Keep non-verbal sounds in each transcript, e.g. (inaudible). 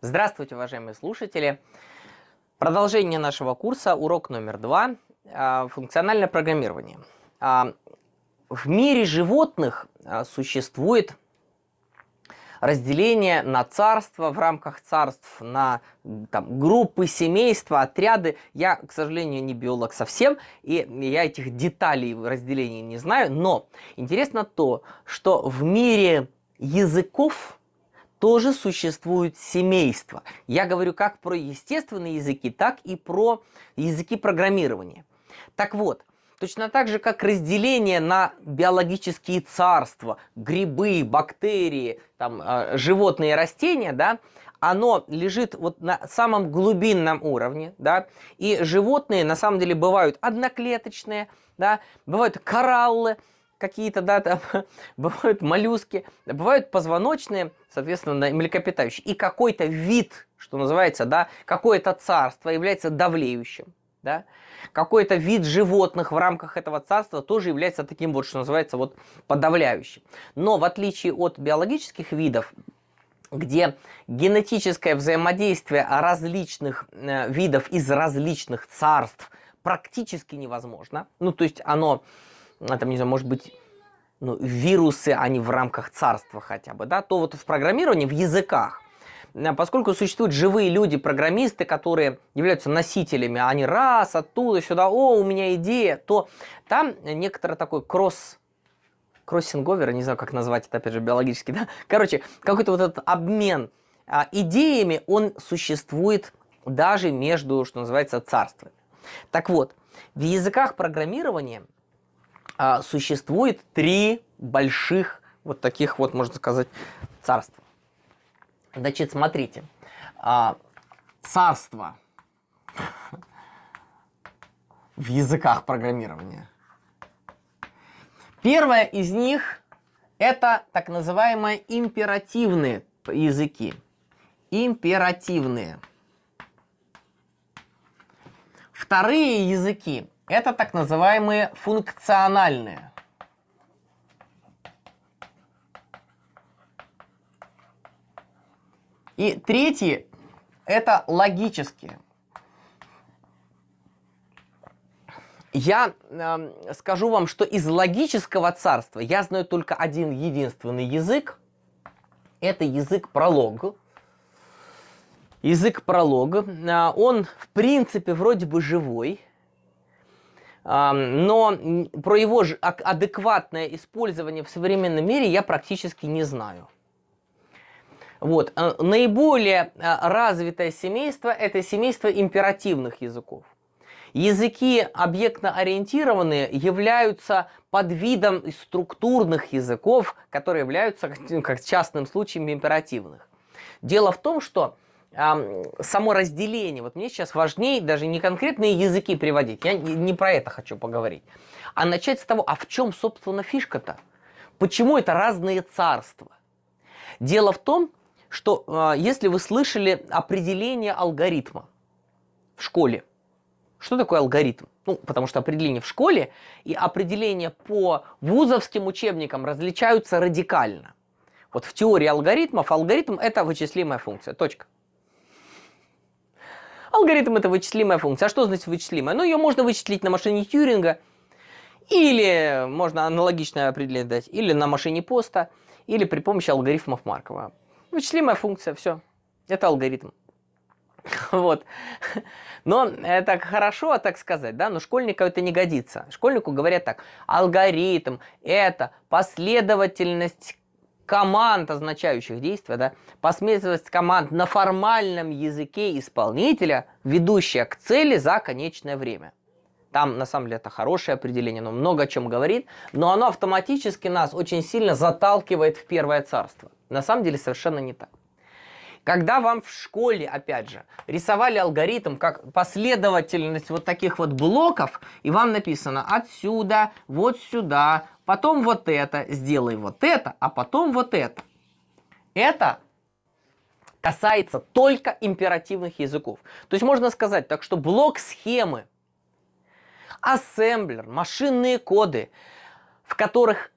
Здравствуйте, уважаемые слушатели! Продолжение нашего курса, урок номер два а, – функциональное программирование. А, в мире животных а, существует разделение на царство, в рамках царств на там, группы, семейства, отряды. Я, к сожалению, не биолог совсем, и я этих деталей разделения не знаю, но интересно то, что в мире языков – тоже существуют семейства. Я говорю как про естественные языки, так и про языки программирования. Так вот, Точно так же, как разделение на биологические царства, грибы, бактерии, там, а, животные, растения, да, оно лежит вот на самом глубинном уровне, да, и животные на самом деле бывают одноклеточные, да, бывают кораллы, какие-то, да, там, (laughs) бывают моллюски, бывают позвоночные, соответственно, млекопитающие. И какой-то вид, что называется, да, какое-то царство является давлеющим. Да? Какой-то вид животных в рамках этого царства тоже является таким вот, что называется, вот подавляющим. Но в отличие от биологических видов, где генетическое взаимодействие различных э, видов из различных царств практически невозможно, ну то есть оно а, там, не знаю, может быть, ну, вирусы, они а в рамках царства хотя бы, да, то вот в программировании, в языках, а, поскольку существуют живые люди, программисты, которые являются носителями, а они раз, оттуда, сюда, о, у меня идея, то там некоторый такой кросс кроссинговер, не знаю, как назвать это, опять же, биологически, (laughs) да? Короче, какой-то вот этот обмен а, идеями, он существует даже между, что называется, царствами. Так вот, в языках программирования – а, существует три больших вот таких вот, можно сказать, царства. Значит, смотрите. А, царство (laughs) в языках программирования. Первое из них это так называемые императивные языки. Императивные. Вторые языки это так называемые функциональные. И третьи – это логические. Я э, скажу вам, что из логического царства я знаю только один единственный язык. Это язык пролога. Язык пролога. Э, он, в принципе, вроде бы живой но про его адекватное использование в современном мире я практически не знаю. Вот. Э, наиболее э, развитое семейство – это семейство императивных языков. Языки объектно-ориентированные являются подвидом структурных языков, которые являются, как в ну, частным случае, императивных. Дело в том, что само разделение. Вот мне сейчас важнее даже не конкретные языки приводить, я не, про это хочу поговорить, а начать с того, а в чем, собственно, фишка-то? Почему это разные царства? Дело в том, что э, если вы слышали определение алгоритма в школе, что такое алгоритм? Ну, потому что определение в школе и определение по вузовским учебникам различаются радикально. Вот в теории алгоритмов алгоритм – это вычислимая функция. Точка. Алгоритм – это вычислимая функция. А что значит вычислимая? Ну, ее можно вычислить на машине Тьюринга, или можно аналогичное определение дать, или на машине поста, или при помощи алгоритмов Маркова. Вычислимая функция, все. Это алгоритм. (laughs) Вот. Но это хорошо, а так сказать, да, но школьнику это не годится. Школьнику говорят так, алгоритм – это последовательность команд, означающих действия, да, посредственность команд на формальном языке исполнителя, ведущая к цели за конечное время. Там, на самом деле, это хорошее определение, но много о чем говорит, но оно автоматически нас очень сильно заталкивает в первое царство. На самом деле, совершенно не так. Когда вам в школе, опять же, рисовали алгоритм как последовательность вот таких вот блоков, и вам написано отсюда, вот сюда, потом вот это, сделай вот это, а потом вот это. Это касается только императивных языков. То есть можно сказать так, что блок схемы, ассемблер, машинные коды, в которых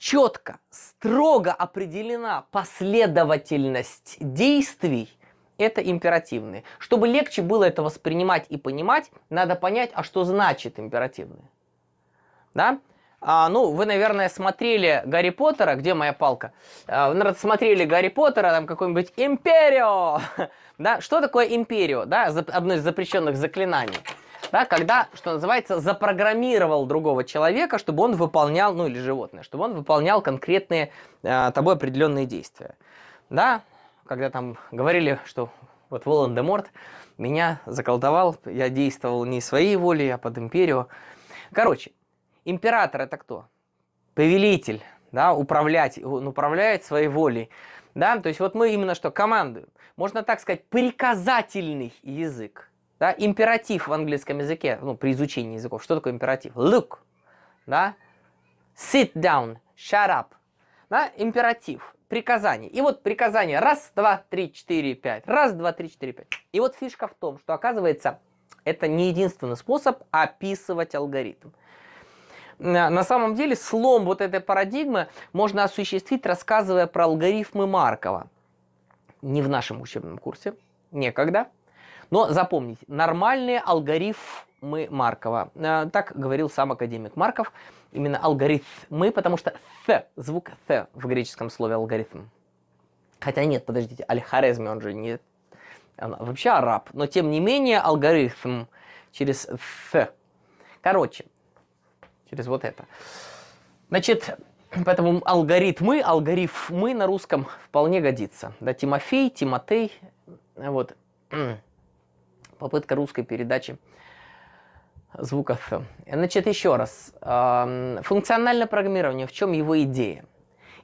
четко, строго определена последовательность действий, это императивные. Чтобы легче было это воспринимать и понимать, надо понять, а что значит императивные. Да? А, ну, вы, наверное, смотрели Гарри Поттера, где моя палка? А, наверное, смотрели Гарри Поттера, там какой-нибудь Империо! (laughs) да? Что такое Империо? Да? Одно из запрещенных заклинаний да, когда, что называется, запрограммировал другого человека, чтобы он выполнял, ну или животное, чтобы он выполнял конкретные э, тобой определенные действия. Да, когда там говорили, что вот Волан-де-Морт меня заколдовал, я действовал не своей волей, а под империю. Короче, император это кто? Повелитель, да, управлять, он управляет своей волей. Да, то есть вот мы именно что командуем. Можно так сказать, приказательный язык. Да? Императив в английском языке, ну, при изучении языков. Что такое императив? Look. Да? Sit down. Shut up. Да? Императив. Приказание. И вот приказание. Раз, два, три, четыре, пять. Раз, два, три, четыре, пять. И вот фишка в том, что оказывается, это не единственный способ описывать алгоритм. На самом деле слом вот этой парадигмы можно осуществить, рассказывая про алгоритмы Маркова. Не в нашем учебном курсе, некогда, но запомните, нормальные алгоритмы Маркова. Э, так говорил сам академик Марков, именно алгоритмы, потому что «th», звук «th» в греческом слове «алгоритм». Хотя нет, подождите, аль он же не... Он вообще араб, но тем не менее алгоритм через «th». Короче, через вот это. Значит, поэтому алгоритмы, алгоритмы на русском вполне годится. Да, Тимофей, Тимотей, вот попытка русской передачи звуков. Значит, еще раз. Функциональное программирование, в чем его идея?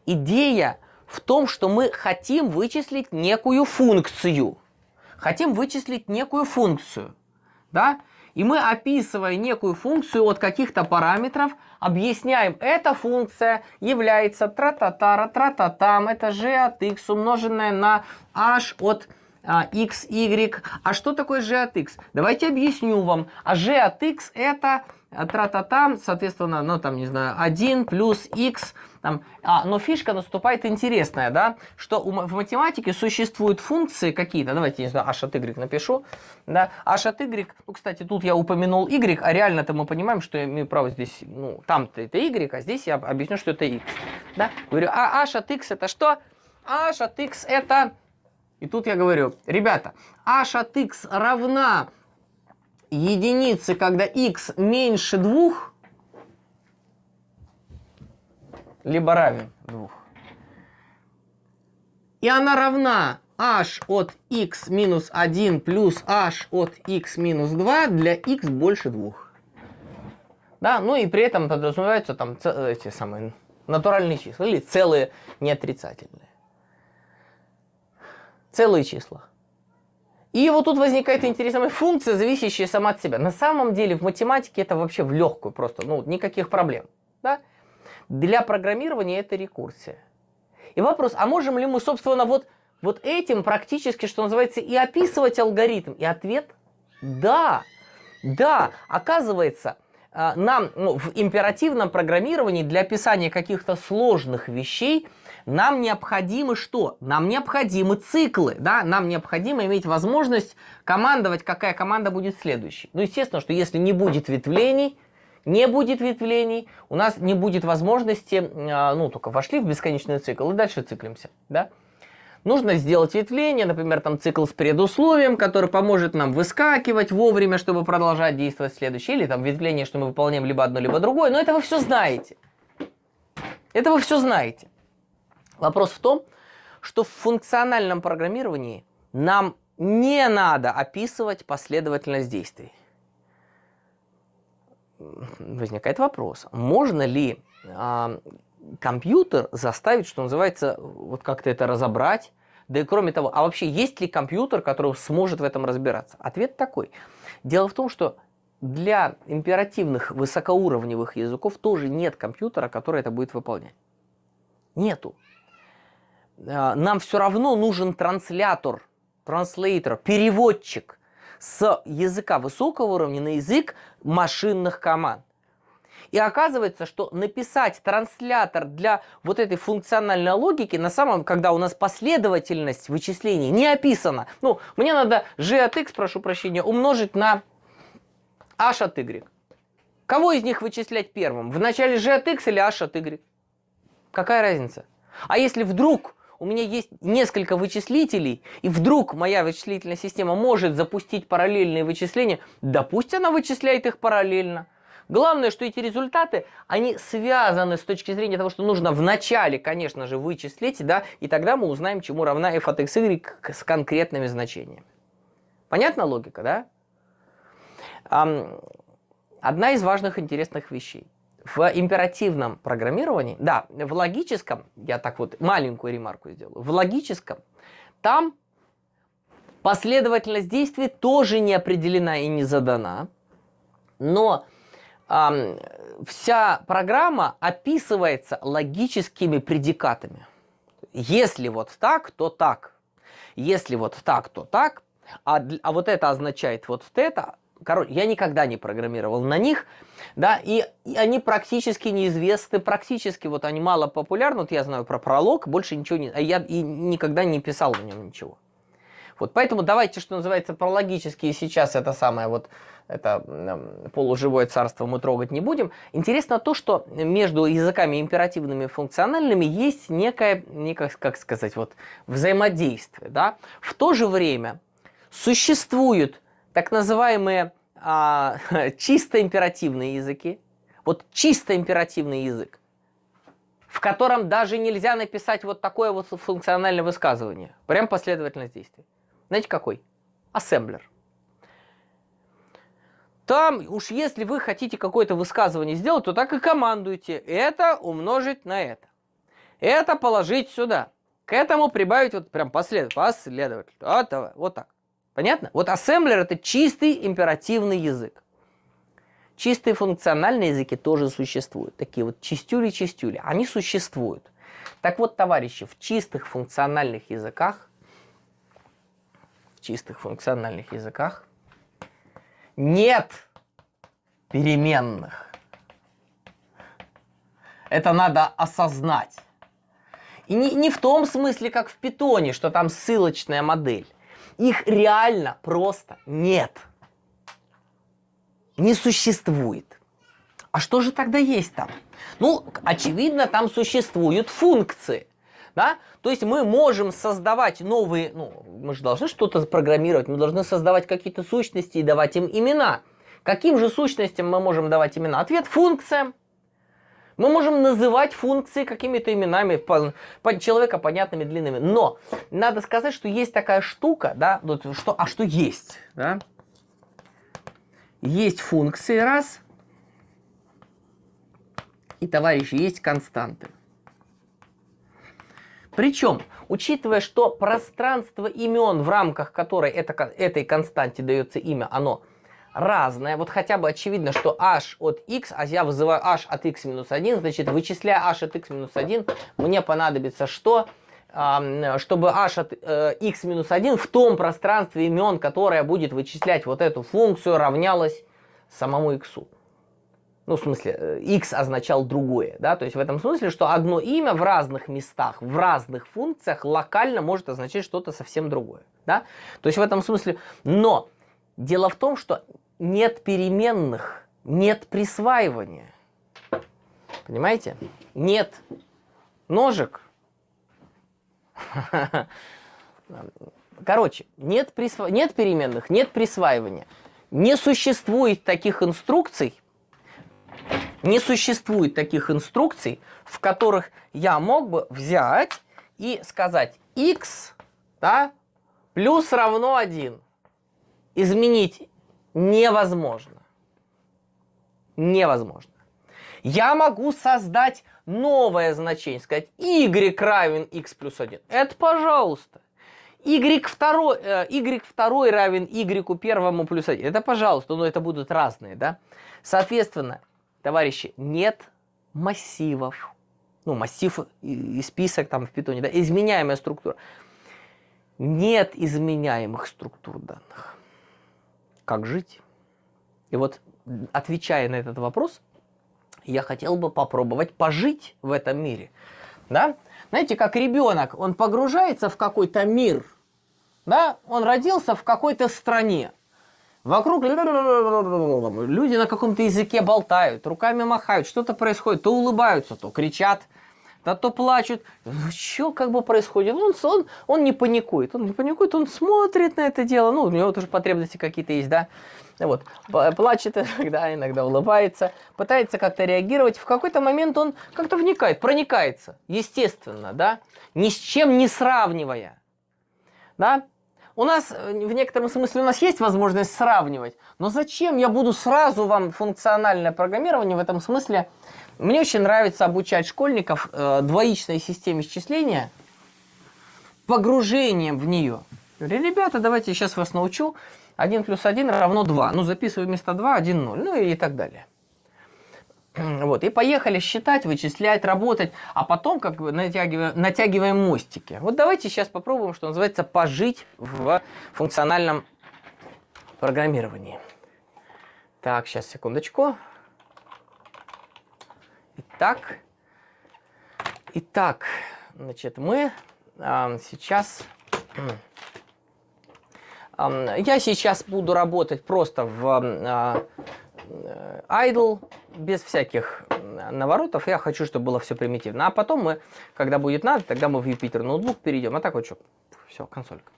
Идея в том, что мы хотим вычислить некую функцию. Хотим вычислить некую функцию. Да? И мы, описывая некую функцию от каких-то параметров, объясняем, эта функция является тра-та-тара, тра-та-там, это g от x умноженное на h от а, x, Y. А что такое G от X? Давайте объясню вам. А G от X это а, тра-та-та, соответственно, ну там, не знаю, 1 плюс X. Там. А, но фишка наступает интересная, да, что у, в математике существуют функции какие-то, давайте, не знаю, h от y напишу, да, h от y, ну, кстати, тут я упомянул y, а реально-то мы понимаем, что я имею право здесь, ну, там-то это y, а здесь я объясню, что это x, да, говорю, а h от x это что? h от x это и тут я говорю, ребята, h от x равна единице, когда x меньше двух, либо равен двух, И она равна h от x минус 1 плюс h от x минус 2 для x больше 2. Да, ну и при этом подразумеваются там э, эти самые натуральные числа или целые неотрицательные целые числа. И вот тут возникает интересная функция, зависящая сама от себя. На самом деле в математике это вообще в легкую просто, ну, никаких проблем. Да? Для программирования это рекурсия. И вопрос, а можем ли мы, собственно, вот, вот этим практически, что называется, и описывать алгоритм? И ответ – да. Да, оказывается, а, нам ну, в императивном программировании для описания каких-то сложных вещей – нам необходимы что? Нам необходимы циклы, да, нам необходимо иметь возможность командовать, какая команда будет следующей. Ну, естественно, что если не будет ветвлений, не будет ветвлений, у нас не будет возможности, а, ну, только вошли в бесконечный цикл и дальше циклимся, да. Нужно сделать ветвление, например, там цикл с предусловием, который поможет нам выскакивать вовремя, чтобы продолжать действовать следующий, или там ветвление, что мы выполняем либо одно, либо другое, но это вы все знаете. Это вы все знаете. Вопрос в том, что в функциональном программировании нам не надо описывать последовательность действий. Возникает вопрос, можно ли э, компьютер заставить, что называется, вот как-то это разобрать? Да и кроме того, а вообще есть ли компьютер, который сможет в этом разбираться? Ответ такой. Дело в том, что для императивных высокоуровневых языков тоже нет компьютера, который это будет выполнять. Нету. А, нам все равно нужен транслятор, транслейтер, переводчик с языка высокого уровня на язык машинных команд. И оказывается, что написать транслятор для вот этой функциональной логики, на самом, когда у нас последовательность вычислений не описана. Ну, мне надо g от x, прошу прощения, умножить на h от y. Кого из них вычислять первым? В начале g от x или h от y? Какая разница? А если вдруг у меня есть несколько вычислителей, и вдруг моя вычислительная система может запустить параллельные вычисления, да пусть она вычисляет их параллельно. Главное, что эти результаты, они связаны с точки зрения того, что нужно вначале, конечно же, вычислить, да, и тогда мы узнаем, чему равна f от x, y с конкретными значениями. Понятна логика, да? Одна из важных интересных вещей. В императивном программировании, да, в логическом, я так вот маленькую ремарку сделаю, в логическом там последовательность действий тоже не определена и не задана, но э, вся программа описывается логическими предикатами. Если вот так, то так. Если вот так, то так. А, а вот это означает вот это, короче, я никогда не программировал на них, да, и, и они практически неизвестны, практически вот они мало популярны, вот я знаю про пролог, больше ничего не, а я и никогда не писал в нем ничего. Вот, поэтому давайте, что называется, прологические сейчас это самое вот, это э, полуживое царство мы трогать не будем. Интересно то, что между языками императивными и функциональными есть некое, некое, как сказать, вот взаимодействие, да. В то же время существуют так называемые а, (laughs) чисто императивные языки, вот чисто императивный язык, в котором даже нельзя написать вот такое вот функциональное высказывание, прям последовательность действий. Знаете какой? Ассемблер. Там уж если вы хотите какое-то высказывание сделать, то так и командуйте. Это умножить на это. Это положить сюда. К этому прибавить вот прям послед... последовательно. Вот, вот так. Понятно? Вот ассемблер – это чистый императивный язык. Чистые функциональные языки тоже существуют. Такие вот чистюли-чистюли. Они существуют. Так вот, товарищи, в чистых функциональных языках, в чистых функциональных языках нет переменных. Это надо осознать. И не, не в том смысле, как в питоне, что там ссылочная модель. Их реально просто нет. Не существует. А что же тогда есть там? Ну, очевидно, там существуют функции. Да? То есть мы можем создавать новые, ну, мы же должны что-то программировать, мы должны создавать какие-то сущности и давать им имена. Каким же сущностям мы можем давать имена? Ответ – функциям. Мы можем называть функции какими-то именами по, по, человека понятными, длинными. Но надо сказать, что есть такая штука, да, вот что, а что есть, да? Есть функции, раз. И, товарищи, есть константы. Причем, учитывая, что пространство имен, в рамках которой это, этой константе дается имя, оно разное. Вот хотя бы очевидно, что h от x, а я вызываю h от x минус 1, значит, вычисляя h от x минус 1, мне понадобится что? чтобы h от э, x минус 1 в том пространстве имен, которое будет вычислять вот эту функцию, равнялось самому x. Ну, в смысле, э, x означал другое, да, то есть в этом смысле, что одно имя в разных местах, в разных функциях локально может означать что-то совсем другое, да, то есть в этом смысле, но дело в том, что нет переменных, нет присваивания. Понимаете? Нет ножек. Короче, нет, присва... нет переменных, нет присваивания. Не существует таких инструкций, не существует таких инструкций, в которых я мог бы взять и сказать x да, плюс равно 1. Изменить невозможно. Невозможно. Я могу создать новое значение, сказать y равен x плюс 1. Это пожалуйста. Y второй, э, y второй равен y первому плюс 1. Это пожалуйста, но это будут разные, да? Соответственно, товарищи, нет массивов. Ну, массив и список там в питоне, да, изменяемая структура. Нет изменяемых структур данных как жить? И вот отвечая на этот вопрос, я хотел бы попробовать пожить в этом мире. Да? Знаете, как ребенок, он погружается в какой-то мир, да? он родился в какой-то стране. Вокруг люди на каком-то языке болтают, руками махают, что-то происходит, то улыбаются, то кричат, на то плачут. Ну, что как бы происходит? Ну, он, он, он не паникует, он не паникует, он смотрит на это дело, ну, у него тоже потребности какие-то есть, да. Вот, плачет иногда, иногда улыбается, пытается как-то реагировать. В какой-то момент он как-то вникает, проникается, естественно, да, ни с чем не сравнивая, да. У нас, э, в некотором смысле, у нас есть возможность сравнивать, но зачем я буду сразу вам функциональное программирование в этом смысле мне очень нравится обучать школьников э, двоичной системе счисления погружением в нее. говорю, ребята, давайте я сейчас вас научу. 1 плюс 1 равно 2. Ну, записываю вместо 2 1, 0. Ну и, так далее. (clears throat) Вот, и поехали считать, вычислять, работать, а потом как бы натягиваем, натягиваем мостики. Вот давайте сейчас попробуем, что называется, пожить в функциональном программировании. Так, сейчас, секундочку. Итак, итак, значит, мы э, сейчас... я сейчас буду работать просто в э, idle, а, без всяких наворотов. Я хочу, чтобы было все примитивно. А потом мы, когда будет надо, тогда мы в Юпитер ноутбук перейдем. А так вот что, все, консолька.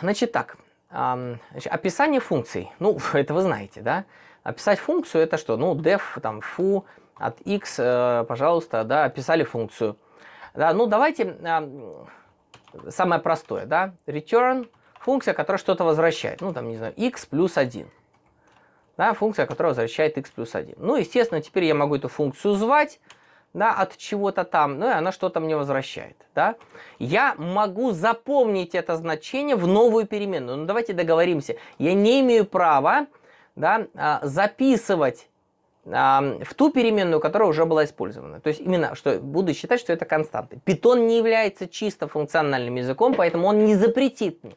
Значит так, э, значит, описание функций. Ну, (laughs) это вы знаете, да? Описать функцию это что? Ну, def, там, foo, от x, э, пожалуйста, да, описали функцию. Да, ну, давайте э, самое простое, да, return функция, которая что-то возвращает. Ну, там, не знаю, x плюс 1. Да, функция, которая возвращает x плюс 1. Ну, естественно, теперь я могу эту функцию звать, да, от чего-то там, ну, и она что-то мне возвращает, да. Я могу запомнить это значение в новую переменную. Ну, давайте договоримся. Я не имею права, да, э, записывать в ту переменную, которая уже была использована. То есть именно, что буду считать, что это константы. Питон не является чисто функциональным языком, поэтому он не запретит мне.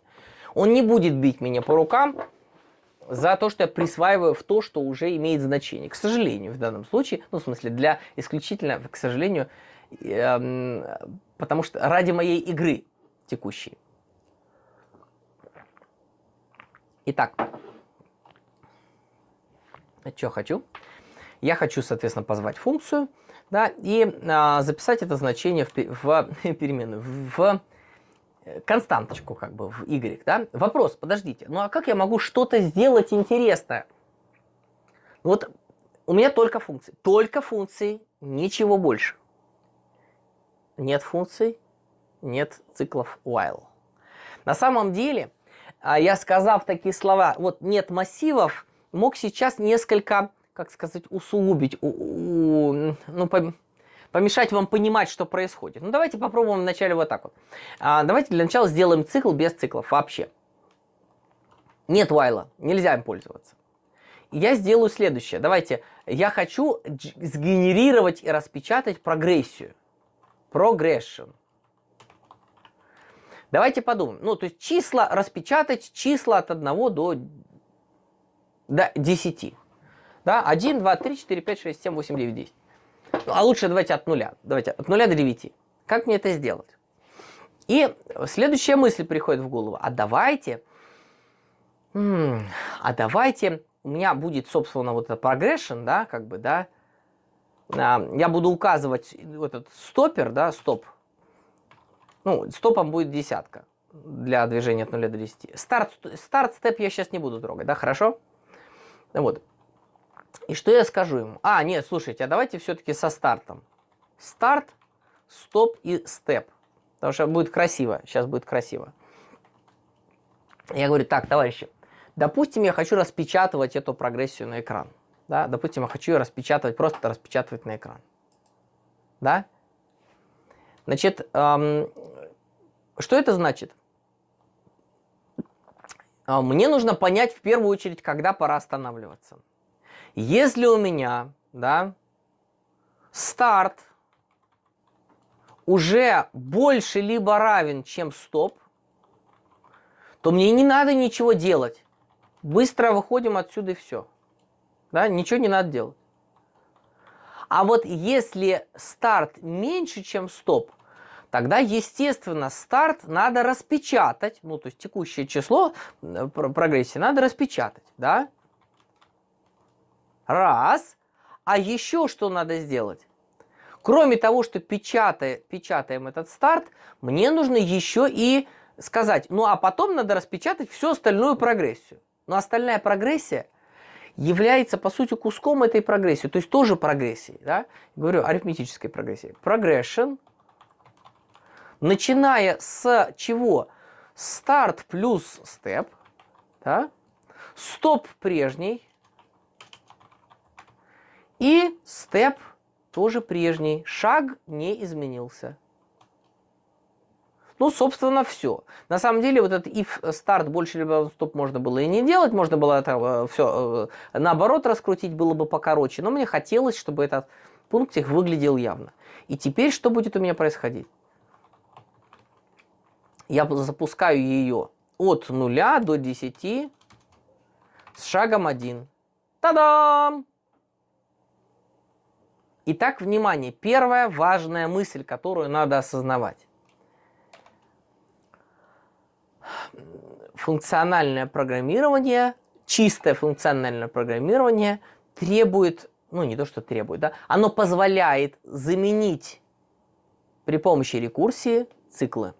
Он не будет бить меня по рукам за то, что я присваиваю в то, что уже имеет значение. К сожалению, в данном случае, ну, в смысле, для исключительно, к сожалению, потому что ради моей игры текущей. Итак, а что хочу? я хочу, соответственно, позвать функцию да, и а, записать это значение в, в, в (laughs) переменную, в, в э, константочку, как бы, в y. Да? Вопрос, подождите, ну а как я могу что-то сделать интересное? Вот у меня только функции. Только функции, ничего больше. Нет функций, нет циклов while. На самом деле, а, я сказав такие слова, вот нет массивов, мог сейчас несколько как сказать, усугубить, у, у, ну, по, помешать вам понимать, что происходит. Ну, давайте попробуем вначале вот так вот. А, давайте для начала сделаем цикл без циклов вообще. Нет вайла, нельзя им пользоваться. Я сделаю следующее. Давайте, я хочу сгенерировать и распечатать прогрессию. Progression. Давайте подумаем. Ну, то есть числа распечатать, числа от 1 до, до 10. Да? 1, 2, 3, 4, 5, 6, 7, 8, 9, 10. а лучше давайте от нуля. Давайте от нуля до 9. Как мне это сделать? И следующая мысль приходит в голову. А давайте... А давайте у меня будет, собственно, вот этот прогрессион, да, как бы, да, а, я буду указывать вот этот стопер, да, стоп. Ну, стопом будет десятка для движения от 0 до 10. Старт, старт степ я сейчас не буду трогать, да, хорошо? Вот. И что я скажу ему? А, нет, слушайте, а давайте все-таки со стартом. Старт, стоп и степ. Потому что будет красиво, сейчас будет красиво. Я говорю, так, товарищи, допустим, я хочу распечатывать эту прогрессию на экран. Да, допустим, я хочу ее распечатывать, просто распечатывать на экран. Да? Значит, эм, что это значит? А, мне нужно понять в первую очередь, когда пора останавливаться. Если у меня, да, старт уже больше либо равен, чем стоп, то мне не надо ничего делать. Быстро выходим отсюда и все. Да, ничего не надо делать. А вот если старт меньше, чем стоп, тогда, естественно, старт надо распечатать, ну, то есть текущее число э, прогрессии надо распечатать, да? Раз. А еще что надо сделать? Кроме того, что печатая, печатаем этот старт, мне нужно еще и сказать, ну а потом надо распечатать всю остальную прогрессию. Но остальная прогрессия является, по сути, куском этой прогрессии, то есть тоже прогрессии, Да? Говорю, арифметической прогрессии. Progression, начиная с чего? Старт плюс степ, да? стоп прежний, и степ тоже прежний. Шаг не изменился. Ну, собственно, все. На самом деле, вот этот if старт больше либо стоп можно было и не делать, можно было это все э, наоборот раскрутить, было бы покороче. Но мне хотелось, чтобы этот пунктик выглядел явно. И теперь что будет у меня происходить? Я запускаю ее от 0 до 10 с шагом 1. Та-дам! Итак, внимание, первая важная мысль, которую надо осознавать. Функциональное программирование, чистое функциональное программирование требует, ну не то что требует, да, оно позволяет заменить при помощи рекурсии циклы.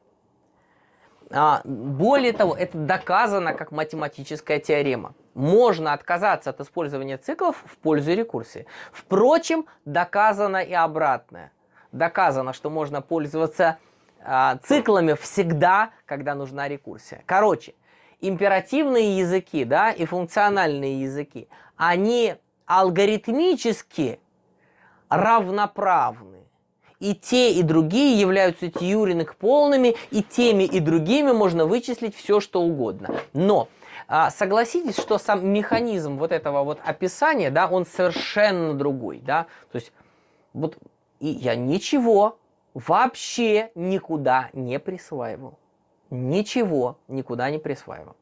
А, более того, это доказано как математическая теорема можно отказаться от использования циклов в пользу рекурсии. Впрочем, доказано и обратное. Доказано, что можно пользоваться э, циклами всегда, когда нужна рекурсия. Короче, императивные языки да, и функциональные языки, они алгоритмически равноправны. И те, и другие являются тьюринг полными, и теми, и другими можно вычислить все, что угодно. Но а, согласитесь, что сам механизм вот этого вот описания, да, он совершенно другой, да, то есть вот и я ничего вообще никуда не присваивал. Ничего никуда не присваивал.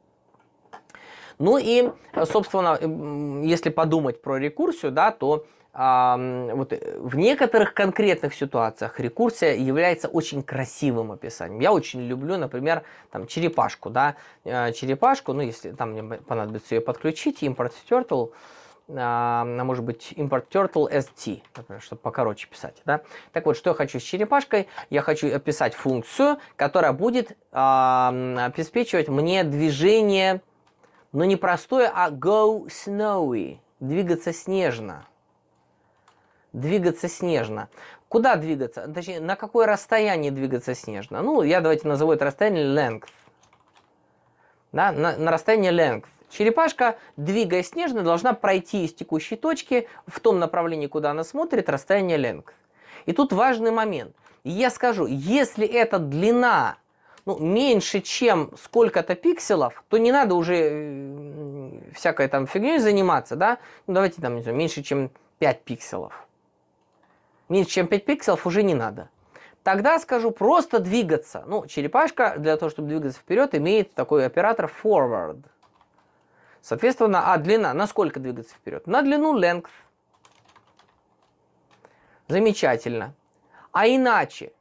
Ну и, собственно, если подумать про рекурсию, да, то вот э, в некоторых конкретных ситуациях рекурсия является очень красивым описанием. Я очень люблю, например, там, черепашку, да, э, черепашку, ну, если там мне понадобится ее подключить, импорт turtle, а, может быть, импорт turtle st, например, чтобы покороче писать, да. Так вот, что я хочу с черепашкой? Я хочу описать функцию, которая будет а, обеспечивать мне движение, но ну, не простое, а go snowy, двигаться снежно, двигаться снежно. Куда двигаться? Точнее, на какое расстояние двигаться снежно? Ну, я давайте назову это расстояние length. Да, на, на расстояние length. Черепашка, двигаясь снежно, должна пройти из текущей точки в том направлении, куда она смотрит, расстояние length. И тут важный момент. Я скажу, если эта длина ну, меньше, чем сколько-то пикселов, то не надо уже э, всякой там фигней заниматься, да? Ну, давайте там, не знаю, меньше, чем 5 пикселов меньше чем 5 пикселов уже не надо. Тогда скажу просто двигаться. Ну, черепашка для того, чтобы двигаться вперед, имеет такой оператор forward. Соответственно, а длина, насколько двигаться вперед? На длину length. Замечательно. А иначе,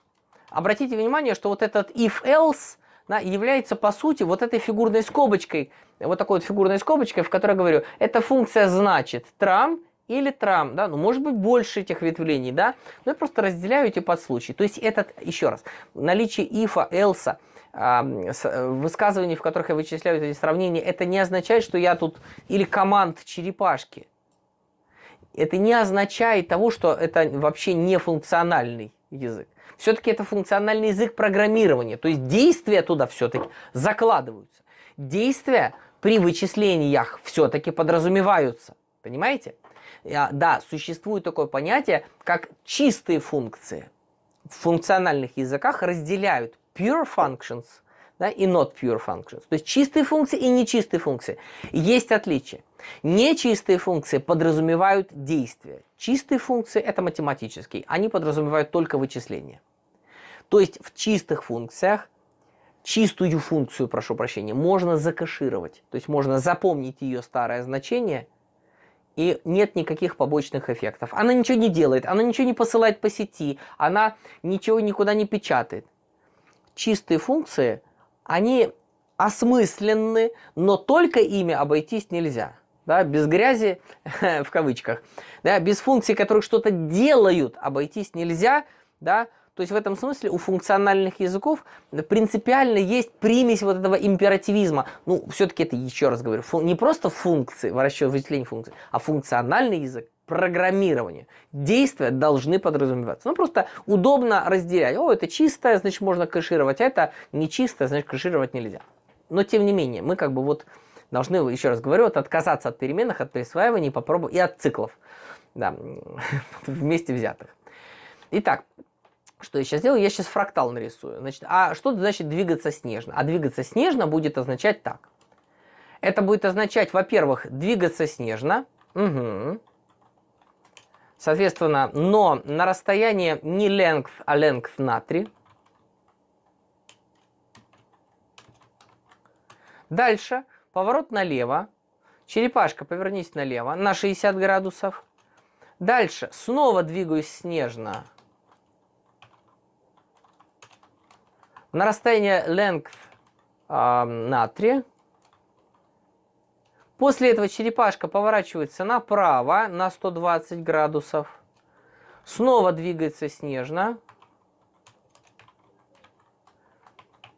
обратите внимание, что вот этот if-else да, является по сути вот этой фигурной скобочкой, вот такой вот фигурной скобочкой, в которой говорю, эта функция значит tram или трам, да, ну, может быть, больше этих ветвлений, да, но я просто разделяю эти подслучаи. То есть этот, еще раз, наличие ифа, элса, э, высказываний, в которых я вычисляю эти сравнения, это не означает, что я тут или команд черепашки. Это не означает того, что это вообще не функциональный язык. Все-таки это функциональный язык программирования, то есть действия туда все-таки закладываются. Действия при вычислениях все-таки подразумеваются. Понимаете? Э, да, существует такое понятие, как чистые функции. В функциональных языках разделяют pure functions да, и not pure functions. То есть чистые функции и нечистые функции. Есть отличие. Нечистые функции подразумевают действия. Чистые функции – это математические. Они подразумевают только вычисления. То есть в чистых функциях чистую функцию, прошу прощения, можно закашировать. То есть можно запомнить ее старое значение – и нет никаких побочных эффектов. Она ничего не делает, она ничего не посылает по сети, она ничего никуда не печатает. Чистые функции, они осмысленны, но только ими обойтись нельзя. Да, без грязи, (laughs) в кавычках, да, без функций, которые что-то делают, обойтись нельзя, да, то есть в этом смысле у функциональных языков э, принципиально есть примесь вот этого императивизма. Ну, все-таки это, еще раз говорю, не просто функции, расчет вычисления функций, а функциональный язык программирование. Действия должны подразумеваться. Ну, просто удобно разделять. О, это чистое, значит, можно кэшировать, а это не чистое, значит, кэшировать нельзя. Но, тем не менее, мы как бы вот должны, еще раз говорю, вот отказаться от переменных, от присваивания и попробовать, и от циклов. Да, (laughs) вместе взятых. Итак, что я сейчас сделаю? Я сейчас фрактал нарисую. Значит, а что значит двигаться снежно? А двигаться снежно будет означать так. Это будет означать, во-первых, двигаться снежно. Угу. Соответственно, но на расстоянии не length, а length на 3. Дальше поворот налево. Черепашка, повернись налево на 60 градусов. Дальше снова двигаюсь снежно на расстояние length э, а, натрия. После этого черепашка поворачивается направо на 120 градусов. Снова двигается снежно.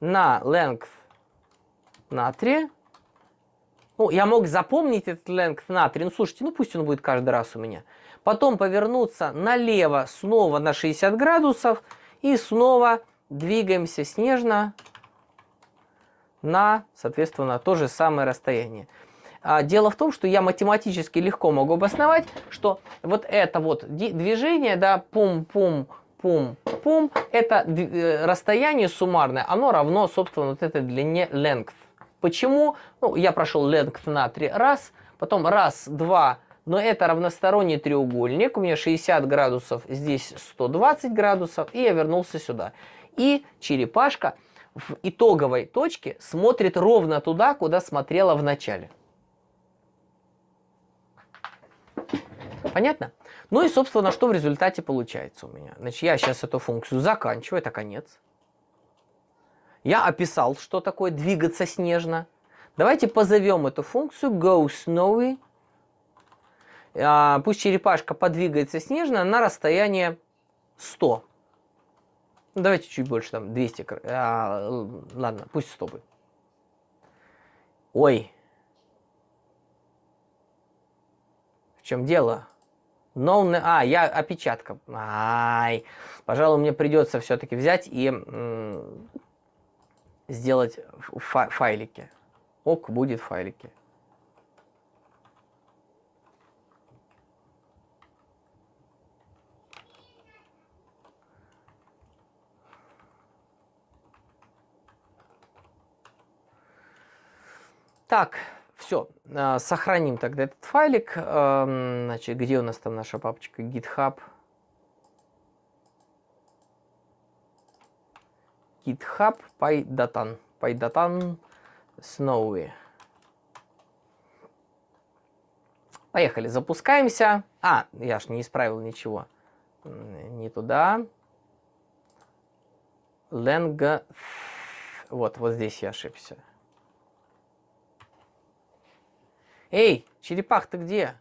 На length натрия. Ну, я мог запомнить этот length натрия. Ну, слушайте, ну пусть он будет каждый раз у меня. Потом повернуться налево снова на 60 градусов. И снова двигаемся снежно на, соответственно, то же самое расстояние. А дело в том, что я математически легко могу обосновать, что вот это вот движение, да, пум-пум, пум-пум, это э, расстояние суммарное, оно равно, собственно, вот этой длине length. Почему? Ну, я прошел length на 3 раз, потом раз, два, но это равносторонний треугольник, у меня 60 градусов, здесь 120 градусов, и я вернулся сюда. И черепашка в итоговой точке смотрит ровно туда, куда смотрела в начале. Понятно? Ну и, собственно, что в результате получается у меня? Значит, я сейчас эту функцию заканчиваю, это конец. Я описал, что такое двигаться снежно. Давайте позовем эту функцию go snowy. А, пусть черепашка подвигается снежно на расстояние 100. Ну, давайте чуть больше, там, 200. А, ладно, пусть 100 Ой. В чем дело? Но no, а, я опечатка. Ай. Пожалуй, мне придется все-таки взять и сделать файлики. Ок, будет файлики. Так, все, а, сохраним тогда этот файлик. Эм, значит, где у нас там наша папочка GitHub? GitHub PyDatan. PyDatan Snowy. Поехали, запускаемся. А, я ж не исправил ничего. Не туда. Ленга. Вот, вот здесь я ошибся. Эй, черепах, ты где?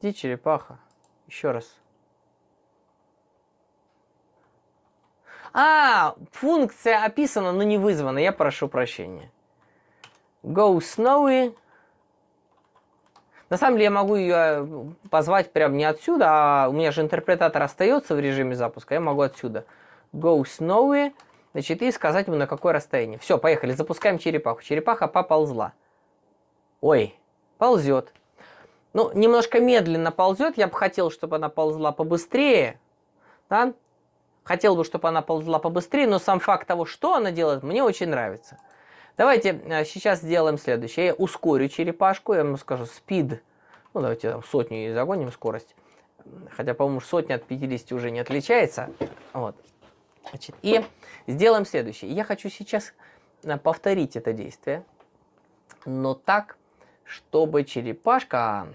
Где черепаха? Еще раз. А, функция описана, но не вызвана. Я прошу прощения. Go snowy. На самом деле я могу ее э, позвать прямо не отсюда, а у меня же интерпретатор остается в режиме запуска. Я могу отсюда. Go snowy значит, и сказать ему, на какое расстояние. Все, поехали, запускаем черепаху. Черепаха поползла. Ой, ползет. Ну, немножко медленно ползет. Я бы хотел, чтобы она ползла побыстрее. Да? Хотел бы, чтобы она ползла побыстрее, но сам факт того, что она делает, мне очень нравится. Давайте э, сейчас сделаем следующее. Я ускорю черепашку, я ему скажу speed. Ну, давайте там, сотню и загоним скорость. Хотя, по-моему, сотня от 50 уже не отличается. Вот. Значит, и Сделаем следующее. Я хочу сейчас э, повторить это действие, но так, чтобы черепашка,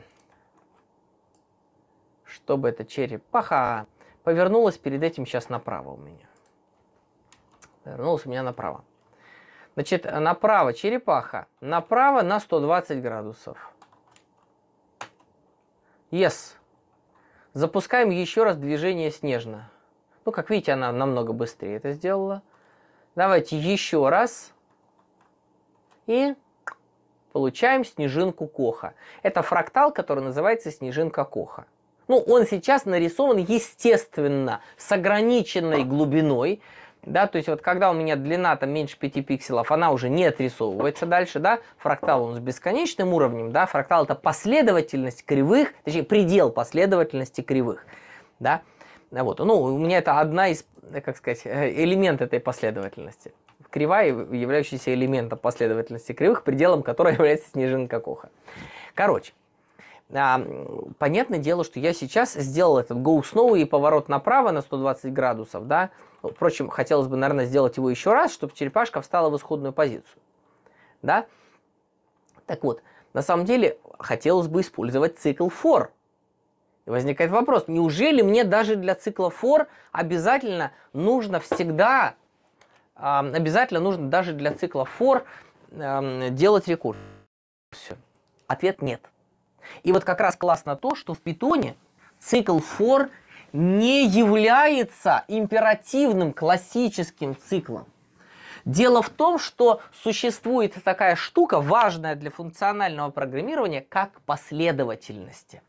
чтобы эта черепаха повернулась перед этим сейчас направо у меня. Повернулась у меня направо. Значит, направо черепаха, направо на 120 градусов. Yes. Запускаем еще раз движение снежно. Ну, как видите, она намного быстрее это сделала. Давайте еще раз. И получаем снежинку Коха. Это фрактал, который называется снежинка Коха. Ну, он сейчас нарисован естественно, с ограниченной глубиной. Да, то есть вот когда у меня длина там меньше 5 пикселов, она уже не отрисовывается дальше, да, фрактал он с бесконечным уровнем, да, фрактал это последовательность кривых, точнее предел последовательности кривых, да, а вот. Ну, у меня это одна из, э, как сказать, э, элемент этой последовательности. Кривая, являющаяся элементом последовательности кривых, пределом которой (laughs) является снежинка Коха. Короче, а, понятное дело, что я сейчас сделал этот go снова и поворот направо на 120 градусов, да. Ну, впрочем, хотелось бы, наверное, сделать его еще раз, чтобы черепашка встала в исходную позицию, да. Так вот, на самом деле, хотелось бы использовать цикл for, и возникает вопрос, неужели мне даже для цикла for обязательно нужно всегда, обязательно нужно даже для цикла for э, делать рекурсию? Ответ нет. И вот как раз классно то, что в питоне цикл for не является императивным классическим циклом. Дело в том, что существует такая штука, важная для функционального программирования, как последовательности.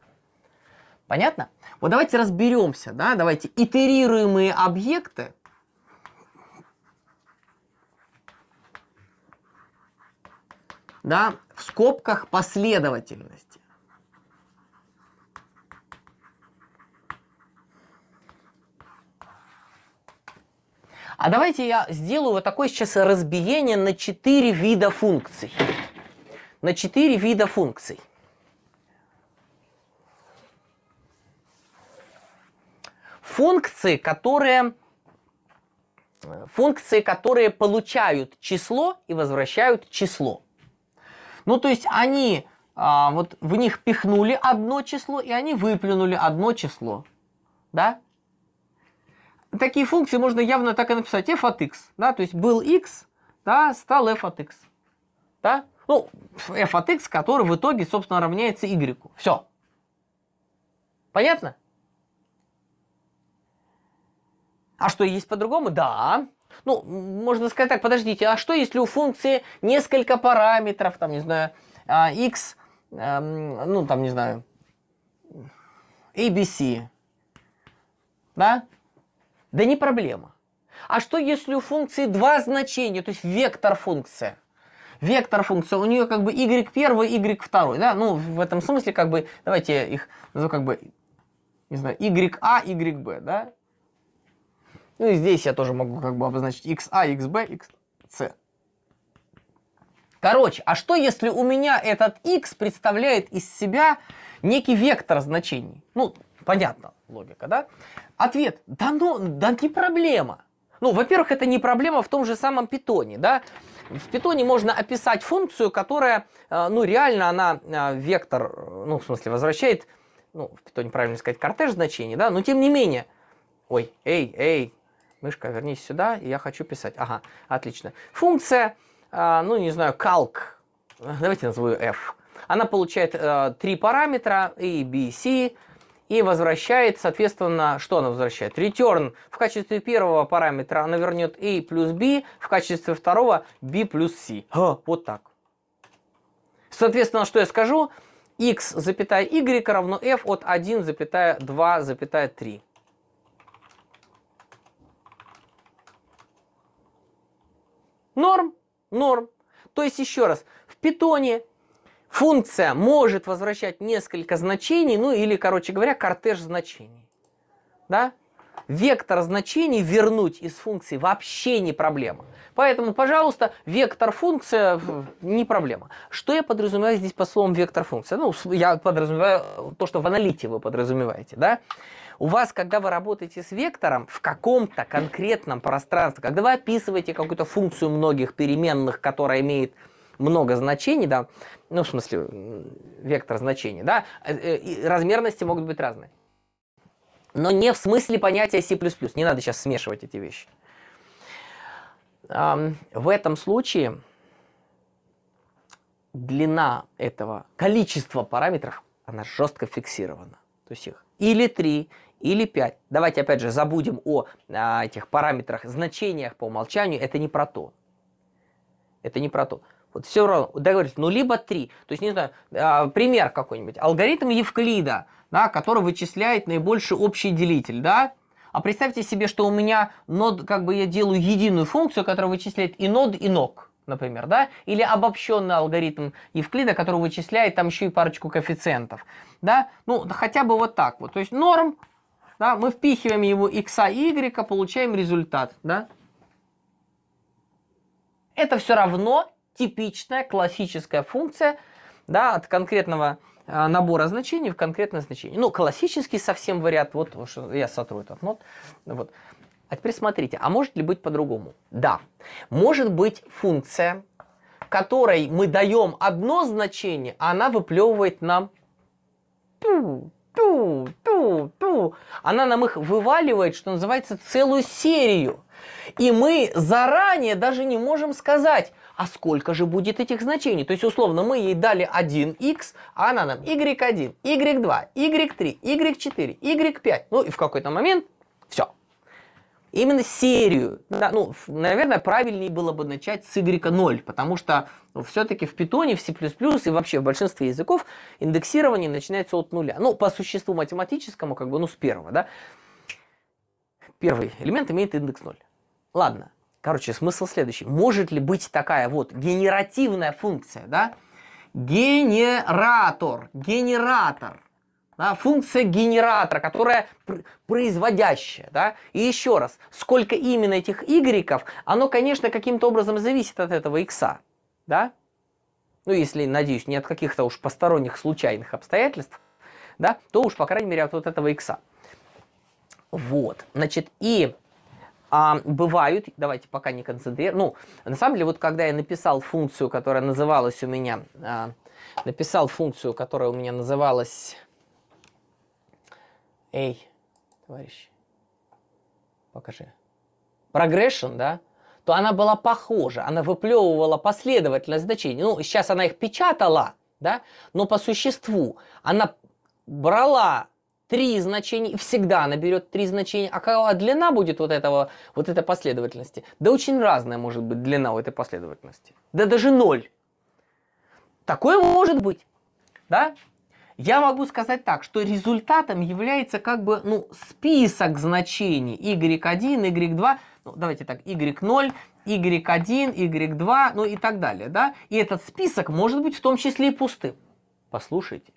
Понятно? Вот давайте разберемся, да, давайте итерируемые объекты, да, в скобках последовательности. А давайте я сделаю вот такое сейчас разбиение на четыре вида функций. На четыре вида функций. функции, которые функции, которые получают число и возвращают число. Ну, то есть они а, вот в них пихнули одно число, и они выплюнули одно число. Да? Такие функции можно явно так и написать. f от x. Да? То есть был x, да, стал f от x. Да? Ну, f от x, который в итоге, собственно, равняется y. Все. Понятно? А что, есть по-другому? Да. Ну, можно сказать так, подождите, а что если у функции несколько параметров, там, не знаю, а, x, эм, ну, там, не знаю, ABC, да? Да не проблема. А что если у функции два значения, то есть вектор функция? Вектор функция, у нее как бы y1, y2, да? Ну, в этом смысле как бы, давайте их назову как бы, не знаю, ya, yb, да? Ну и здесь я тоже могу как бы обозначить XA, а, XB, XC. Короче, а что если у меня этот x представляет из себя некий вектор значений? Ну, понятно, логика, да? Ответ, да ну, да не проблема. Ну, во-первых, это не проблема в том же самом питоне, да? В питоне можно описать функцию, которая, э, ну, реально она э, вектор, э, ну, в смысле, возвращает, ну, в питоне правильно сказать, кортеж значений, да? Но тем не менее, ой, эй, эй, мышка, вернись сюда, и я хочу писать. Ага, отлично. Функция, э, ну, не знаю, calc, давайте назову f. Она получает э, три параметра, a, b, c, и возвращает, соответственно, что она возвращает? Return в качестве первого параметра она вернет a плюс b, в качестве второго b плюс c. А, вот так. Соответственно, что я скажу? x, запятая y равно f от 1, запятая 2, запятая 3. Норм? Норм. То есть еще раз, в питоне функция может возвращать несколько значений, ну или, короче говоря, кортеж значений. Да? Вектор значений вернуть из функции вообще не проблема. Поэтому, пожалуйста, вектор функция не проблема. Что я подразумеваю здесь по словам вектор функция? Ну, я подразумеваю то, что в аналите вы подразумеваете, да? У вас, когда вы работаете с вектором в каком-то конкретном пространстве, когда вы описываете какую-то функцию многих переменных, которая имеет много значений, да, ну, в смысле, вектор значений, да, э, э, и размерности могут быть разные. Но не в смысле понятия C++. Не надо сейчас смешивать эти вещи. В этом случае длина этого количества параметров, она жестко фиксирована. То есть их или 3, или 5. Давайте опять же забудем о а, этих параметрах, значениях по умолчанию. Это не про то. Это не про то. Вот все равно, договорились, ну либо 3. То есть, не знаю, а, пример какой-нибудь. Алгоритм Евклида, да, который вычисляет наибольший общий делитель, да, а представьте себе, что у меня нод, как бы я делаю единую функцию, которая вычисляет и нод, и ног, например, да, или обобщенный алгоритм Евклида, который вычисляет там еще и парочку коэффициентов, да, ну, хотя бы вот так вот, то есть норм, да, мы впихиваем его x, y, а получаем результат, да. Это все равно типичная классическая функция, да, от конкретного э, набора значений в конкретное значение. Ну, классический совсем вариант, вот что я сотру этот нот. Вот. А теперь смотрите, а может ли быть по-другому? Да, может быть функция, которой мы даем одно значение, а она выплевывает нам ту, ту, ту. Она нам их вываливает, что называется, целую серию. И мы заранее даже не можем сказать, а сколько же будет этих значений. То есть, условно, мы ей дали 1 х, а она нам y1, y2, y3, y4, y5. Ну и в какой-то момент все, Именно серию, да, ну, наверное, правильнее было бы начать с Y0, потому что ну, все-таки в Питоне, в C++ и вообще в большинстве языков индексирование начинается от нуля. Ну, по существу математическому, как бы, ну, с первого, да. Первый элемент имеет индекс 0. Ладно, короче, смысл следующий. Может ли быть такая вот генеративная функция, да? Генератор, генератор – да, функция генератора, которая производящая, да, и еще раз, сколько именно этих y, оно, конечно, каким-то образом зависит от этого x, да, ну, если, надеюсь, не от каких-то уж посторонних случайных обстоятельств, да, то уж, по крайней мере, от вот этого x. Вот, значит, и а, бывают, давайте пока не концентрируем, ну, на самом деле, вот когда я написал функцию, которая называлась у меня, а, написал функцию, которая у меня называлась Эй, товарищи, покажи. Прогрессион, да? То она была похожа, она выплевывала последовательность значений. Ну, сейчас она их печатала, да? Но по существу она брала три значения, всегда она берет три значения. А какая длина будет вот, этого, вот этой последовательности? Да очень разная может быть длина у этой последовательности. Да даже ноль. Такое может быть. Да? Я могу сказать так, что результатом является как бы ну, список значений y1, y2, ну, давайте так, y0, y1, y2, ну и так далее. Да? И этот список может быть в том числе и пустым. Послушайте,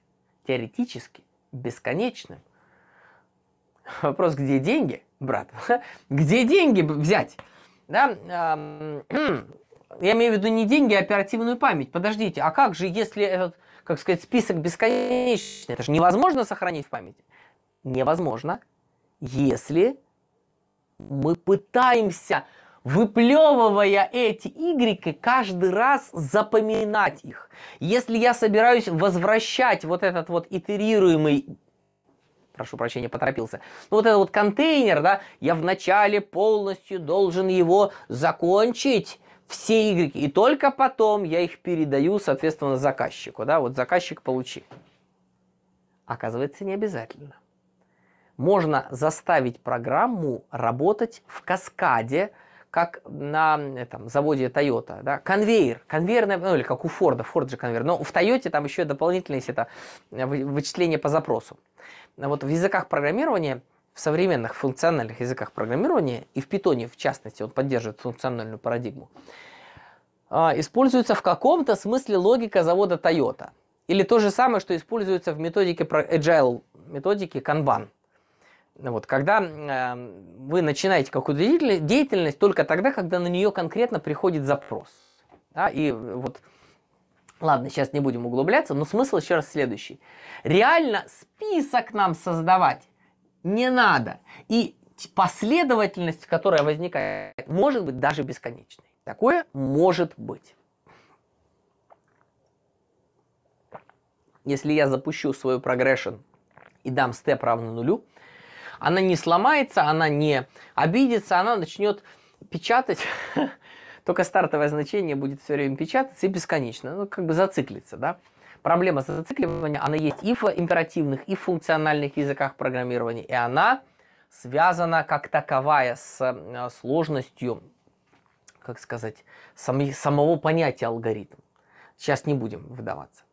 теоретически бесконечным. Вопрос, где деньги, брат? (laughs) Где деньги взять? Да? (clears throat) Я имею в виду не деньги, а оперативную память. Подождите, а как же, если этот как сказать, список бесконечный. Это же невозможно сохранить в памяти. Невозможно, если мы пытаемся, выплевывая эти y, каждый раз запоминать их. Если я собираюсь возвращать вот этот вот итерируемый прошу прощения, поторопился. Ну, вот этот вот контейнер, да, я вначале полностью должен его закончить, все Y, и только потом я их передаю, соответственно, заказчику. Да, вот заказчик получил. Оказывается, не обязательно. Можно заставить программу работать в каскаде, как на этом заводе Toyota, да, конвейер, конвейерная, ну или как у Форда, Форд же конвейер, но в Toyota там еще дополнительное, есть это э, вычисление по запросу. Вот в языках программирования в современных функциональных языках программирования, и в питоне в частности он поддерживает функциональную парадигму, а, используется в каком-то смысле логика завода Toyota. Или то же самое, что используется в методике Agile, методике Kanban. Ну вот, когда э, вы начинаете какую-то деятельность только тогда, когда на нее конкретно приходит запрос. Да, и вот, ладно, сейчас не будем углубляться, но смысл еще раз следующий. Реально список нам создавать не надо. И последовательность, которая возникает, может быть даже бесконечной. Такое может быть. Если я запущу свою прогрессион и дам step равно нулю, она не сломается, она не обидится, она начнет печатать, (laughs) только стартовое значение будет все время печататься и бесконечно, ну, как бы зациклиться, да. Проблема зацикливания, она есть и в императивных, и в функциональных языках программирования, и она связана как таковая с э, сложностью, как сказать, сами, самого понятия алгоритм. Сейчас не будем выдаваться.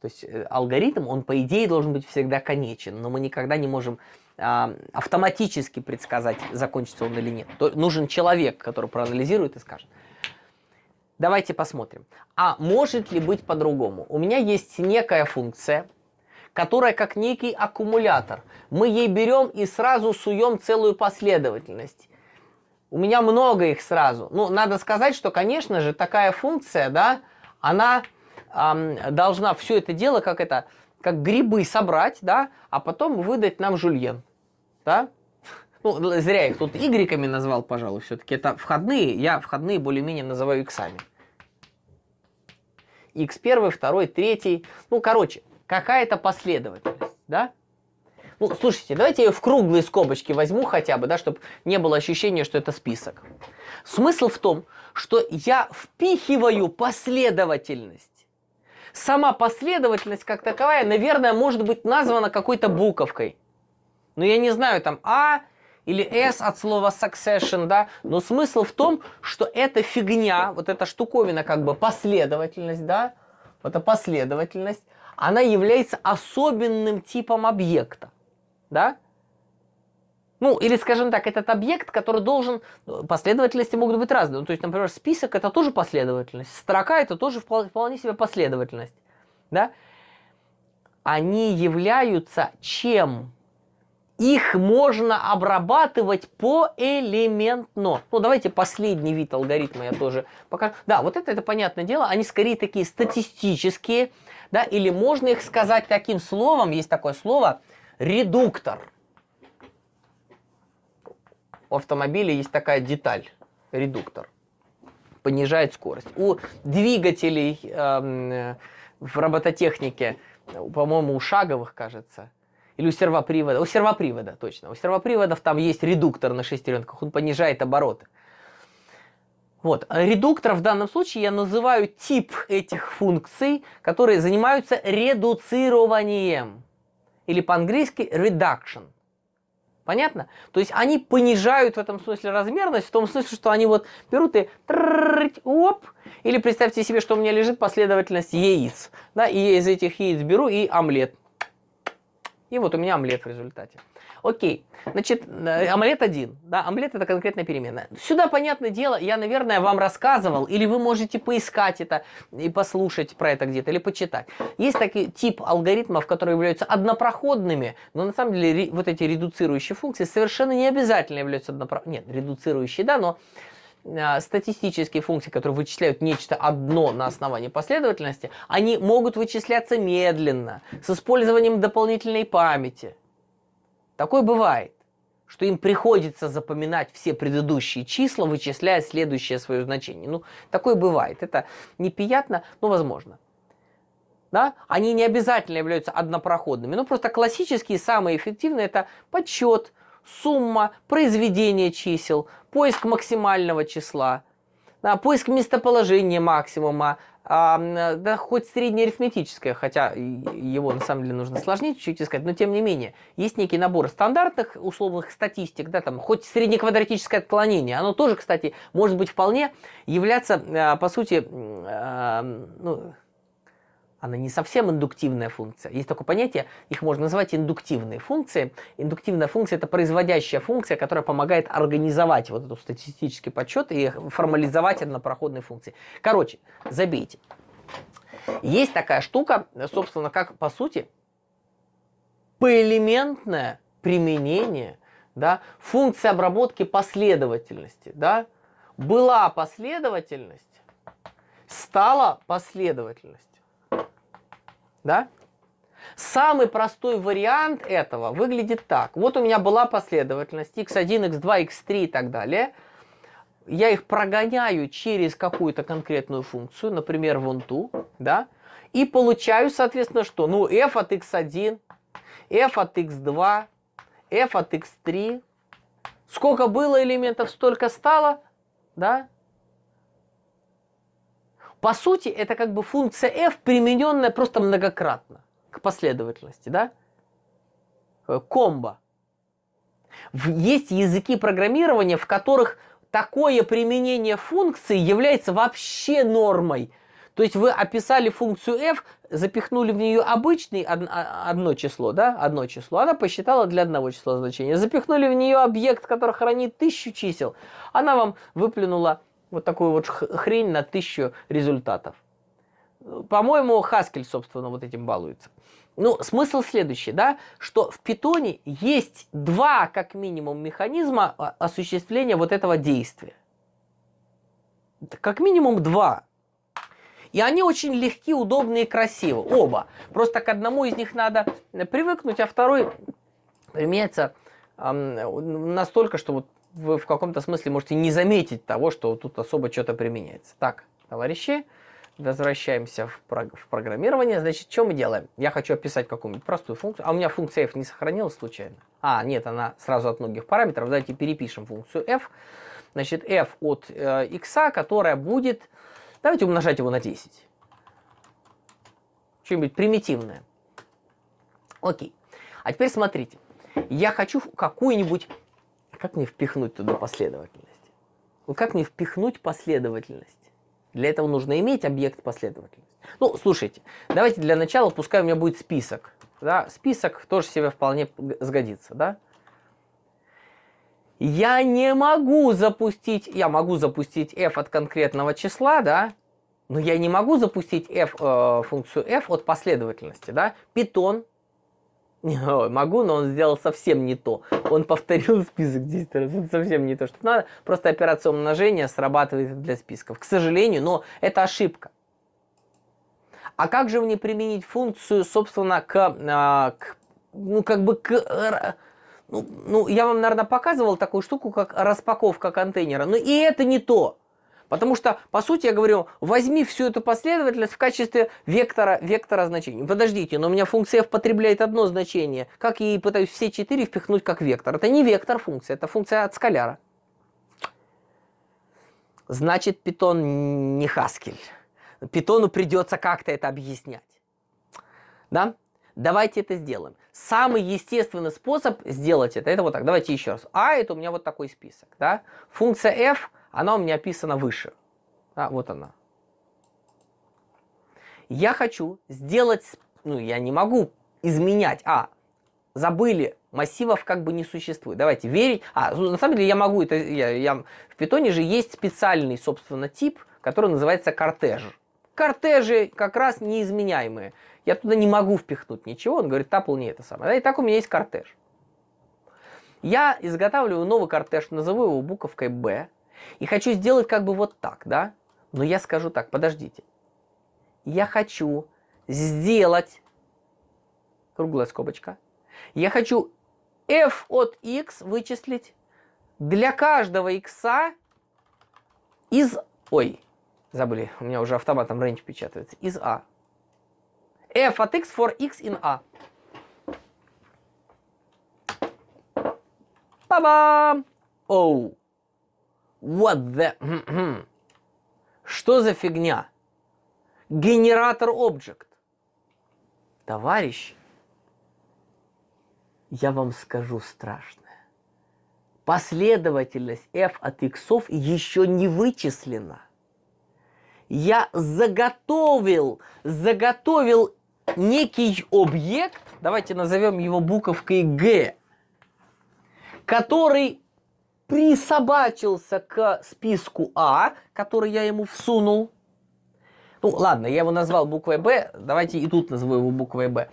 То есть э, алгоритм, он по идее должен быть всегда конечен, но мы никогда не можем э, автоматически предсказать, закончится он или нет. То, нужен человек, который проанализирует и скажет – Давайте посмотрим. А может ли быть по-другому? У меня есть некая функция, которая как некий аккумулятор. Мы ей берем и сразу суем целую последовательность. У меня много их сразу. Ну, надо сказать, что, конечно же, такая функция, да, она эм, должна все это дело, как это, как грибы собрать, да, а потом выдать нам жульен, да, ну, зря их тут игреками назвал, пожалуй, все-таки. Это входные, я входные более-менее называю иксами. x1, второй третий Ну, короче, какая-то последовательность, да? Ну, слушайте, давайте я ее в круглые скобочки возьму хотя бы, да, чтобы не было ощущения, что это список. Смысл в том, что я впихиваю последовательность. Сама последовательность как таковая, наверное, может быть названа какой-то буковкой. Но я не знаю, там А, или S от слова succession, да, но смысл в том, что эта фигня, вот эта штуковина, как бы последовательность, да, вот эта последовательность, она является особенным типом объекта, да, ну, или, скажем так, этот объект, который должен... Ну, последовательности могут быть разные. Ну, то есть, например, список – это тоже последовательность. Строка – это тоже вполне себе последовательность. Да? Они являются чем? их можно обрабатывать поэлементно. Ну, давайте последний вид алгоритма я тоже покажу. Да, вот это, это понятное дело, они скорее такие статистические, да, или можно их сказать таким словом, есть такое слово, редуктор. У автомобиля есть такая деталь, редуктор, понижает скорость. У двигателей эм, в робототехнике, по-моему, у шаговых, кажется, или у сервопривода. У сервопривода, точно. У сервоприводов там есть редуктор на шестеренках, он понижает обороты. Вот. А редуктор в данном случае я называю тип этих функций, которые занимаются редуцированием. Или по-английски reduction. Понятно? То есть они понижают в этом смысле размерность, в том смысле, что они вот берут и оп, или представьте себе, что у меня лежит последовательность яиц, да, и я из этих яиц беру и омлет и вот у меня омлет в результате. Окей, значит, э, омлет один. Да, омлет это конкретная переменная. Сюда, понятное дело, я, наверное, вам рассказывал, или вы можете поискать это и послушать про это где-то, или почитать. Есть такой тип алгоритмов, которые являются однопроходными, но на самом деле вот эти редуцирующие функции совершенно не обязательно являются однопроходными. Нет, редуцирующие, да, но а, статистические функции, которые вычисляют нечто одно на основании последовательности, они могут вычисляться медленно, с использованием дополнительной памяти. Такое бывает что им приходится запоминать все предыдущие числа, вычисляя следующее свое значение. Ну, такое бывает. Это неприятно, но возможно. Да? Они не обязательно являются однопроходными. Ну, просто классические, самые эффективные – это подсчет, сумма, произведение чисел, поиск максимального числа, да, поиск местоположения максимума, а, да хоть среднеарифметическое, хотя его на самом деле нужно сложнее чуть-чуть искать, но тем не менее, есть некий набор стандартных условных статистик, да, там, хоть среднеквадратическое отклонение, оно тоже, кстати, может быть вполне являться, э, по сути, э, ну, она не совсем индуктивная функция. Есть такое понятие, их можно назвать индуктивные функции. Индуктивная функция – это производящая функция, которая помогает организовать вот этот статистический подсчет и формализовать однопроходные функции. Короче, забейте. Есть такая штука, собственно, как, по сути, поэлементное применение да, функции обработки последовательности. Да? Была последовательность, стала последовательность да? Самый простой вариант этого выглядит так. Вот у меня была последовательность x1, x2, x3 и так далее. Я их прогоняю через какую-то конкретную функцию, например, вон ту, да? И получаю, соответственно, что? Ну, f от x1, f от x2, f от x3. Сколько было элементов, столько стало, да? По сути, это как бы функция f, примененная просто многократно к последовательности, да? Э, комбо. Есть языки программирования, в которых такое применение функции является вообще нормой. То есть вы описали функцию f, запихнули в нее обычное а, одно число, да, одно число, она посчитала для одного числа значение. Запихнули в нее объект, который хранит тысячу чисел, она вам выплюнула вот такую вот хрень на тысячу результатов. По-моему, Хаскель, собственно, вот этим балуется. Ну, смысл следующий, да, что в питоне есть два, как минимум, механизма а, осуществления вот этого действия. Как минимум два. И они очень легки, удобны и красивы, оба. Просто к одному из них надо привыкнуть, а второй применяется э, настолько, что вот вы в каком-то смысле можете не заметить того, что тут особо что-то применяется. Так, товарищи, возвращаемся в, прог в программирование. Значит, что мы делаем? Я хочу описать какую-нибудь простую функцию. А у меня функция f не сохранилась случайно? А, нет, она сразу от многих параметров. Давайте перепишем функцию f. Значит, f от э, x, которая будет... Давайте умножать его на 10. Что-нибудь примитивное. Окей. А теперь смотрите. Я хочу какую-нибудь как мне впихнуть туда последовательность? Ну как мне впихнуть последовательность? Для этого нужно иметь объект последовательности. Ну, слушайте, давайте для начала, пускай у меня будет список. Да? Список тоже себе вполне сгодится, да? Я не могу запустить, я могу запустить f от конкретного числа, да, но я не могу запустить f, э, функцию f от последовательности, да. Питон (laughs) могу, но он сделал совсем не то. Он повторил (laughs) список 10 раз, это совсем не то, что надо. Просто операция умножения срабатывает для списков. К сожалению, но это ошибка. А как же мне применить функцию, собственно, к, а, к ну, как бы к... Ну, ну, я вам, наверное, показывал такую штуку, как распаковка контейнера. Но и это не то. Потому что, по сути, я говорю, возьми всю эту последовательность в качестве вектора, вектора значений. Подождите, но у меня функция f потребляет одно значение. Как я и пытаюсь все четыре впихнуть как вектор? Это не вектор функция, это функция от скаляра. Значит, питон не Хаскель. Питону придется как-то это объяснять. Да? Давайте это сделаем. Самый естественный способ сделать это, это вот так. Давайте еще раз. А, это у меня вот такой список. Да? Функция f – она у меня описана выше. Да, вот она. Я хочу сделать, ну я не могу изменять. А, забыли, массивов как бы не существует. Давайте верить. А, на самом деле я могу это, я, я, в питоне же есть специальный, собственно, тип, который называется кортеж. Кортежи как раз неизменяемые. Я туда не могу впихнуть ничего. Он говорит, тапл не это самое. Да, и так у меня есть кортеж. Я изготавливаю новый кортеж, назову его буковкой B. И хочу сделать как бы вот так, да? Но я скажу так, подождите. Я хочу сделать, круглая скобочка, я хочу f от x вычислить для каждого x из... Ой, забыли, у меня уже автоматом range печатается. Из a. А. f от x for x in a. Па-бам! Оу! Oh. What the... Что за фигня? Генератор объект. Товарищи, я вам скажу страшное. Последовательность f от x еще не вычислена. Я заготовил, заготовил некий объект, давайте назовем его буковкой Г, который присобачился к списку А, который я ему всунул. Ну, ладно, я его назвал буквой Б, давайте и тут назову его буквой Б.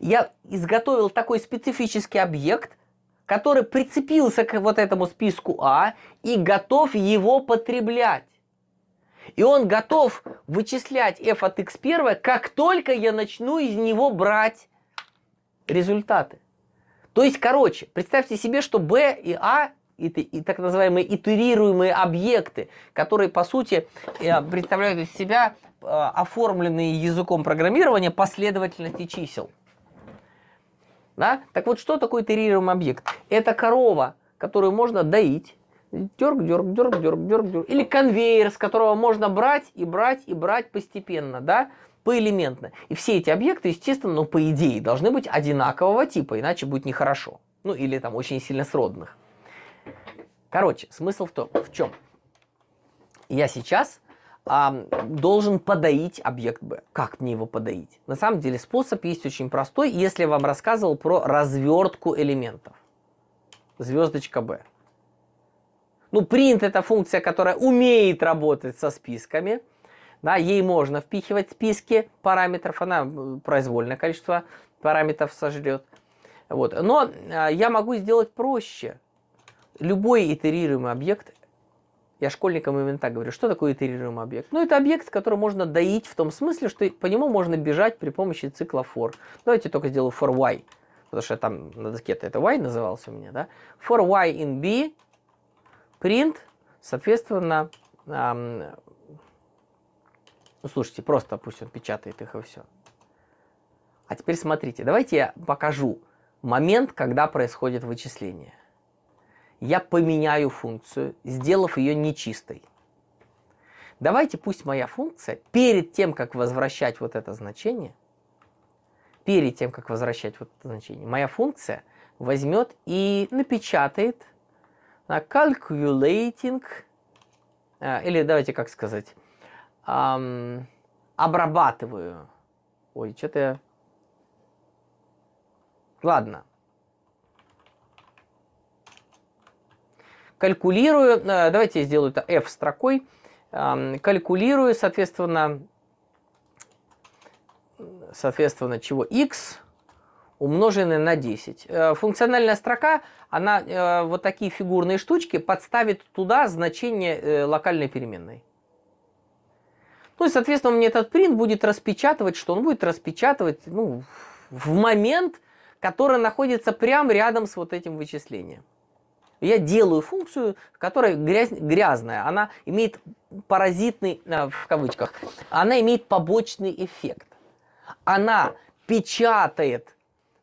Я изготовил такой специфический объект, который прицепился к вот этому списку А и готов его потреблять. И он готов вычислять f от x1, как только я начну из него брать результаты. То есть, короче, представьте себе, что b и a и, и так называемые итерируемые объекты, которые, по сути, э, представляют из себя э, оформленные языком программирования последовательности чисел. Да? Так вот, что такое итерируемый объект? Это корова, которую можно доить, дерг, дерг, дерг, дерг, дерг, дерг. Или конвейер, с которого можно брать и брать и брать постепенно, да, поэлементно. И все эти объекты, естественно, ну, по идее, должны быть одинакового типа, иначе будет нехорошо. Ну, или там очень сильно сродных. Короче, смысл в том, в чем? Я сейчас а, должен подоить объект Б. Как мне его подоить? На самом деле способ есть очень простой, если я вам рассказывал про развертку элементов. Звездочка Б. Ну, print это функция, которая умеет работать со списками. Да, ей можно впихивать списки параметров, она произвольное количество параметров сожрет. Вот. Но а, я могу сделать проще любой итерируемый объект, я школьникам именно так говорю, что такое итерируемый объект? Ну, это объект, который можно доить в том смысле, что по нему можно бежать при помощи цикла for. Давайте только сделаю for y, потому что там на доске это y назывался у меня, да? For y in b, print, соответственно, эм, ну, слушайте, просто пусть он печатает их и все. А теперь смотрите, давайте я покажу момент, когда происходит вычисление я поменяю функцию, сделав ее нечистой. Давайте пусть моя функция перед тем, как возвращать вот это значение, перед тем, как возвращать вот это значение, моя функция возьмет и напечатает на calculating, э, или давайте как сказать, эм, обрабатываю. Ой, что-то я... Ладно, калькулирую, э, давайте я сделаю это F строкой, э, калькулирую, соответственно, соответственно, чего x умноженное на 10. Э, функциональная строка, она вот такие фигурные штучки подставит туда значение локальной переменной. Ну и, соответственно, мне этот принт будет распечатывать, что он будет распечатывать ну, в момент, который находится прямо рядом с вот этим вычислением я делаю функцию, которая грязь, грязная, она имеет паразитный, э, в кавычках, она имеет побочный эффект. Она печатает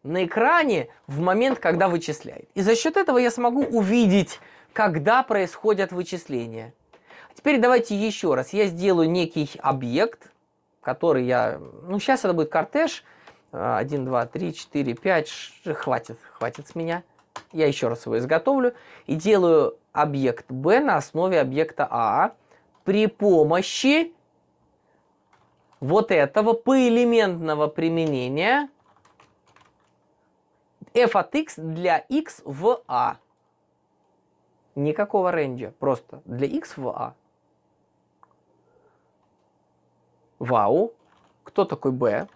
на экране в момент, когда вычисляет. И за счет этого я смогу увидеть, когда происходят вычисления. Теперь давайте еще раз. Я сделаю некий объект, который я... Ну, сейчас это будет кортеж. 1, 2, 3, 4, 5, хватит, хватит с меня я еще раз его изготовлю, и делаю объект B на основе объекта А при помощи вот этого поэлементного применения f от x для x в А. Никакого рейнджа, просто для x в А. Вау. Кто такой B?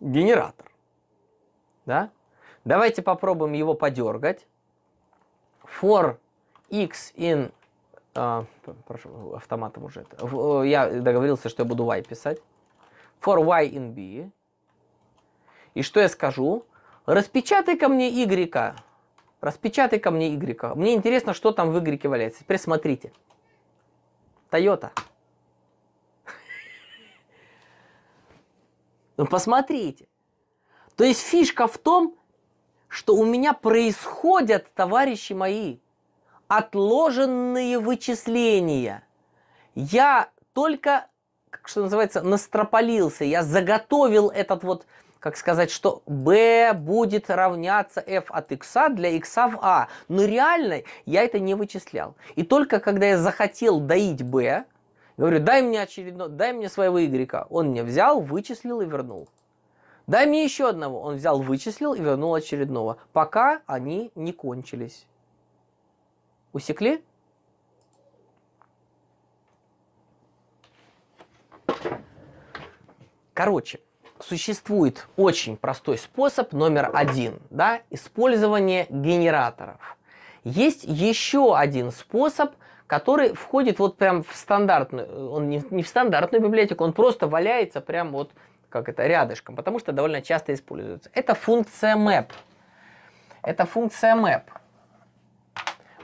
Генератор. Да? Давайте попробуем его подергать. For x in... Э, прошу, автоматом уже это. Э, я договорился, что я буду y писать. For y in b. И что я скажу? Распечатай ко мне y. Распечатай ко мне y. Мне интересно, что там в y валяется. Теперь смотрите. Toyota. (laughs) Ну посмотрите. То есть фишка в том, что у меня происходят, товарищи мои, отложенные вычисления. Я только, как что называется, настропалился, я заготовил этот вот, как сказать, что b будет равняться f от x для x в a. «А». Но реально я это не вычислял. И только когда я захотел доить b, говорю, дай мне очередно, дай мне своего y, он мне взял, вычислил и вернул. Дай мне еще одного. Он взял, вычислил и вернул очередного, пока они не кончились. Усекли? Короче, существует очень простой способ номер один, да, использование генераторов. Есть еще один способ, который входит вот прям в стандартную, он не, не в стандартную библиотеку, он просто валяется прям вот как это, рядышком, потому что довольно часто используется. Это функция map. Это функция map.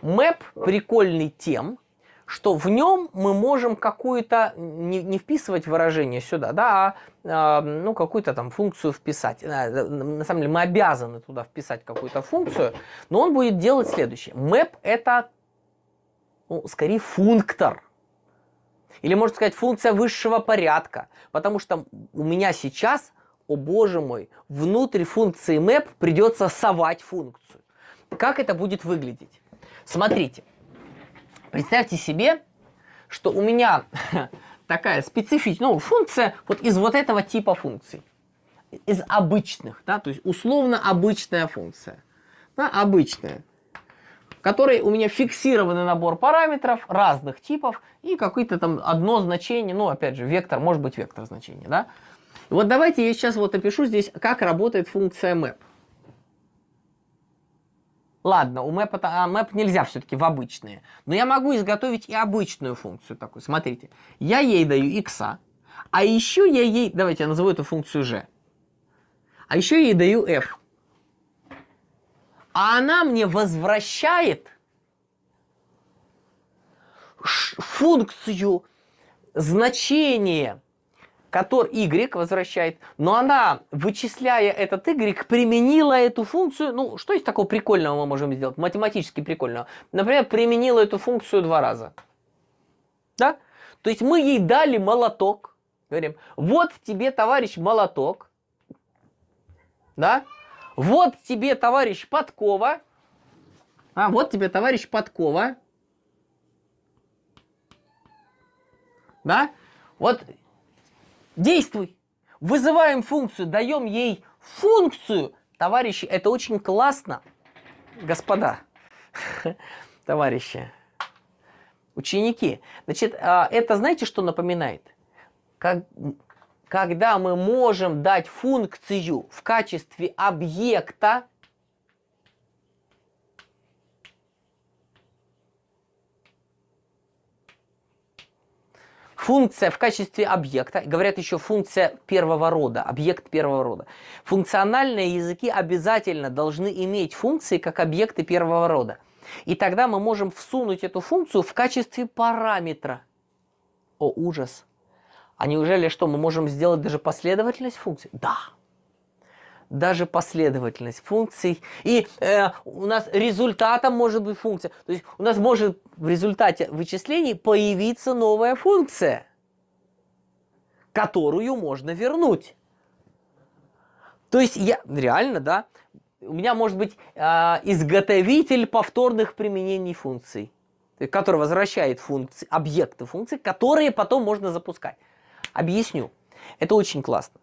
Map прикольный тем, что в нем мы можем какую-то, не, не вписывать выражение сюда, да, а э, ну, какую-то там функцию вписать. Э, на самом деле мы обязаны туда вписать какую-то функцию, но он будет делать следующее. Map это, ну, скорее, функтор, или можно сказать функция высшего порядка, потому что у меня сейчас, о боже мой, внутрь функции map придется совать функцию. Как это будет выглядеть? Смотрите, представьте себе, что у меня (laughs) такая специфичная ну, функция вот из вот этого типа функций. Из обычных, да, то есть условно обычная функция. Да, обычная которой у меня фиксированный набор параметров разных типов и какое-то там одно значение, ну, опять же, вектор, может быть, вектор значения, да. вот давайте я сейчас вот опишу здесь, как работает функция map. Ладно, у map, а map нельзя все-таки в обычные. Но я могу изготовить и обычную функцию такую. Смотрите, я ей даю x, а еще я ей... Давайте я назову эту функцию g. А еще я ей даю f а она мне возвращает функцию значение, который y возвращает, но она, вычисляя этот y, применила эту функцию, ну, что из такого прикольного мы можем сделать, математически прикольного? Например, применила эту функцию два раза. Да? То есть мы ей дали молоток, говорим, вот тебе, товарищ, молоток, да, вот тебе, товарищ Подкова. А, вот тебе, товарищ Подкова. Да? Вот действуй. Вызываем функцию, даем ей функцию. Товарищи, это очень классно. Господа, (laughs) товарищи, ученики. Значит, а, это знаете, что напоминает? Как, когда мы можем дать функцию в качестве объекта, Функция в качестве объекта, говорят еще функция первого рода, объект первого рода. Функциональные языки обязательно должны иметь функции как объекты первого рода. И тогда мы можем всунуть эту функцию в качестве параметра. О, ужас! А неужели что, мы можем сделать даже последовательность функций? Да. Даже последовательность функций. И э, у нас результатом может быть функция. То есть у нас может в результате вычислений появиться новая функция, которую можно вернуть. То есть я реально, да, у меня может быть э, изготовитель повторных применений функций, который возвращает функции, объекты функций, которые потом можно запускать. Объясню. Это очень классно.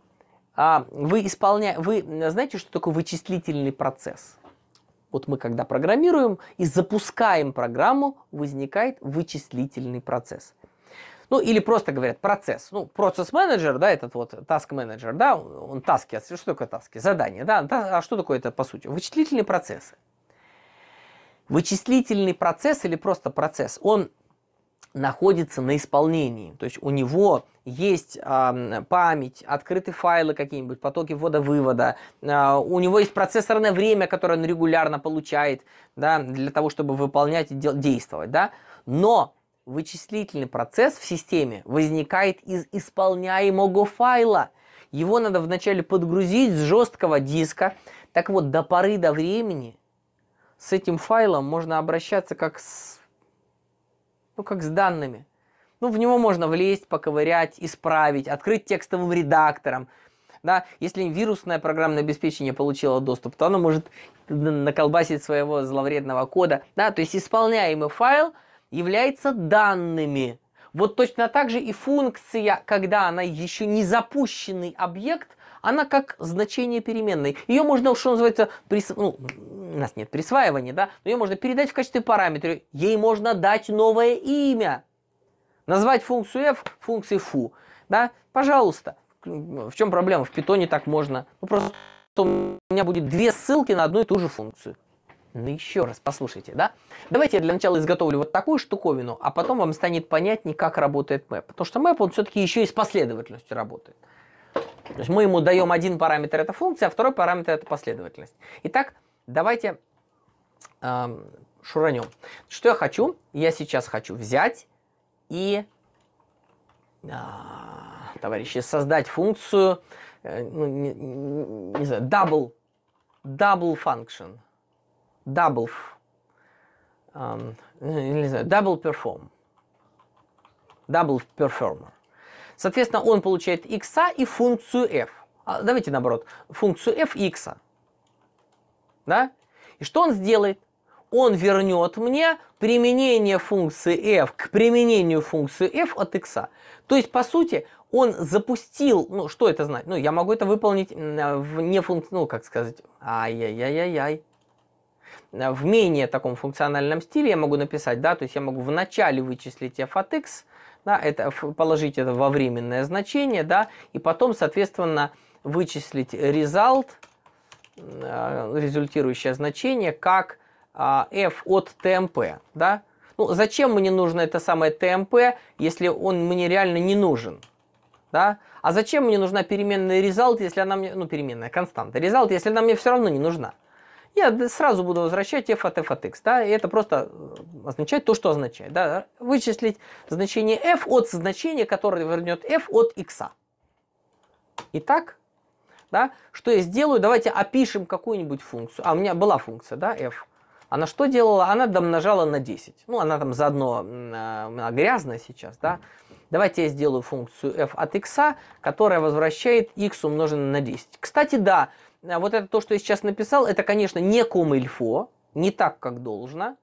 А вы, исполня... вы знаете, что такое вычислительный процесс? Вот мы когда программируем и запускаем программу, возникает вычислительный процесс. Ну, или просто говорят процесс. Ну, процесс-менеджер, да, этот вот таск-менеджер, да, он таски, а что такое таски? Задание, да, а что такое это по сути? Вычислительные процессы. Вычислительный процесс или просто процесс, он находится на исполнении. То есть у него есть э, память, открыты файлы какие-нибудь, потоки ввода-вывода. Э, у него есть процессорное время, которое он регулярно получает да, для того, чтобы выполнять и де- действовать. Да? Но вычислительный процесс в системе возникает из исполняемого файла. Его надо вначале подгрузить с жесткого диска. Так вот, до поры до времени с этим файлом можно обращаться как с ну, как с данными. Ну, в него можно влезть, поковырять, исправить, открыть текстовым редактором. Да, если вирусное программное обеспечение получило доступ, то оно может наколбасить своего зловредного кода. Да, то есть исполняемый файл является данными. Вот точно так же и функция, когда она еще не запущенный объект, она как значение переменной. Ее можно, что называется, прис... ну, у нас нет присваивания, да, но ее можно передать в качестве параметра. Ей можно дать новое имя. Назвать функцию f функцией foo. Да, пожалуйста. В чем проблема? В питоне так можно. Ну, просто у меня будет две ссылки на одну и ту же функцию. Ну еще раз послушайте, да? Давайте я для начала изготовлю вот такую штуковину, а потом вам станет понятнее, как работает мэп. Потому что мэп, он все-таки еще и с последовательностью работает. То есть мы ему даем один параметр – это функция, а второй параметр – это последовательность. Итак, давайте э, эм, шуранем. Что я хочу? Я сейчас хочу взять и, э, товарищи, создать функцию, э, ну, не, не знаю, double, double function, double, э, не знаю, double perform, double performer. Соответственно, он получает x а и функцию f. А давайте наоборот, функцию f x. А. Да? И что он сделает? Он вернет мне применение функции f к применению функции f от x. А. То есть, по сути, он запустил, ну, что это значит? Ну, я могу это выполнить э, в не ну, как сказать, ай-яй-яй-яй-яй. В менее таком функциональном стиле я могу написать, да, то есть я могу в начале вычислить f от x, да, это, положить это во временное значение, да, и потом, соответственно, вычислить result, э, результирующее значение, как а, f от tmp, да. Ну, зачем мне нужно это самое tmp, если он мне реально не нужен, да? А зачем мне нужна переменная result, если она мне, ну, переменная константа, result, если она мне все равно не нужна? я сразу буду возвращать f от f от x. Да, и это просто э, означает то, что означает. Да, вычислить значение f от значения, которое вернет f от x. Итак, да, что я сделаю? Давайте опишем какую-нибудь функцию. А у меня была функция, да, f. Она что делала? Она домножала на 10. Ну, она там заодно а, она грязная сейчас, да. Давайте я сделаю функцию f от x, которая возвращает x умноженное на 10. Кстати, да, а вот это то, что я сейчас написал, это, конечно, не комильфо, не так, как должно.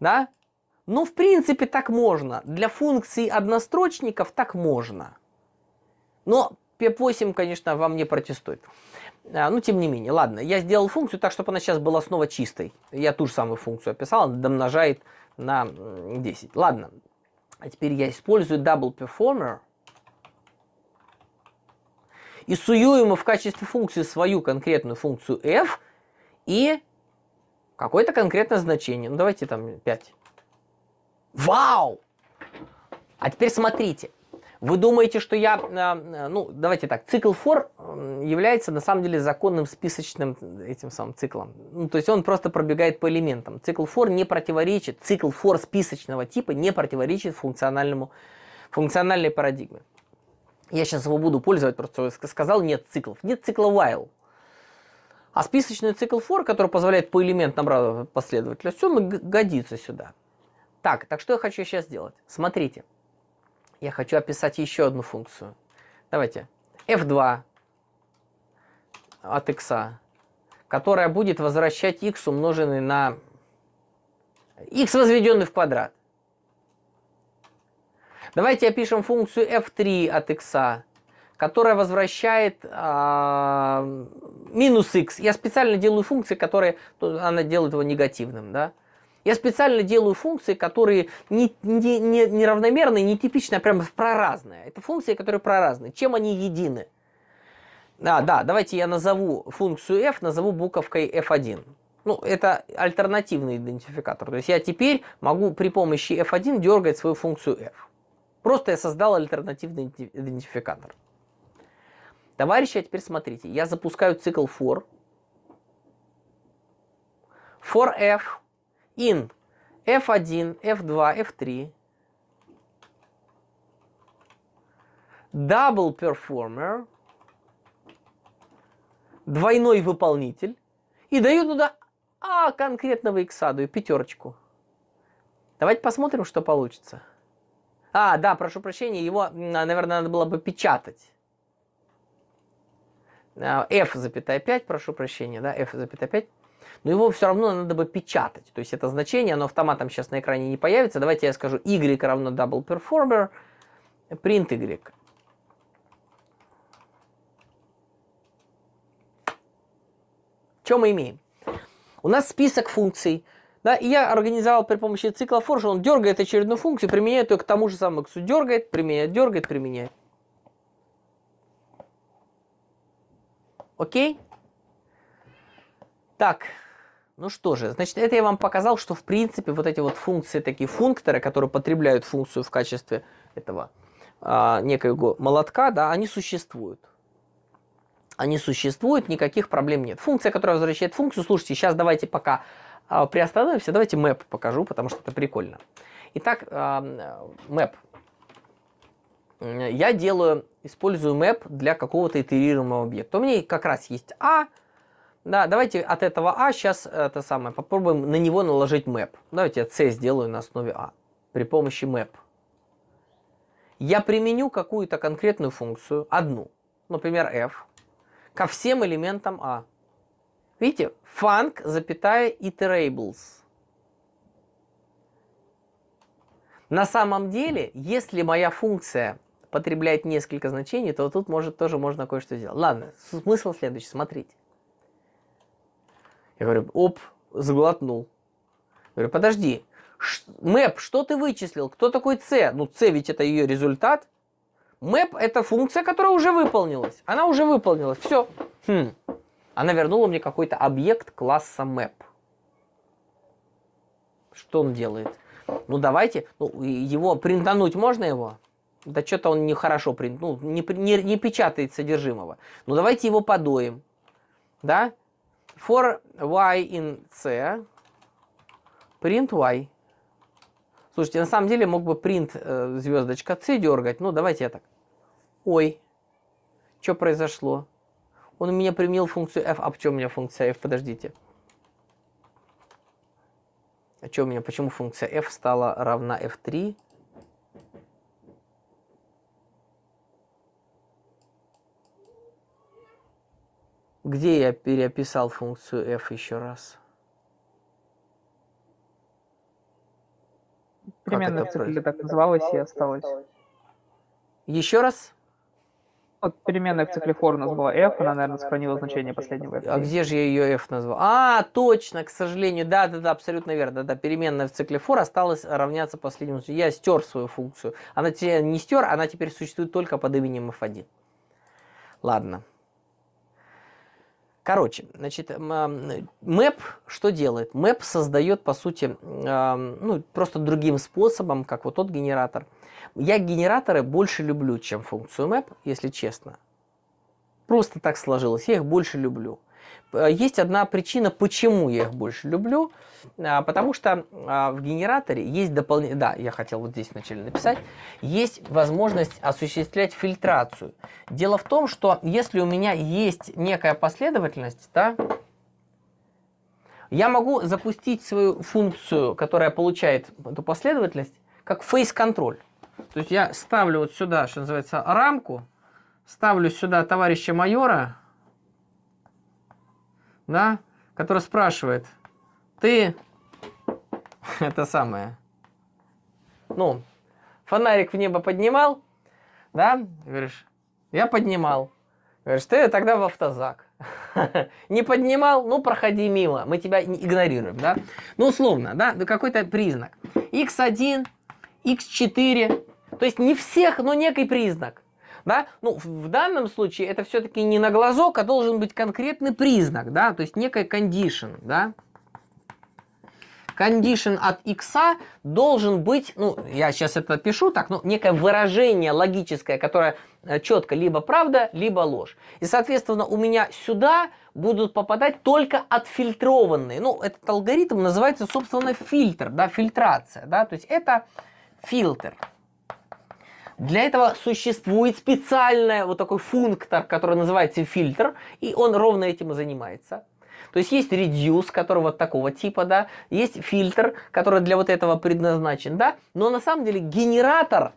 Да? Но, ну, в принципе, так можно. Для функции однострочников так можно. Но PEP8, конечно, вам не протестует. А, ну, тем не менее, ладно, я сделал функцию так, чтобы она сейчас была снова чистой. Я ту же самую функцию описал, она домножает на 10. Ладно, а теперь я использую double performer – и сую ему в качестве функции свою конкретную функцию f и какое-то конкретное значение. Ну, давайте там 5. Вау! А теперь смотрите. Вы думаете, что я... Э, э, ну, давайте так. Цикл for является на самом деле законным списочным этим самым циклом. Ну, то есть он просто пробегает по элементам. Цикл for не противоречит... Цикл for списочного типа не противоречит функциональному, функциональной парадигме. Я сейчас его буду пользовать, просто сказал, нет циклов. Нет цикла while. А списочный цикл for, который позволяет по элементам обратно последовательности, он годится сюда. Так, так что я хочу сейчас сделать? Смотрите, я хочу описать еще одну функцию. Давайте, f2 от x, которая будет возвращать x умноженный на x возведенный в квадрат. Давайте опишем функцию f3 от x, которая возвращает э, минус x. Я специально делаю функции, которые... Она делает его негативным, да? Я специально делаю функции, которые не, не, не, неравномерные, не типичные, а прямо проразные. Это функции, которые проразные. Чем они едины? А, да, давайте я назову функцию f, назову буковкой f1. Ну, это альтернативный идентификатор. То есть я теперь могу при помощи f1 дергать свою функцию f. Просто я создал альтернативный идентификатор. Товарищи, а теперь смотрите. Я запускаю цикл for. For f in f1, f2, f3. Double performer. Двойной выполнитель. И даю туда а конкретного икса, даю пятерочку. Давайте посмотрим, что получится. А, да, прошу прощения, его, а, наверное, надо было бы печатать. А, F f,5, прошу прощения, да, F f,5. Но его все равно надо бы печатать. То есть это значение, оно автоматом сейчас на экране не появится. Давайте я скажу y равно double performer, print y. Что мы имеем? У нас список функций, да, и я организовал при помощи цикла for, он дергает очередную функцию, применяет ее к тому же самому x. Дергает, применяет, дергает, применяет. Окей? Так, ну что же, значит, это я вам показал, что в принципе вот эти вот функции, такие функторы, которые потребляют функцию в качестве этого а, некоего молотка, да, они существуют они существуют, никаких проблем нет. Функция, которая возвращает функцию, слушайте, сейчас давайте пока а, приостановимся. Давайте map покажу, потому что это прикольно. Итак, map. Я делаю, использую map для какого-то итерируемого объекта. У меня как раз есть а. Да, давайте от этого а сейчас это самое, попробуем на него наложить map. Давайте я C сделаю на основе а при помощи map. Я применю какую-то конкретную функцию, одну, например, f, ко всем элементам а. Видите, фанк, запятая, iterables. На самом деле, если моя функция потребляет несколько значений, то тут может, тоже можно кое-что сделать. Ладно, смысл следующий, смотрите. Я говорю, оп, заглотнул. Я говорю, подожди, мэп, что ты вычислил? Кто такой c? Ну, c ведь это ее результат. Мэп это функция, которая уже выполнилась. Она уже выполнилась. Все. Хм. Она вернула мне какой-то объект класса map. Что он делает? Ну давайте, ну, его принтануть можно его? Да что-то он нехорошо принт, ну, не, не, не печатает содержимого. Ну давайте его подоим. Да? For y in c, print y. Слушайте, на самом деле мог бы print э, звездочка c дергать. Ну давайте я так. Ой, что произошло? Он у меня применил функцию f. А почему у меня функция f? Подождите. А что у меня? Почему функция f стала равна f3? Где я переописал функцию f еще раз? Примерно цепель так называлась и осталась. Еще раз? Вот переменная в цикле for у нас была f, она, наверное, сохранила значение последнего f. А где же я ее f назвал? А, точно, к сожалению, да, да, да, абсолютно верно, да, да, переменная в цикле for осталась равняться последнему. Я стер свою функцию. Она не стер, она теперь существует только под именем f1. Ладно. Короче, значит, а, мэп что делает? Мэп создает, по сути, а, ну, просто другим способом, как вот тот генератор – я генераторы больше люблю, чем функцию map, если честно. Просто так сложилось, я их больше люблю. Э, есть одна причина, почему я их больше люблю. А, потому что а, в генераторе есть дополнительно... Да, я хотел вот здесь вначале написать. Есть возможность осуществлять фильтрацию. Дело в том, что если у меня есть некая последовательность, да, я могу запустить свою функцию, которая получает эту последовательность, как фейс-контроль. То есть я ставлю вот сюда, что называется, рамку, ставлю сюда товарища майора, да, который спрашивает, ты (laughs) это самое, ну, фонарик в небо поднимал, да, говоришь, я поднимал. Говоришь, ты тогда в автозак. (laughs) Не поднимал, ну проходи мимо, мы тебя игнорируем, да? Ну, условно, да, какой-то признак. X1 X4. То есть не всех, но некий признак. Да? Ну, в данном случае это все-таки не на глазок, а должен быть конкретный признак, да, то есть некая condition, да. Condition от x должен быть, ну, я сейчас это пишу так, ну, некое выражение логическое, которое э, четко либо правда, либо ложь. И, соответственно, у меня сюда будут попадать только отфильтрованные. Ну, этот алгоритм называется, собственно, фильтр, да, фильтрация, да, то есть это фильтр. Для этого существует специальный вот такой функтор, который называется фильтр, и он ровно этим и занимается. То есть есть reduce, который вот такого типа, да, есть фильтр, который для вот этого предназначен, да, но на самом деле генератор,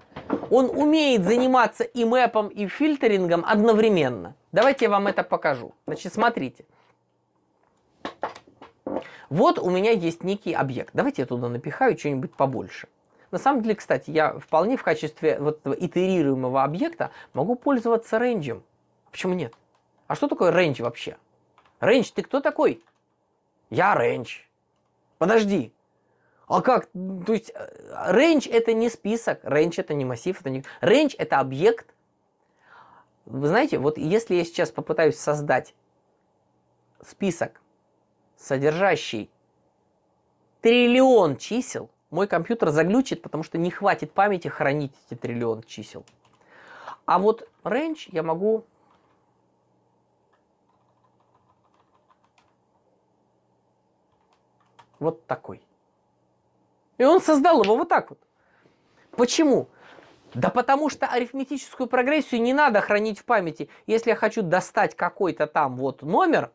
он умеет заниматься и мэпом, и фильтрингом одновременно. Давайте я вам это покажу. Значит, смотрите. Вот у меня есть некий объект. Давайте я туда напихаю что-нибудь побольше. На самом деле, кстати, я вполне в качестве вот этого итерируемого объекта могу пользоваться рейнджем. Почему нет? А что такое рейндж вообще? Рейндж, ты кто такой? Я рейндж. Подожди. А как? То есть э, рейндж это не список, рейндж это не массив, это не... Рейндж это объект. Вы знаете, вот если я сейчас попытаюсь создать список, содержащий триллион чисел, мой компьютер заглючит, потому что не хватит памяти хранить эти триллион чисел. А вот range я могу вот такой. И он создал его вот так вот. Почему? Да потому что арифметическую прогрессию не надо хранить в памяти. Если я хочу достать какой-то там вот номер,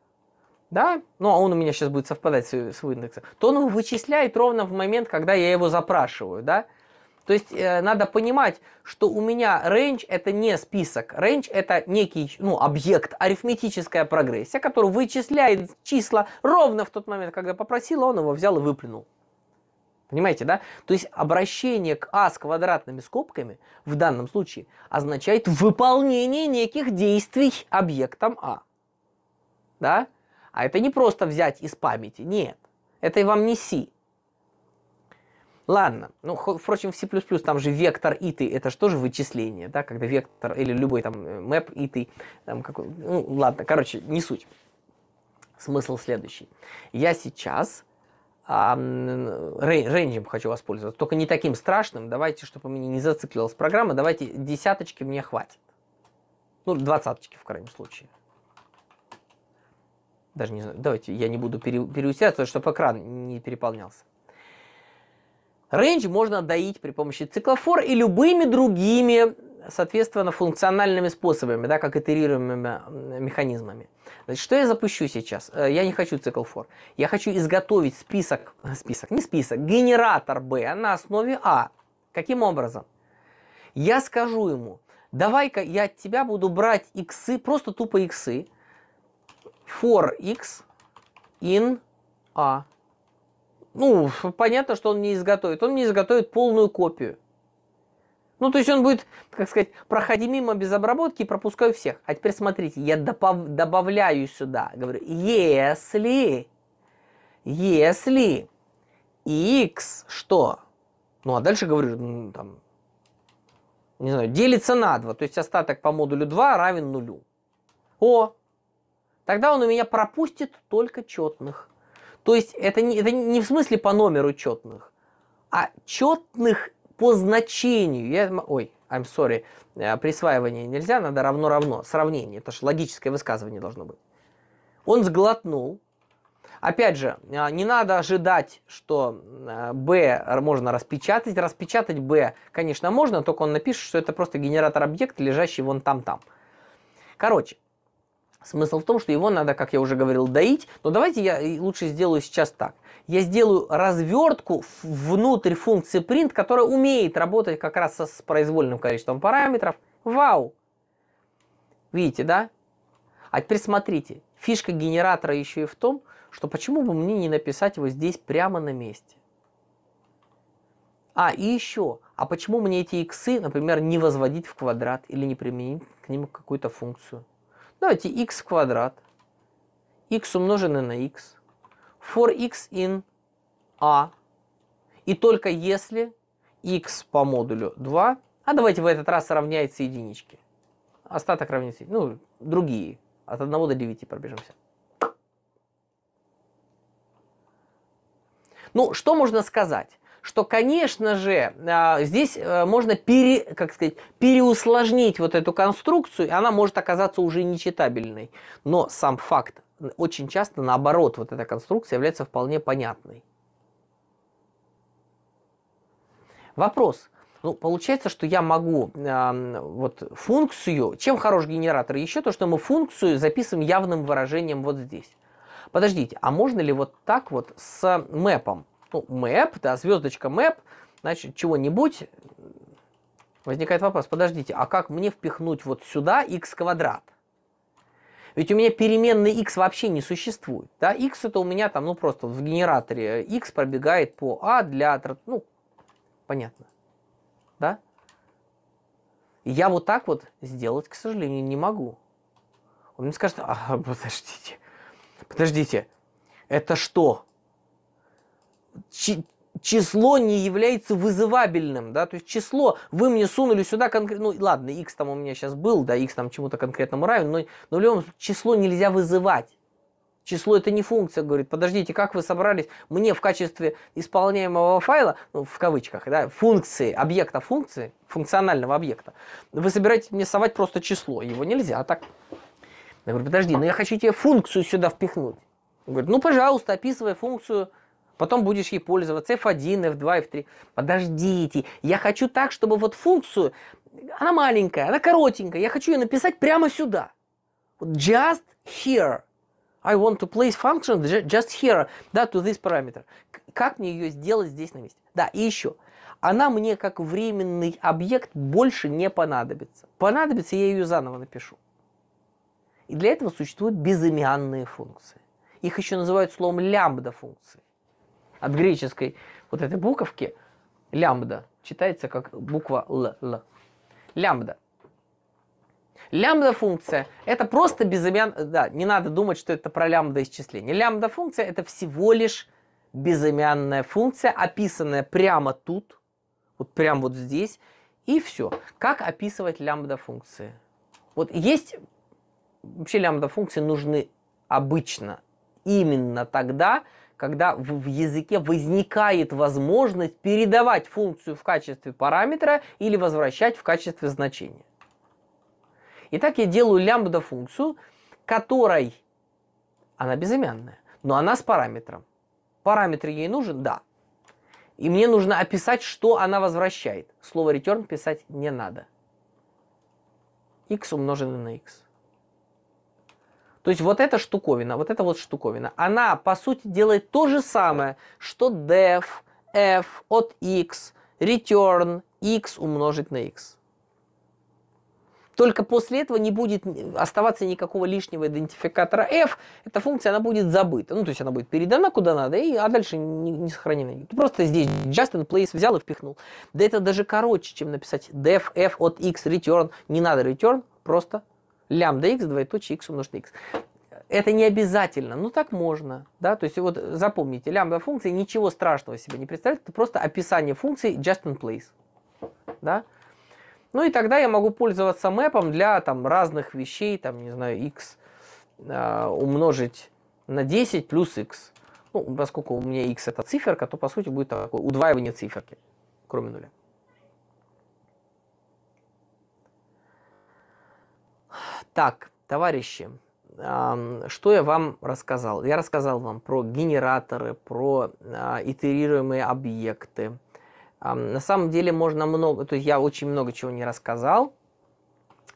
да, ну а он у меня сейчас будет совпадать с, с индексом, то он его вычисляет ровно в момент, когда я его запрашиваю, да. То есть э, надо понимать, что у меня range это не список, range это некий ну, объект, арифметическая прогрессия, который вычисляет числа ровно в тот момент, когда попросил, а он его взял и выплюнул. Понимаете, да? То есть обращение к А с квадратными скобками в данном случае означает выполнение неких действий объектом А. Да? А это не просто взять из памяти, нет. Это и вам не C. Ладно, ну, впрочем, в C++ там же вектор и ты, это же тоже вычисление, да, когда вектор или любой там map э, ты, там какой, ну, ладно, короче, не суть. Смысл следующий. Я сейчас а, рейнджем хочу воспользоваться, только не таким страшным, давайте, чтобы у меня не зациклилась программа, давайте десяточки мне хватит. Ну, двадцаточки в крайнем случае даже не знаю, давайте я не буду пере, переусердствовать, чтобы экран не переполнялся. Range можно доить при помощи циклофор и любыми другими, соответственно, функциональными способами, да, как итерируемыми механизмами. Значит, что я запущу сейчас? Э, я не хочу цикл for. Я хочу изготовить список, э, список, не список, генератор B на основе А. Каким образом? Я скажу ему, давай-ка я от тебя буду брать иксы, просто тупо иксы, for x in a. Ну, понятно, что он не изготовит. Он не изготовит полную копию. Ну, то есть он будет, как сказать, проходи мимо без обработки и пропускаю всех. А теперь смотрите, я добавляю сюда, говорю, если, если x что? Ну, а дальше говорю, ну, там, не знаю, делится на 2, то есть остаток по модулю 2 равен нулю. О, Тогда он у меня пропустит только четных. То есть это не, это не в смысле по номеру четных, а четных по значению. Я, ой, I'm sorry, э, присваивание нельзя, надо равно-равно, сравнение. Это же логическое высказывание должно быть. Он сглотнул. Опять же, э, не надо ожидать, что B э, можно распечатать. Распечатать B, конечно, можно, только он напишет, что это просто генератор объекта, лежащий вон там-там. Короче, Смысл в том, что его надо, как я уже говорил, доить. Но давайте я лучше сделаю сейчас так. Я сделаю развертку внутрь функции print, которая умеет работать как раз со, с произвольным количеством параметров. Вау! Видите, да? А теперь смотрите. Фишка генератора еще и в том, что почему бы мне не написать его здесь прямо на месте? А, и еще. А почему мне эти иксы, например, не возводить в квадрат или не применить к ним какую-то функцию? Давайте x квадрат, x умноженное на x, for x in a, и только если x по модулю 2, а давайте в этот раз равняется единичке. Остаток равняется, ну, другие, от 1 до 9 пробежимся. Ну, что можно сказать? что, конечно же, а, здесь э, можно пере, как сказать, переусложнить вот эту конструкцию, и она может оказаться уже нечитабельной. Но сам факт, очень часто наоборот, вот эта конструкция является вполне понятной. Вопрос. Ну, получается, что я могу э, вот функцию... Чем хорош генератор? Еще то, что мы функцию записываем явным выражением вот здесь. Подождите, а можно ли вот так вот с мэпом? ну, map, да, звездочка map, значит, чего-нибудь, возникает вопрос, подождите, а как мне впихнуть вот сюда x квадрат? Ведь у меня переменной x вообще не существует. Да? x это у меня там, ну просто в генераторе x пробегает по a а для, ну, понятно. Да? я вот так вот сделать, к сожалению, не могу. Он мне скажет, а, подождите, подождите, это что, число не является вызывабельным, да, то есть число, вы мне сунули сюда конкретно, ну ладно, x там у меня сейчас был, да, x там чему-то конкретному равен, но, но в любом случае число нельзя вызывать. Число это не функция, говорит, подождите, как вы собрались мне в качестве исполняемого файла, ну, в кавычках, да, функции, объекта функции, функционального объекта, вы собираетесь мне совать просто число, его нельзя, а так. Я говорю, подожди, но ну, я хочу тебе функцию сюда впихнуть. Он говорит, ну, пожалуйста, описывай функцию Потом будешь ей пользоваться F1, F2, F3. Подождите, я хочу так, чтобы вот функцию, она маленькая, она коротенькая, я хочу ее написать прямо сюда. Just here. I want to place function just here, да, to this parameter. Как мне ее сделать здесь на месте? Да, и еще. Она мне как временный объект больше не понадобится. Понадобится, я ее заново напишу. И для этого существуют безымянные функции. Их еще называют словом лямбда функции. От греческой вот этой буковки лямбда читается как буква Л. л. Лямбда. Лямбда-функция – это просто безымян... Да, не надо думать, что это про лямбда-исчисление. Лямбда-функция – это всего лишь безымянная функция, описанная прямо тут, вот прям вот здесь, и все. Как описывать лямбда-функции? Вот есть... Вообще лямбда-функции нужны обычно именно тогда, когда в, в языке возникает возможность передавать функцию в качестве параметра или возвращать в качестве значения. Итак, я делаю лямбда функцию, которой она безымянная, но она с параметром. Параметр ей нужен? Да. И мне нужно описать, что она возвращает. Слово return писать не надо. x умноженное на x. То есть вот эта штуковина, вот эта вот штуковина, она по сути делает то же самое, что def, f от x, return, x умножить на x. Только после этого не будет оставаться никакого лишнего идентификатора f. Эта функция, она будет забыта. Ну, то есть она будет передана куда надо, и, а дальше не, не сохранена. просто здесь just in place взял и впихнул. Да это даже короче, чем написать def f от x return. Не надо return, просто лямбда x, двоеточие x умножить на x. Это не обязательно, но ну так можно. Да? То есть вот запомните, лямбда функции ничего страшного себе не представляет, это просто описание функции just in place. Да? Ну и тогда я могу пользоваться мэпом для там, разных вещей, там, не знаю, x э, а, умножить на 10 плюс x. Ну, поскольку у меня x это циферка, то по сути будет такое удваивание циферки, кроме нуля. Так, товарищи, что я вам рассказал? Я рассказал вам про генераторы, про а, итерируемые объекты. На самом деле можно много, то есть я очень много чего не рассказал,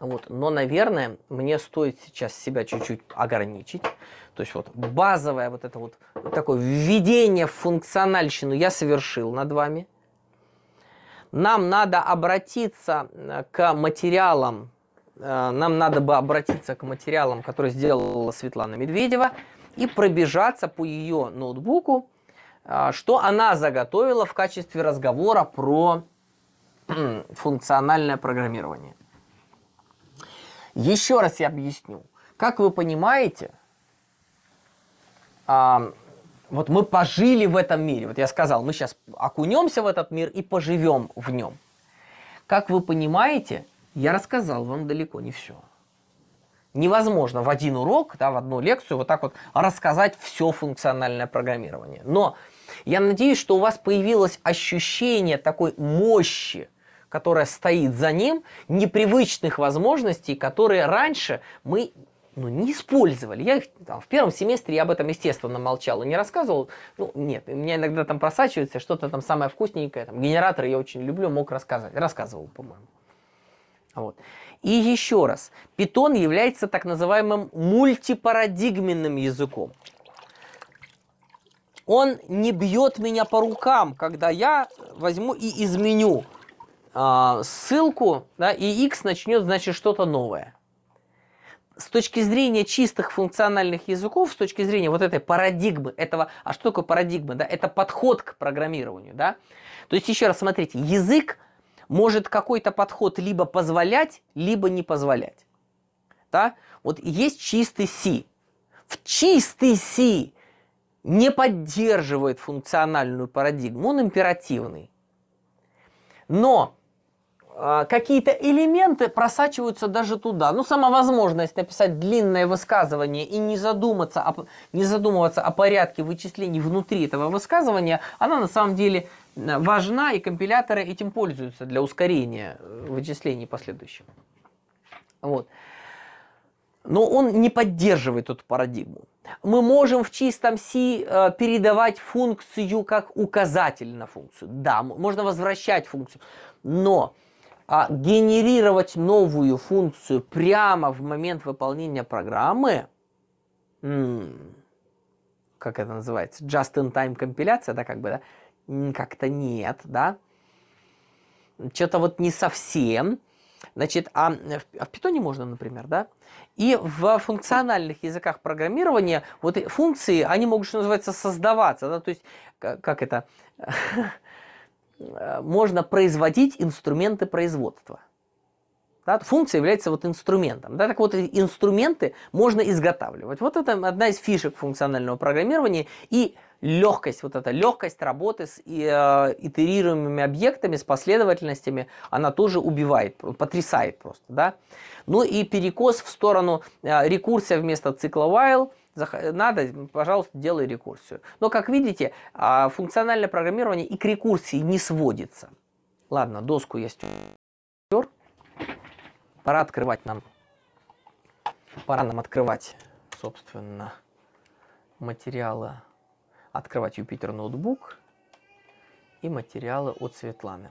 вот, но, наверное, мне стоит сейчас себя чуть-чуть ограничить. То есть вот базовое вот это вот такое введение в функциональщину я совершил над вами. Нам надо обратиться э, к материалам Э, нам надо бы обратиться к материалам, которые сделала Светлана Медведева, и пробежаться по ее ноутбуку, э, что она заготовила в качестве разговора про функциональное программирование. Еще раз я объясню. Как вы понимаете, а, вот мы пожили в этом мире. Вот я сказал, мы сейчас окунемся в этот мир и поживем в нем. Как вы понимаете, я рассказал вам далеко не все. Невозможно в один урок, да, в одну лекцию вот так вот рассказать все функциональное программирование. Но я надеюсь, что у вас появилось ощущение такой мощи, которая стоит за ним, непривычных возможностей, которые раньше мы ну, не использовали. Я их там, в первом семестре я об этом, естественно, молчал и не рассказывал. Ну, нет, у меня иногда там просачивается что-то там самое вкусненькое, там, генераторы я очень люблю, мог рассказывать, Рассказывал, по-моему. Вот. И еще раз, Python является так называемым мультипарадигменным языком. Он не бьет меня по рукам, когда я возьму и изменю э, ссылку, да, и x начнет значит что-то новое. С точки зрения чистых функциональных языков, с точки зрения вот этой парадигмы, этого, а что такое парадигма, да, это подход к программированию, да. То есть еще раз смотрите, язык – может какой-то подход либо позволять, либо не позволять. Да? Вот есть чистый C. В чистый C не поддерживает функциональную парадигму, он императивный. Но а, какие-то элементы просачиваются даже туда. Ну, сама возможность написать длинное высказывание и не, задуматься о, не задумываться о порядке вычислений внутри этого высказывания, она на самом деле важна, и компиляторы этим пользуются для ускорения э, вычислений последующих. Вот. Но он не поддерживает эту парадигму. Мы можем в чистом C э, передавать функцию как указатель на функцию. Да, можно возвращать функцию. Но а, генерировать новую функцию прямо в момент выполнения программы, как это называется, just-in-time компиляция, да, как бы, да, как-то нет, да, что-то вот не совсем. Значит, а, э, а в питоне можно, например, да? И в функциональных языках программирования вот функции, они могут, что называется, создаваться, да? То есть, как это? (laughs) Э, можно производить инструменты производства. Да? Функция является вот инструментом. Да? Так вот, инструменты можно изготавливать. Вот это одна из фишек функционального программирования. И легкость, вот эта легкость работы с и, э, итерируемыми объектами, с последовательностями, она тоже убивает, потрясает просто. Да? Ну и перекос в сторону э, рекурсия вместо цикла while – надо, пожалуйста, делай рекурсию. Но, как видите, а, функциональное программирование и к рекурсии не сводится. Ладно, доску я стер. Пора открывать нам. Пора нам открывать, собственно, материалы. Открывать Юпитер ноутбук и материалы от Светланы.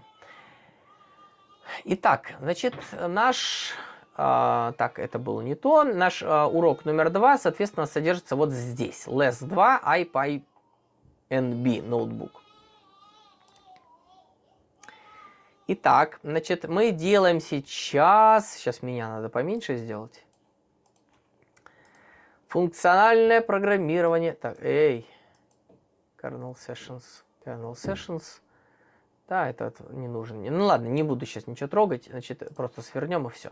Итак, значит, наш... Э, так, это было не то. Наш э, урок номер два, соответственно, содержится вот здесь. LESS 2 IPyNB ноутбук. Итак, значит, мы делаем сейчас... Сейчас меня надо поменьше сделать. Функциональное программирование. Так, эй. Kernel Sessions. Kernel Sessions. Да, этот не нужен. Ну ладно, не буду сейчас ничего трогать. Значит, просто свернем и все.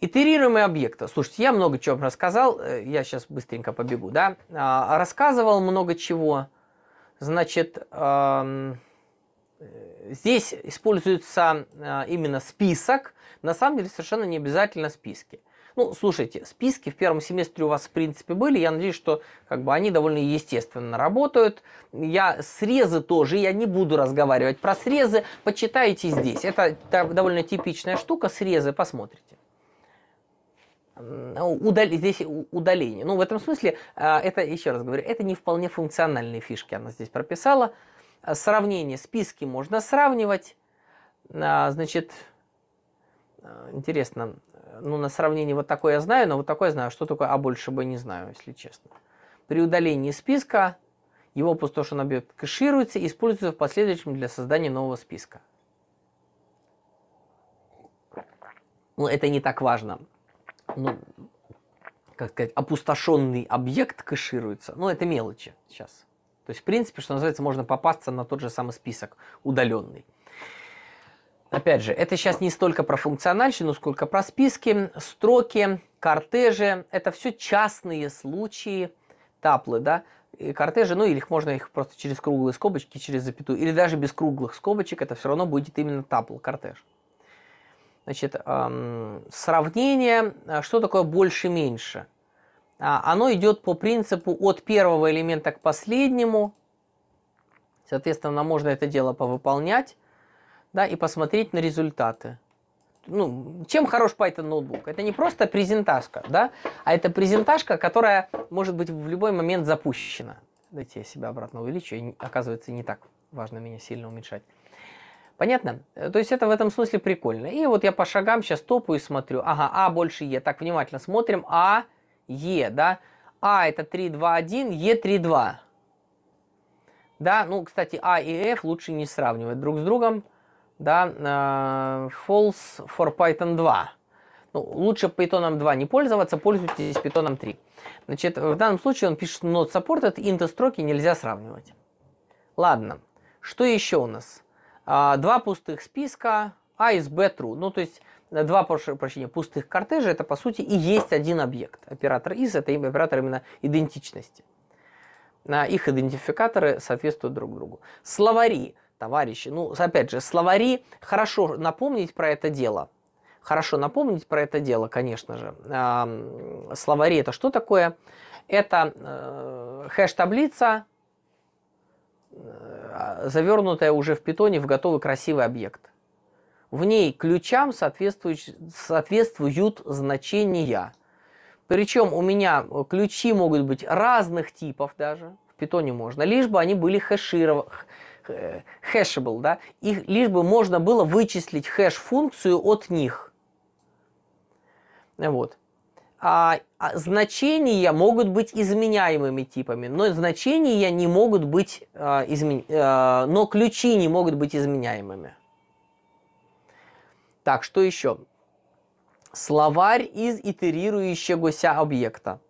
Итерируемые объекты. Слушайте, я много чего рассказал. Э, я сейчас быстренько побегу, да? А, рассказывал много чего. Значит, эм здесь используется а, именно список. На самом деле совершенно не обязательно списки. Ну, слушайте, списки в первом семестре у вас, в принципе, были. Я надеюсь, что как бы, они довольно естественно работают. Я срезы тоже, я не буду разговаривать про срезы. Почитайте здесь. Это довольно типичная штука. Срезы посмотрите. Удали, здесь удаление. Ну, в этом смысле, а, это, еще раз говорю, это не вполне функциональные фишки она здесь прописала. Э, сравнение. Списки можно сравнивать. А, значит, э, интересно, ну, на сравнение вот такое я знаю, но вот такое я знаю, а что такое, а больше бы не знаю, если честно. При удалении списка его пустошен объект кэшируется и используется в последующем для создания нового списка. Ну, это не так важно. Ну, как сказать, опустошенный объект кэшируется. Ну, это мелочи сейчас. То есть, в принципе, что называется, можно попасться на тот же самый список удаленный. Опять же, это сейчас не столько про функциональщину, сколько про списки, строки, кортежи. Это все частные случаи, таплы, да, и кортежи, ну, или их можно их просто через круглые скобочки, через запятую, или даже без круглых скобочек, это все равно будет именно тапл, кортеж. Значит, эм, сравнение, а, что такое больше-меньше – а, оно идет по принципу от первого элемента к последнему. Соответственно, можно это дело повыполнять да, и посмотреть на результаты. Ну, чем хорош Python ноутбук? Это не просто презентажка, да, а это презентажка, которая может быть в любой момент запущена. Дайте я себя обратно увеличу, и, оказывается, не так важно меня сильно уменьшать. Понятно? То есть это в этом смысле прикольно. И вот я по шагам сейчас топаю и смотрю. Ага, А больше Е. Так, внимательно смотрим. А Е, да? А это 3, 2, 1, Е 3, 2. Да, ну, кстати, А и F лучше не сравнивать друг с другом. Да, э, false for Python 2. Ну, лучше Python 2 не пользоваться, пользуйтесь Python 3. Значит, в данном случае он пишет not supported, int строки нельзя сравнивать. Ладно, что еще у нас? А, два пустых списка, А из B true. Ну, то есть два, прощения, пустых кортежа, это по сути и есть один объект. Оператор из это оператор именно идентичности. Их идентификаторы соответствуют друг другу. Словари, товарищи, ну опять же, словари, хорошо напомнить про это дело. Хорошо напомнить про это дело, конечно же. Словари это что такое? Это э, хэш-таблица, э, завернутая уже в питоне в готовый красивый объект – в ней ключам соответствуют, соответствуют значения. Причем у меня э, ключи могут быть разных типов даже, в питоне можно, лишь бы они были хэширов, э, хэшебл, да, и лишь бы можно было вычислить хэш-функцию от них. Вот. А, а значения могут быть изменяемыми типами, но значения не могут быть, а, э, измен... а, но ключи не могут быть изменяемыми. Так, что еще? Словарь из итерирующегося объекта.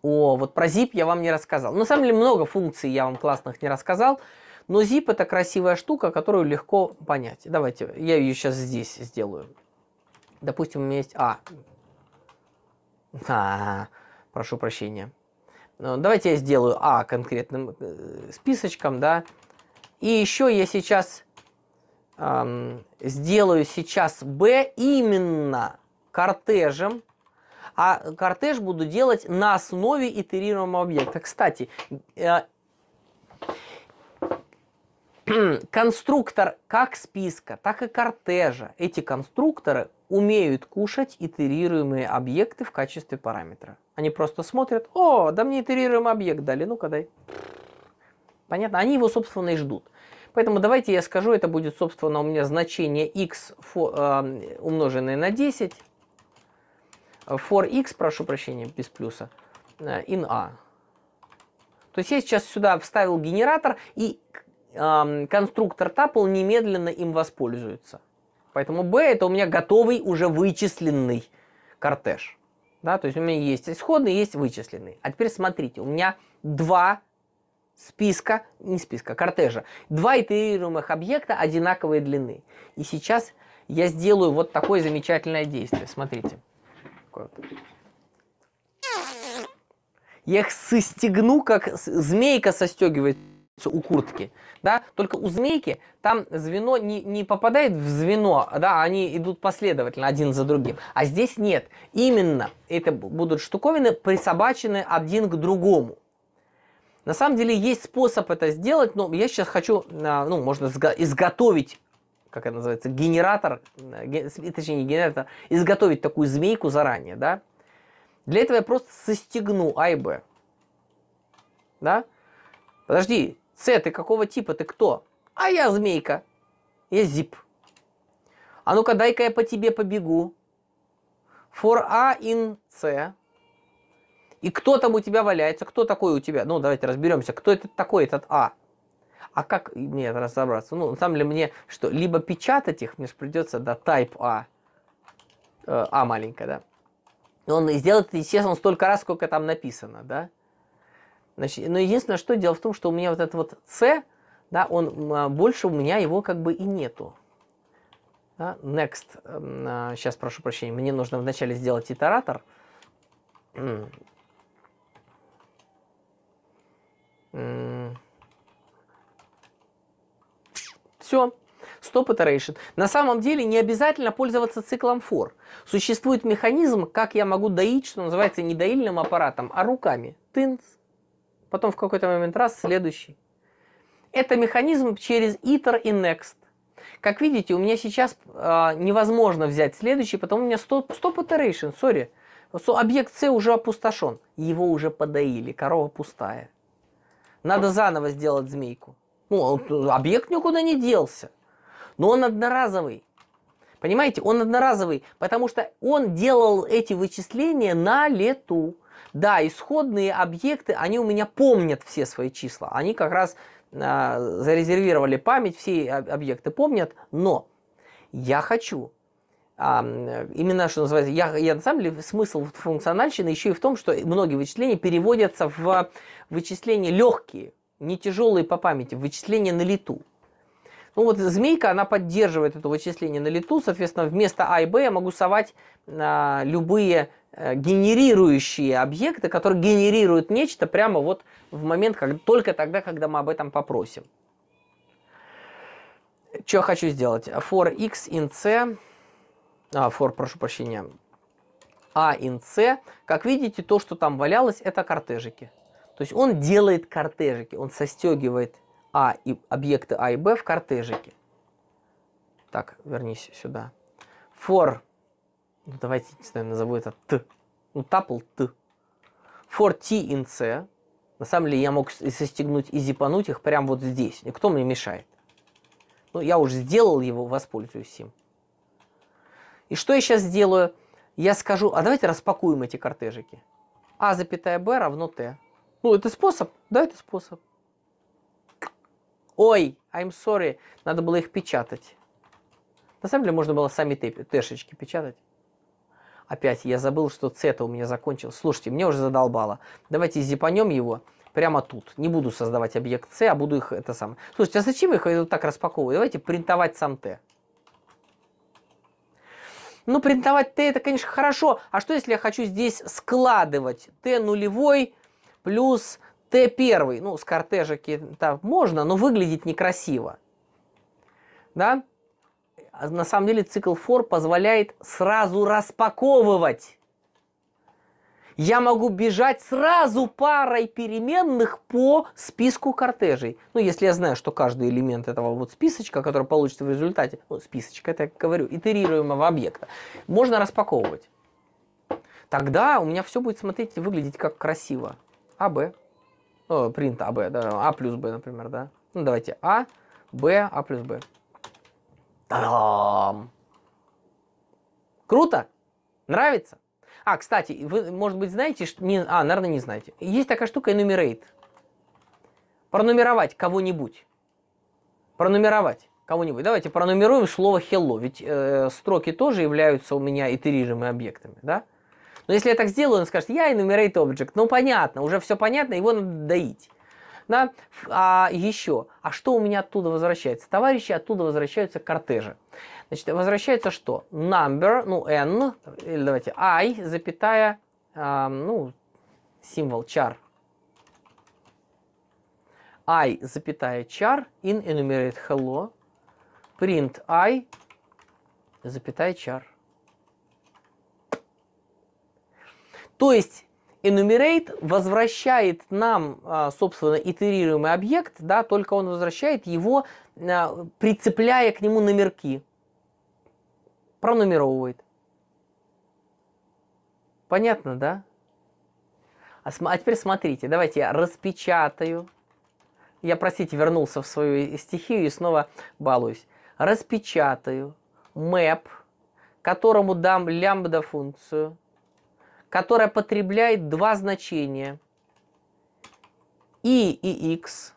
О, вот про zip я вам не рассказал. На самом деле много функций я вам классных не рассказал, но zip это красивая штука, которую легко понять. Давайте, я ее сейчас здесь сделаю. Допустим, у меня есть... А. А, прошу прощения. Ну, давайте я сделаю А конкретным э, списочком, да. И еще я сейчас сделаю сейчас B именно кортежем, а кортеж буду делать на основе итерируемого объекта. Кстати, э, (clears throat) конструктор как списка, так и кортежа, эти конструкторы умеют кушать итерируемые объекты в качестве параметра. Они просто смотрят, о, да мне итерируемый объект дали, ну-ка дай. Понятно, они его, собственно, и ждут. Поэтому давайте я скажу, это будет, собственно, у меня значение x эм, умноженное на 10. For x, прошу прощения, без плюса, э, in a. То есть я сейчас сюда вставил генератор, и э, конструктор tuple немедленно им воспользуется. Поэтому b это у меня готовый, уже вычисленный кортеж. Да, то есть у меня есть исходный, есть вычисленный. А теперь смотрите, у меня два списка, не списка, кортежа, два итерируемых объекта одинаковой длины. И сейчас я сделаю вот такое замечательное действие. Смотрите. Я их состегну, как змейка состегивается у куртки, да, только у змейки там звено не, не попадает в звено, да, они идут последовательно один за другим, а здесь нет. Именно это будут штуковины присобачены один к другому. На самом деле есть способ это сделать, но я сейчас хочу, а, ну, можно изготовить как это называется, генератор, э, точнее не генератор, изготовить такую змейку заранее, да. Для этого я просто состегну А и Б. Да? Подожди, С, ты какого типа, ты кто? А я змейка. Я зип. А ну-ка, дай-ка я по тебе побегу. For A in C. И кто там у тебя валяется, кто такой у тебя? Ну, давайте разберемся, кто это такой, этот А? А как мне разобраться? Ну, на самом деле мне что, либо печатать их, мне же придется, да, type A, а. э, А маленькая, да. он сделает, естественно, столько раз, сколько там написано, да. Значит, но единственное, что дело в том, что у меня вот этот вот C, да, он а, больше у меня его как бы и нету. Да? Next, а, сейчас прошу прощения, мне нужно вначале сделать итератор. Все. Stop iteration. На самом деле не обязательно пользоваться циклом for. Существует механизм, как я могу доить, что называется, не доильным аппаратом, а руками. Тынц. Потом в какой-то момент раз, следующий. Это механизм через iter и next. Как видите, у меня сейчас э, невозможно взять следующий, потому у меня stop, stop iteration, сори. Объект C уже опустошен. Его уже подоили, корова пустая. Надо заново сделать змейку. Ну, объект никуда не делся. Но он одноразовый. Понимаете, он одноразовый, потому что он делал эти вычисления на лету. Да, исходные объекты, они у меня помнят все свои числа. Они как раз э, зарезервировали память, все объекты помнят, но я хочу, а, именно, что называется, я, я на самом деле смысл функциональщины еще и в том, что многие вычисления переводятся в вычисления легкие, не тяжелые по памяти, вычисления на лету. Ну вот змейка, она поддерживает это вычисление на лету, соответственно, вместо А и Б я могу совать а, любые а, генерирующие объекты, которые генерируют нечто прямо вот в момент, как, только тогда, когда мы об этом попросим. Что я хочу сделать? For x in C а, for, прошу прощения, а in C. Как видите, то, что там валялось, это кортежики. То есть он делает кортежики, он состегивает а и, объекты А и Б в кортежики. Так, вернись сюда. For, ну давайте, не знаю, назову это Т. Ну, tuple Т. For T in C. На самом деле я мог и состегнуть, и зипануть их прямо вот здесь. Никто мне мешает. Ну, я уже сделал его, воспользуюсь им. И что я сейчас сделаю? Я скажу, а давайте распакуем эти кортежики. А запятая Б равно Т. Ну, это способ? Да, это способ. Ой, I'm sorry, надо было их печатать. На самом деле можно было сами Т-шечки печатать. Опять я забыл, что c у меня закончилось. Слушайте, мне уже задолбало. Давайте зипанем его прямо тут. Не буду создавать объект c, а буду их это самое. Слушайте, а зачем их вот так распаковывать? Давайте принтовать сам Т. Ну, принтовать Т это, конечно, хорошо. А что, если я хочу здесь складывать Т нулевой плюс Т первый? Ну, с кортежики там, можно, но выглядит некрасиво. Да? А, на самом деле цикл for позволяет сразу распаковывать я могу бежать сразу парой переменных по списку кортежей. Ну, если я знаю, что каждый элемент этого вот списочка, который получится в результате, ну, списочка, это, я говорю, итерируемого объекта, можно распаковывать. Тогда у меня все будет смотреть и выглядеть как красиво. А, Б. О, э, принт А, Б, да. А плюс Б, например, да. Ну, давайте А, Б, А плюс Б. Та-дам! Круто? Нравится? А, кстати, вы, может быть, знаете, что... Не, а, наверное, не знаете. Есть такая штука enumerate. Пронумеровать кого-нибудь. Пронумеровать кого-нибудь. Давайте пронумеруем слово hello, ведь э, строки тоже являются у меня итерижимыми объектами, да? Но если я так сделаю, он скажет, я enumerate object. Ну, понятно, уже все понятно, его надо доить. Да? А еще, а что у меня оттуда возвращается? Товарищи оттуда возвращаются кортежи. Значит, возвращается что? Number, ну, n, или давайте i, запятая, э, ну, символ char. i, запятая char, in enumerate hello, print i, запятая char. То есть Enumerate возвращает нам, а, собственно, итерируемый объект, да, только он возвращает его, а, прицепляя к нему номерки. Пронумеровывает. Понятно, да? А, а теперь смотрите, давайте я распечатаю. Я, простите, вернулся в свою стихию и снова балуюсь. Распечатаю map, которому дам лямбда функцию – которая потребляет два значения и и x.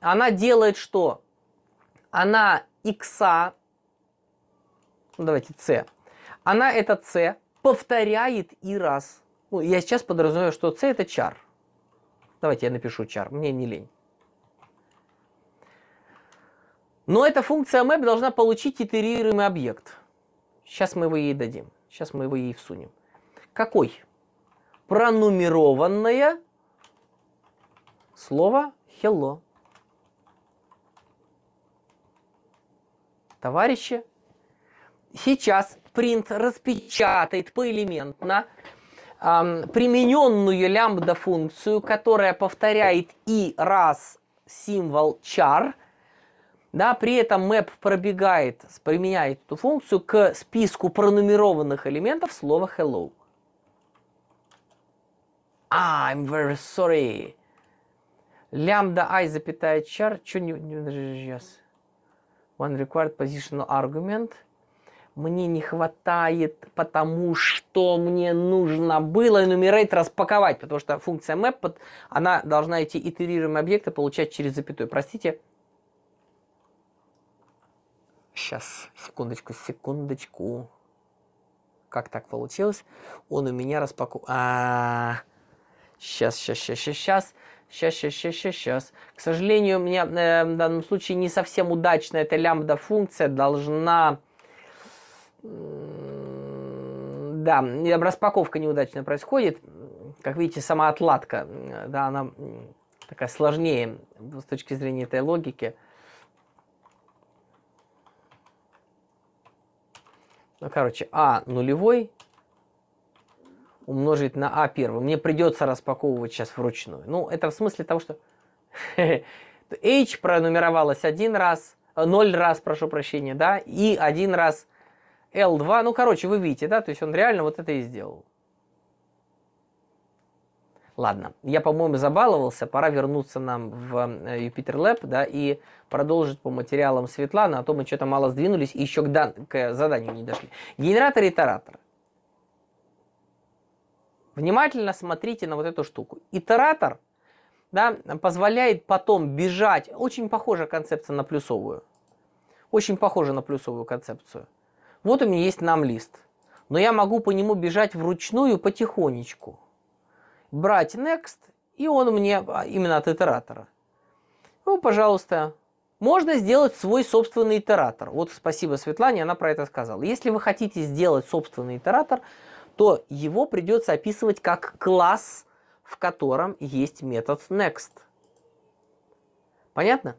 Она делает что? Она x, давайте c, она это c повторяет и раз. Ну, я сейчас подразумеваю, что c это char. Давайте я напишу char, мне не лень. Но эта функция map должна получить итерируемый объект. Сейчас мы его ей дадим. Сейчас мы его ей всунем. Какой? Пронумерованное слово hello. Товарищи, сейчас принт распечатает поэлементно эм, примененную лямбда-функцию, которая повторяет и раз символ char. Да, при этом map пробегает, применяет эту функцию к списку пронумерованных элементов слова hello. I'm very sorry. Лямбда i запятая char. Что не, не сейчас? One required positional argument. Мне не хватает, потому что мне нужно было enumerate распаковать, потому что функция map, она должна идти итерируемые объекты получать через запятую. Простите. Сейчас, секундочку, секундочку. Как так получилось? Он у меня распаковал. А, -а, -а. Сейчас, сейчас, сейчас, сейчас, сейчас. Сейчас, сейчас, сейчас, сейчас, сейчас. К сожалению, у меня э, в данном случае не совсем удачно эта лямбда-функция должна... Да, распаковка неудачно происходит. Как видите, сама отладка, э, да, она такая сложнее с точки зрения этой логики. Ну, короче, А нулевой, умножить на а первым Мне придется распаковывать сейчас вручную. Ну, это в смысле того, что (laughs) H пронумеровалась один раз, 0 раз, прошу прощения, да, и один раз L2. Ну, короче, вы видите, да, то есть он реально вот это и сделал. Ладно, я, по-моему, забаловался, пора вернуться нам в э, Юпитер Лэб, да, и продолжить по материалам Светланы, а то мы что-то мало сдвинулись и еще к, дан- к заданию не дошли. Генератор и Внимательно смотрите на вот эту штуку. Итератор да, позволяет потом бежать. Очень похожа концепция на плюсовую. Очень похожа на плюсовую концепцию. Вот у меня есть нам лист. Но я могу по нему бежать вручную потихонечку. Брать next, и он мне а, именно от итератора. Ну, пожалуйста, можно сделать свой собственный итератор. Вот спасибо Светлане, она про это сказала. Если вы хотите сделать собственный итератор, то его придется описывать как класс, в котором есть метод next. Понятно?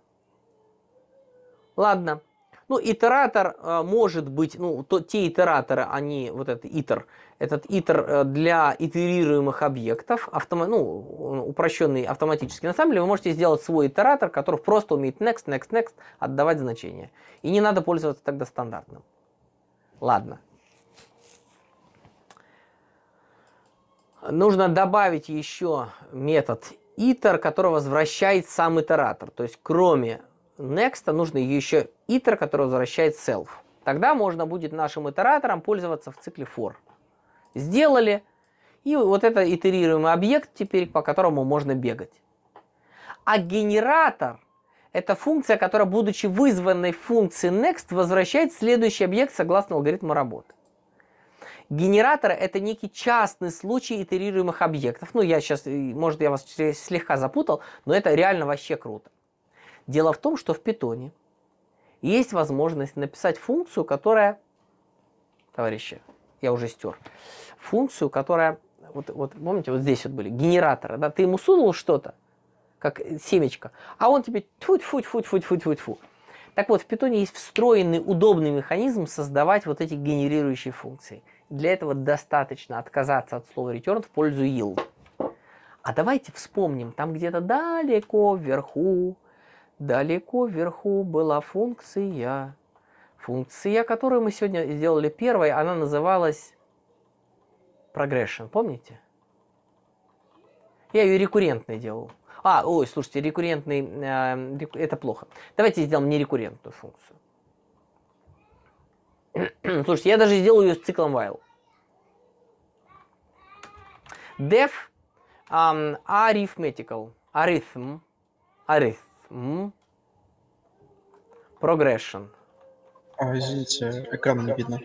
Ладно. Ну, итератор э, может быть, ну, то, те итераторы, они, вот этот итер, этот итер э, для итерируемых объектов, автома, ну, упрощенный автоматически. На самом деле вы можете сделать свой итератор, который просто умеет next, next, next отдавать значения. И не надо пользоваться тогда стандартным. Ладно, Нужно добавить еще метод iter, который возвращает сам итератор. То есть кроме next нужно еще iter, который возвращает self. Тогда можно будет нашим итератором пользоваться в цикле for. Сделали. И вот это итерируемый объект теперь, по которому можно бегать. А генератор – это функция, которая, будучи вызванной функцией next, возвращает следующий объект согласно алгоритму работы. Генератор – это некий частный случай итерируемых объектов. Ну, я сейчас, может, я вас слегка запутал, но это реально вообще круто. Дело в том, что в питоне есть возможность написать функцию, которая... Товарищи, я уже стер. Функцию, которая... Вот, вот помните, вот здесь вот были генераторы. Да? Ты ему сунул что-то, как семечко, а он тебе тьфу тьфу тьфу тьфу тьфу тьфу тьфу Так вот, в питоне есть встроенный удобный механизм создавать вот эти генерирующие функции для этого достаточно отказаться от слова return в пользу yield. А давайте вспомним, там где-то далеко вверху, далеко вверху была функция. Функция, которую мы сегодня сделали первой, она называлась progression, помните? Я ее рекуррентной делал. А, ой, слушайте, рекуррентный, э, это плохо. Давайте сделаем нерекуррентную функцию. (clears throat) Слушайте, я даже сделал ее с циклом while. Def um, arithmetical, arithm, arithm, progression. А, извините, экран не видно.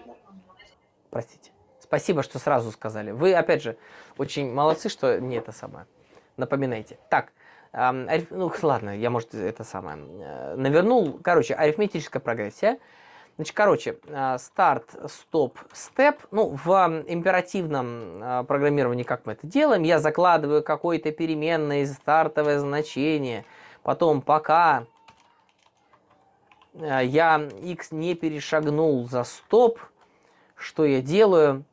Простите. Спасибо, что сразу сказали. Вы, опять же, очень молодцы, что не это самое. Напоминайте. Так, эм, ариф... ну ладно, я, может, это самое. Э, навернул, короче, арифметическая прогрессия – Значит, короче, а, старт, стоп, степ. Ну, в императивном а, программировании, как мы это делаем, я закладываю какое-то переменное стартовое значение. Потом пока а, я x не перешагнул за стоп, что я делаю?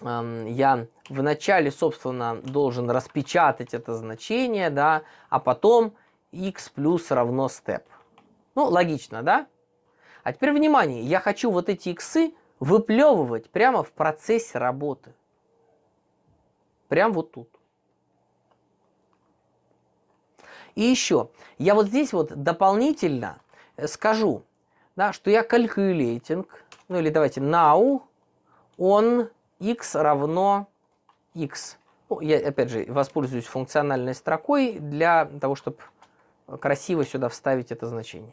Я вначале, собственно, должен распечатать это значение, да, а потом x плюс равно степ. Ну, логично, да? А теперь внимание, я хочу вот эти иксы выплевывать прямо в процессе работы. Прям вот тут. И еще, я вот здесь вот дополнительно э, скажу, да, что я калькулейтинг, ну или давайте now, он x равно x. Ну, я опять же воспользуюсь функциональной строкой для того, чтобы э, красиво сюда вставить это значение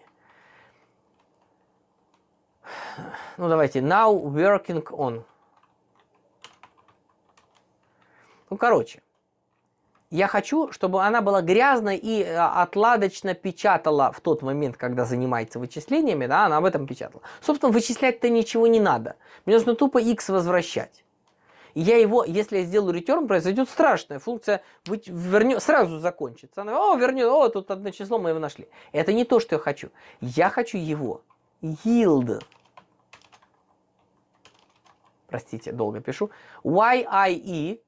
ну давайте, now working on. Ну, короче, я хочу, чтобы она была грязной и а, отладочно печатала в тот момент, когда занимается вычислениями, да, она об этом печатала. Собственно, вычислять-то ничего не надо. Мне нужно тупо x возвращать. И я его, если я сделаю return, произойдет страшная функция, вы, вернё, сразу закончится. Она, о, вернет, о, тут одно число, мы его нашли. Это не то, что я хочу. Я хочу его yield простите, долго пишу, YIE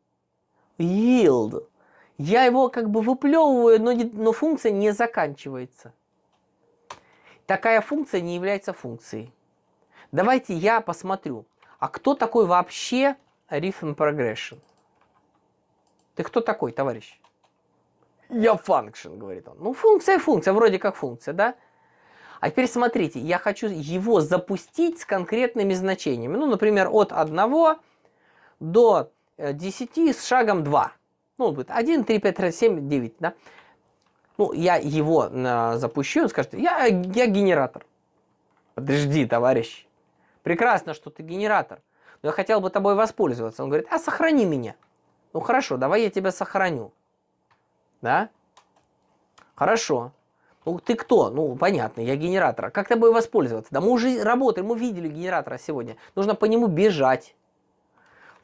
yield. Я его как бы выплевываю, но, не, но функция не заканчивается. Такая функция не является функцией. Давайте я посмотрю, а кто такой вообще rhythm progression? Ты кто такой, товарищ? Я function, говорит он. Ну, функция, функция, вроде как функция, да? А теперь смотрите, я хочу его запустить с конкретными значениями. Ну, например, от 1 до 10 э, с шагом 2. Ну, будет 1, 3, 5, 6, 7, 9, да? Ну, я его э, запущу, он скажет, я, я генератор. Подожди, товарищ. Прекрасно, что ты генератор. Но я хотел бы тобой воспользоваться. Он говорит, а сохрани меня. Ну, хорошо, давай я тебя сохраню. Да? Хорошо. Ну, ты кто? Ну, понятно, я генератор. А как тобой воспользоваться? Да мы уже работаем, мы видели генератора сегодня. Нужно по нему бежать.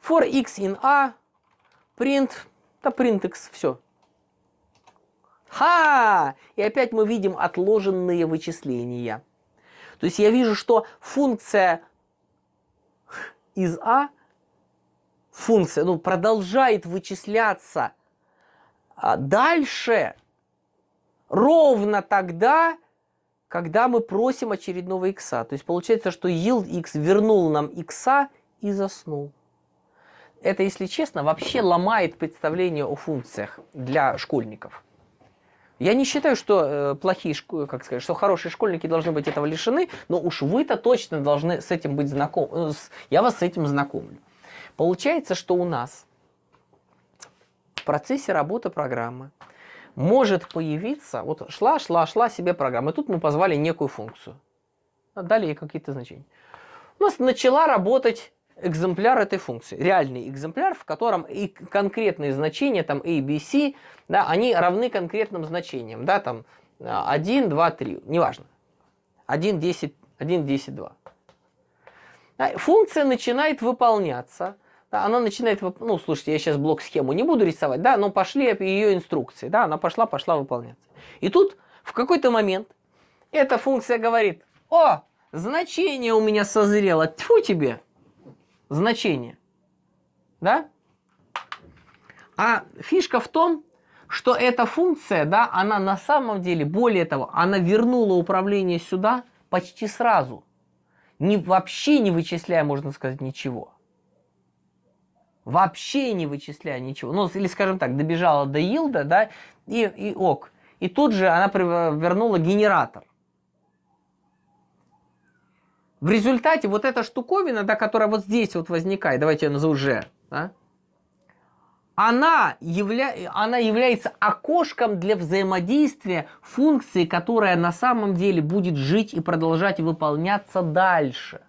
For x in a, print, да print x, все. Ха! И опять мы видим отложенные вычисления. То есть я вижу, что функция из a а, функция, ну, продолжает вычисляться а дальше, ровно тогда, когда мы просим очередного икса. То есть получается, что yield x вернул нам икса и заснул. Это, если честно, вообще ломает представление о функциях для школьников. Я не считаю, что э, плохие, э, как сказать, что хорошие школьники должны быть этого лишены, но уж вы-то точно должны с этим быть знакомы. Э, я вас с этим знакомлю. Получается, что у нас в процессе работы программы может появиться, вот шла, шла, шла себе программа, и тут мы позвали некую функцию, дали ей какие-то значения. У нас начала работать экземпляр этой функции, реальный экземпляр, в котором и конкретные значения, там a, b, c, да, они равны конкретным значениям, да, там 1, 2, 3, неважно, 1, 10, 1, 10, 2. Функция начинает выполняться – да, она начинает, ну, слушайте, я сейчас блок-схему не буду рисовать, да, но пошли ее инструкции, да, она пошла, пошла выполняться. И тут в какой-то момент эта функция говорит, о, значение у меня созрело, тьфу тебе, значение, да? А фишка в том, что эта функция, да, она на самом деле, более того, она вернула управление сюда почти сразу, не, вообще не вычисляя, можно сказать, ничего вообще не вычисляя ничего. Ну, или, скажем так, добежала до Илда, да, и, и ок. И тут же она вернула генератор. В результате вот эта штуковина, да, которая вот здесь вот возникает, давайте я назову G, да, она, явля... она является окошком для взаимодействия функции, которая на самом деле будет жить и продолжать выполняться дальше.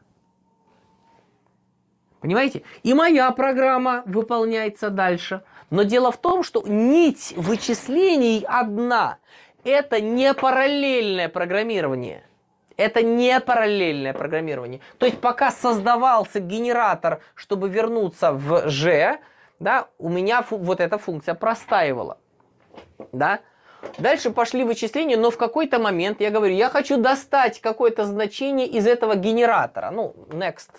Понимаете? И моя программа выполняется дальше. Но дело в том, что нить вычислений одна. Это не параллельное программирование. Это не параллельное программирование. То есть пока создавался генератор, чтобы вернуться в G, да, у меня вот эта функция простаивала. Да? Дальше пошли вычисления, но в какой-то момент я говорю, я хочу достать какое-то значение из этого генератора. Ну, next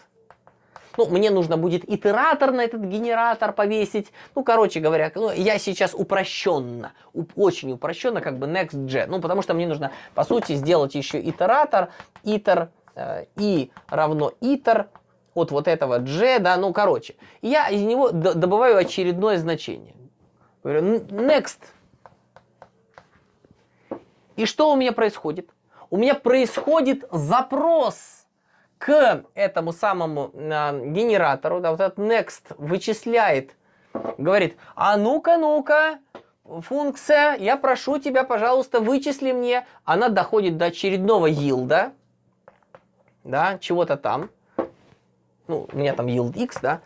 ну, мне нужно будет итератор на этот генератор повесить. Ну, короче говоря, ну, я сейчас упрощенно, уп очень упрощенно, как бы next-gen. Ну, потому что мне нужно, по сути, сделать еще итератор, iter, э, и равно iter, от вот этого G, да, ну, короче. И я из него добываю очередное значение. Говорю, next. И что у меня происходит? У меня происходит запрос к этому самому э, генератору, да, вот этот next вычисляет, говорит, а ну-ка, ну-ка, функция, я прошу тебя, пожалуйста, вычисли мне. Она доходит до очередного yield, да, чего-то там. Ну, у меня там yield x, да.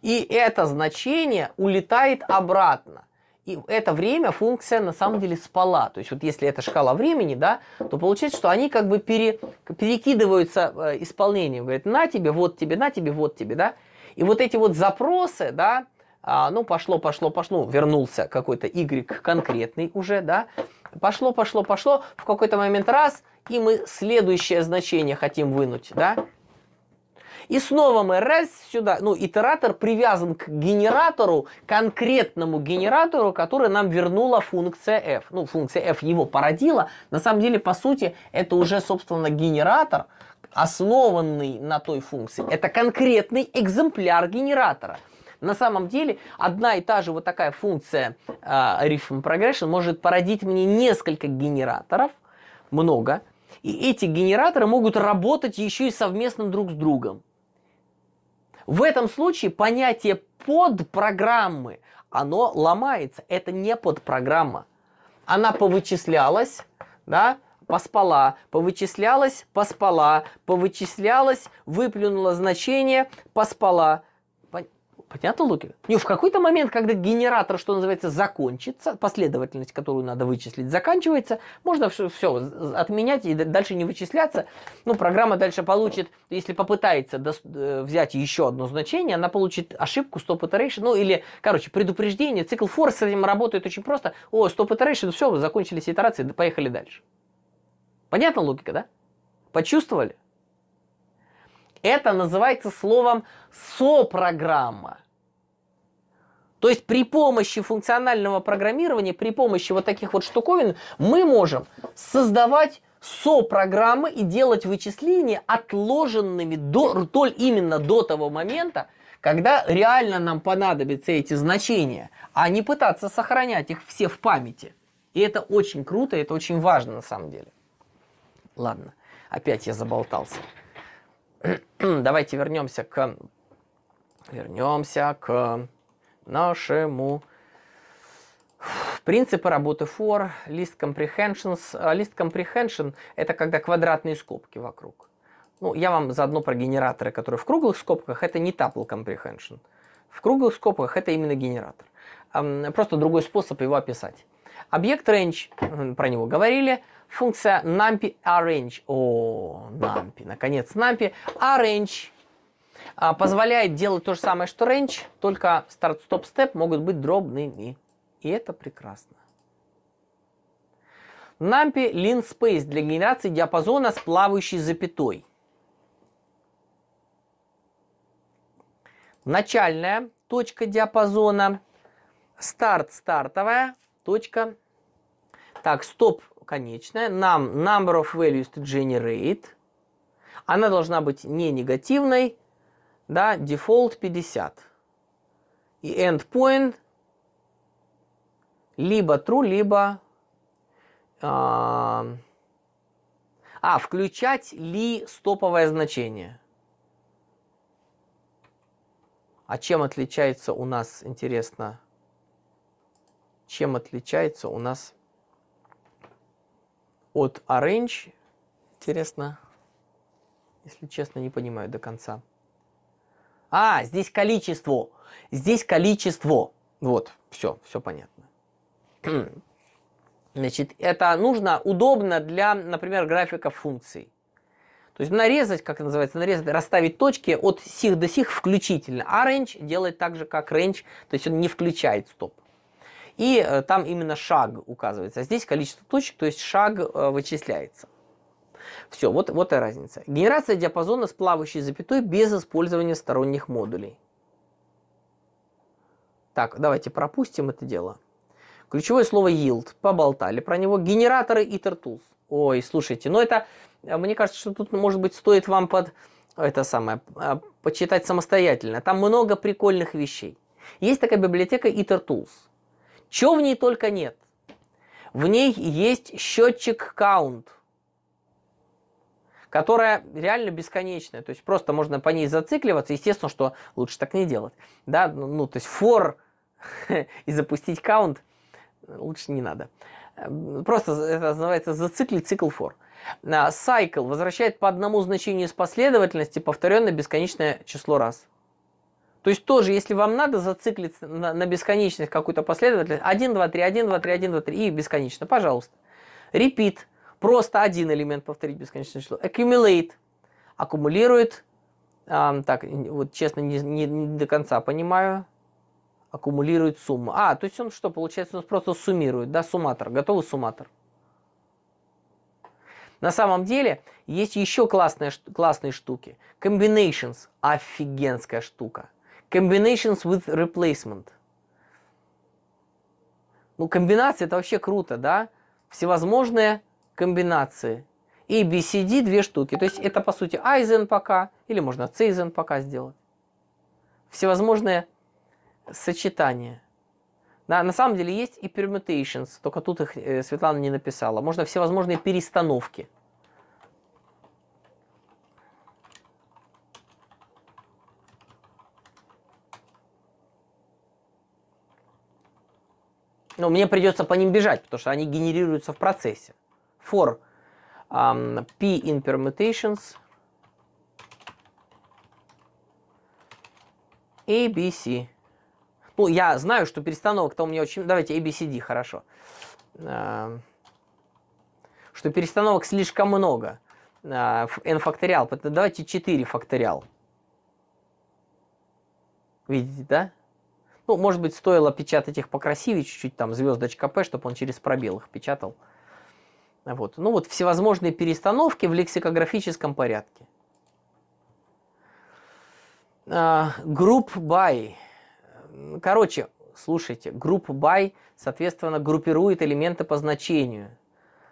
И это значение улетает обратно и это время функция на самом деле спала. То есть вот если это шкала времени, да, то получается, что они как бы пере, перекидываются э, исполнением. Говорят, на тебе, вот тебе, на тебе, вот тебе, да. И вот эти вот запросы, да, а, ну пошло, пошло, пошло, ну, вернулся какой-то Y конкретный уже, да, пошло, пошло, пошло, в какой-то момент раз, и мы следующее значение хотим вынуть, да, и снова мы раз сюда, ну, итератор привязан к генератору, конкретному генератору, который нам вернула функция f. Ну, функция f его породила. На самом деле, по сути, это уже, собственно, генератор, основанный на той функции. Это конкретный экземпляр генератора. На самом деле, одна и та же вот такая функция э, а, Rhythm Progression может породить мне несколько генераторов, много, и эти генераторы могут работать еще и совместно друг с другом. В этом случае понятие подпрограммы, оно ломается. Это не подпрограмма. Она повычислялась, да, поспала, повычислялась, поспала, повычислялась, выплюнула значение, поспала. Понятна логика? Не, в какой-то момент, когда генератор, что называется, закончится, последовательность, которую надо вычислить, заканчивается, можно все, все отменять и дальше не вычисляться. Ну, программа дальше получит, если попытается э, взять еще одно значение, она получит ошибку stop iteration, ну или, короче, предупреждение. Цикл for с этим работает очень просто. О, stop iteration, все, закончились итерации, поехали дальше. Понятна логика, да? Почувствовали? Это называется словом сопрограмма. То есть при помощи функционального программирования, при помощи вот таких вот штуковин, мы можем создавать сопрограммы и делать вычисления отложенными до, толь именно до того момента, когда реально нам понадобятся эти значения, а не пытаться сохранять их все в памяти. И это очень круто, это очень важно на самом деле. Ладно, опять я заболтался. (clears throat) Давайте вернемся к... Вернемся к нашему принципы работы for, list comprehensions. List а, comprehension – это когда квадратные скобки вокруг. Ну, я вам заодно про генераторы, которые в круглых скобках – это не tuple comprehension. В круглых скобках – это именно генератор. Просто другой способ его описать. Объект range, про него говорили. Функция numpy arrange. О, numpy, наконец numpy. Arrange а, позволяет делать то же самое, что range, только старт-стоп-степ могут быть дробными. И это прекрасно. Нампи Lean Space для генерации диапазона с плавающей запятой. Начальная точка диапазона, старт стартовая, точка, так, стоп конечная, нам number of values to generate, она должна быть не негативной, да, дефолт 50. И endpoint либо true, либо... Э, а, включать ли стоповое значение. А чем отличается у нас, интересно, чем отличается у нас от orange? Интересно, если честно, не понимаю до конца. А, здесь количество. Здесь количество. Вот, все, все понятно. (clears throat) Значит, это нужно, удобно для, например, графика функций. То есть нарезать, как это называется, нарезать, расставить точки от сих до сих включительно. А range делает так же, как range, то есть он не включает стоп. И э, там именно шаг указывается. А здесь количество точек, то есть шаг э, вычисляется. Все, вот, вот и разница. Генерация диапазона с плавающей запятой без использования сторонних модулей. Так, давайте пропустим это дело. Ключевое слово yield. Поболтали про него. Генераторы iter tools. Ой, слушайте, ну это, э, мне кажется, что тут, может быть, стоит вам под это самое, а, почитать самостоятельно. Там много прикольных вещей. Есть такая библиотека iter tools. Чего в ней только нет. В ней есть счетчик count – которая реально бесконечная. То есть просто можно по ней зацикливаться. Естественно, что лучше так не делать. Да, ну, ну то есть for (laughs) и запустить count лучше не надо. Просто это называется зациклить цикл for. Cycle а, возвращает по одному значению из последовательности повторенное бесконечное число раз. То есть тоже, если вам надо зациклить на, на бесконечность какую-то последовательность, 1, 2, 3, 1, 2, 3, 1, 2, 3 и бесконечно, пожалуйста. Repeat – просто один элемент повторить бесконечное число. Accumulate аккумулирует. Эм, так, вот честно, не, не, не до конца понимаю. Аккумулирует сумму. А, то есть он что, получается, он просто суммирует, да, сумматор. Готовый сумматор. На самом деле, есть еще классные, классные штуки. Combinations – офигенская штука. Combinations with replacement. Ну, комбинации – это вообще круто, да? Всевозможные комбинации. A, B, C, D две штуки. То есть это по сути A пока, или можно C пока сделать. Всевозможные сочетания. на на самом деле есть и permutations, только тут их э, Светлана не написала. Можно всевозможные перестановки. Но мне придется по ним бежать, потому что они генерируются в процессе for um, p in permutations a, b, c. Ну, я знаю, что перестановок-то у меня очень... Давайте a, b, c, d, хорошо. Эм, что перестановок слишком много. Э, n факториал. Давайте 4 факториал. Видите, да? Ну, может быть, стоило печатать их покрасивее чуть-чуть, там, звездочка P, чтобы он через пробел их печатал. Uh, вот. Ну вот всевозможные перестановки в лексикографическом порядке. Групп а, by. Короче, слушайте, групп by, соответственно, группирует элементы по значению.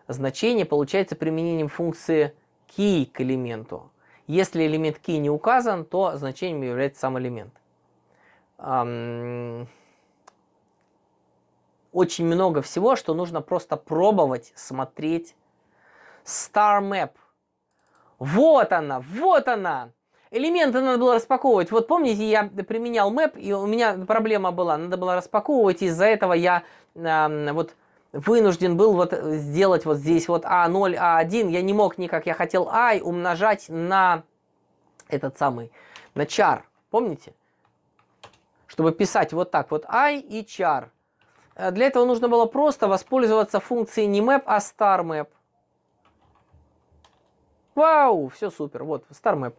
Значение получается применением функции key к элементу. Если элемент key не указан, то значением является сам элемент очень много всего, что нужно просто пробовать, смотреть. Star Map. Вот она, вот она. Элементы надо было распаковывать. Вот помните, я применял Map, и у меня проблема была. Надо было распаковывать, из-за этого я э, вот вынужден был вот сделать вот здесь вот А0, А1. Я не мог никак, я хотел I умножать на этот самый, на char. Помните? Чтобы писать вот так вот I и char. Э, для этого нужно было просто воспользоваться функцией не map, а star map. Вау, все супер. Вот, star map.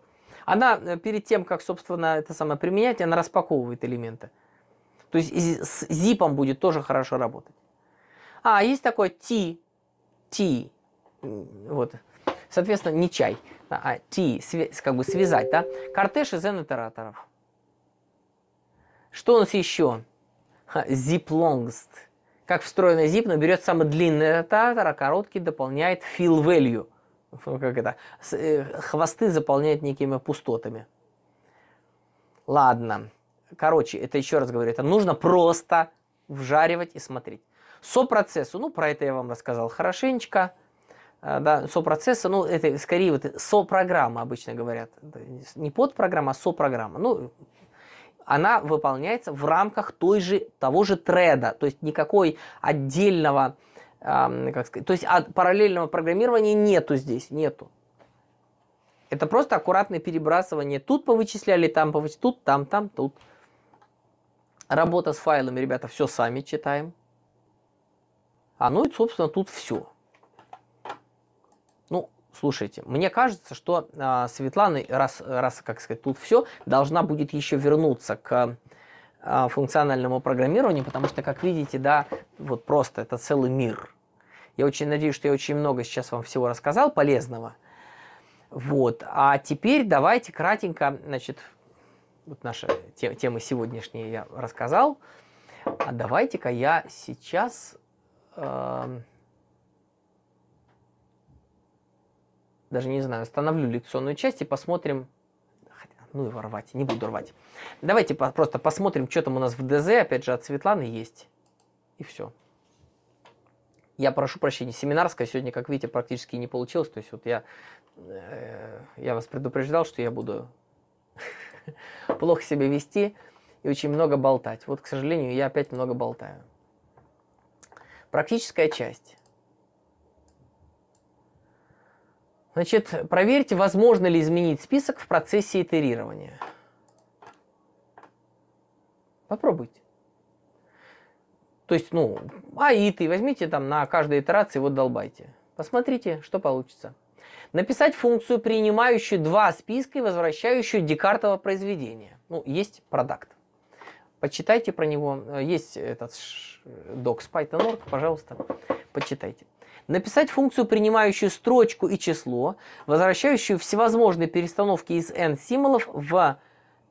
Она э, перед тем, как, собственно, это самое применять, она распаковывает элементы. То есть с зипом будет тоже хорошо работать. А, есть такое T. T. Вот. Соответственно, не чай, а, а T, как бы связать, да? Кортеж из N итераторов. Что у нас еще? zip longest. Как встроенный zip, но берет самый длинный ротатор, а короткий дополняет fill value. Как это? Э, хвосты заполняют некими пустотами. Ладно. Короче, это еще раз говорю, это нужно просто вжаривать и смотреть. Сопроцессу, ну про это я вам рассказал хорошенечко. А, да, сопроцессы, ну это скорее вот сопрограмма обычно говорят. Не подпрограмма, а сопрограмма. Ну, она выполняется в рамках той же, того же треда, то есть никакой отдельного, э, как сказать, то есть от параллельного программирования нету здесь, нету. Это просто аккуратное перебрасывание. Тут повычисляли, там повычисляли, тут, там, там, тут. Работа с файлами, ребята, все сами читаем. А ну и, собственно, тут все слушайте, мне кажется, что э, Светлана, раз, раз, как сказать, тут все, должна будет еще вернуться к э, функциональному программированию, потому что, как видите, да, вот просто это целый мир. Я очень надеюсь, что я очень много сейчас вам всего рассказал полезного. Вот. А теперь давайте кратенько, значит, вот наша те, темы сегодняшняя я рассказал. А давайте-ка я сейчас... Э, даже не знаю, остановлю лекционную часть и посмотрим, ну его рвать, не буду рвать. Давайте по просто посмотрим, что там у нас в ДЗ, опять же, от Светланы есть. И все. Я прошу прощения, семинарская сегодня, как видите, практически не получилось. То есть вот я, э, я вас предупреждал, что я буду (laughs) плохо себя вести и очень много болтать. Вот, к сожалению, я опять много болтаю. Практическая часть. Значит, проверьте, возможно ли изменить список в процессе итерирования. Попробуйте. То есть, ну, а и ты возьмите там на каждой итерации, вот долбайте. Посмотрите, что получится. Написать функцию, принимающую два списка и возвращающую Декартово произведение. Ну, есть продукт. Почитайте про него. Э, есть этот docs Python.org, пожалуйста, почитайте написать функцию, принимающую строчку и число, возвращающую всевозможные перестановки из n символов в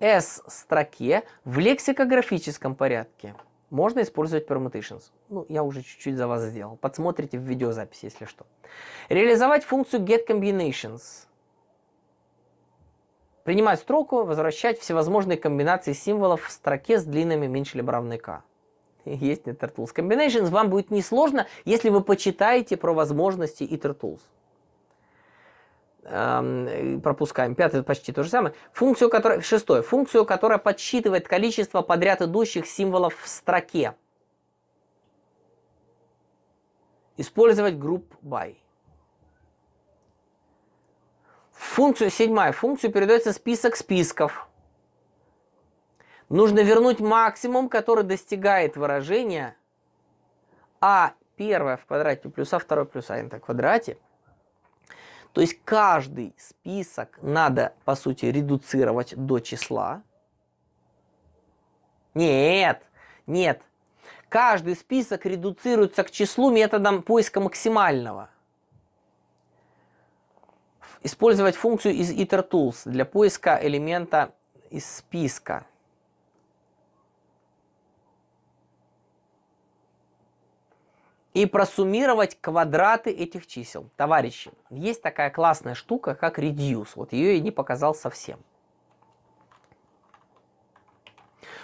s-строке в лексикографическом порядке. Можно использовать permutations. Ну, я уже чуть-чуть за вас сделал. Подсмотрите в видеозаписи, если что. Реализовать функцию getCombinations. Принимать строку, возвращать всевозможные комбинации символов в строке с длинными меньше либо равны k есть и Turtles Combinations, вам будет несложно, если вы почитаете про возможности и Turtles. пропускаем. Пятый почти то же самое. Функцию, которая... Шестое. Функцию, которая подсчитывает количество подряд идущих символов в строке. Использовать групп by. Функцию седьмая. Функцию передается список списков. Нужно вернуть максимум, который достигает выражения а первое в квадрате плюс а, второе плюс а на квадрате. То есть каждый список надо, по сути, редуцировать до числа. Нет, нет. Каждый список редуцируется к числу методом поиска максимального. Использовать функцию из iter tools для поиска элемента из списка. и просуммировать квадраты этих чисел. Товарищи, есть такая классная штука, как reduce. Вот ее я не показал совсем.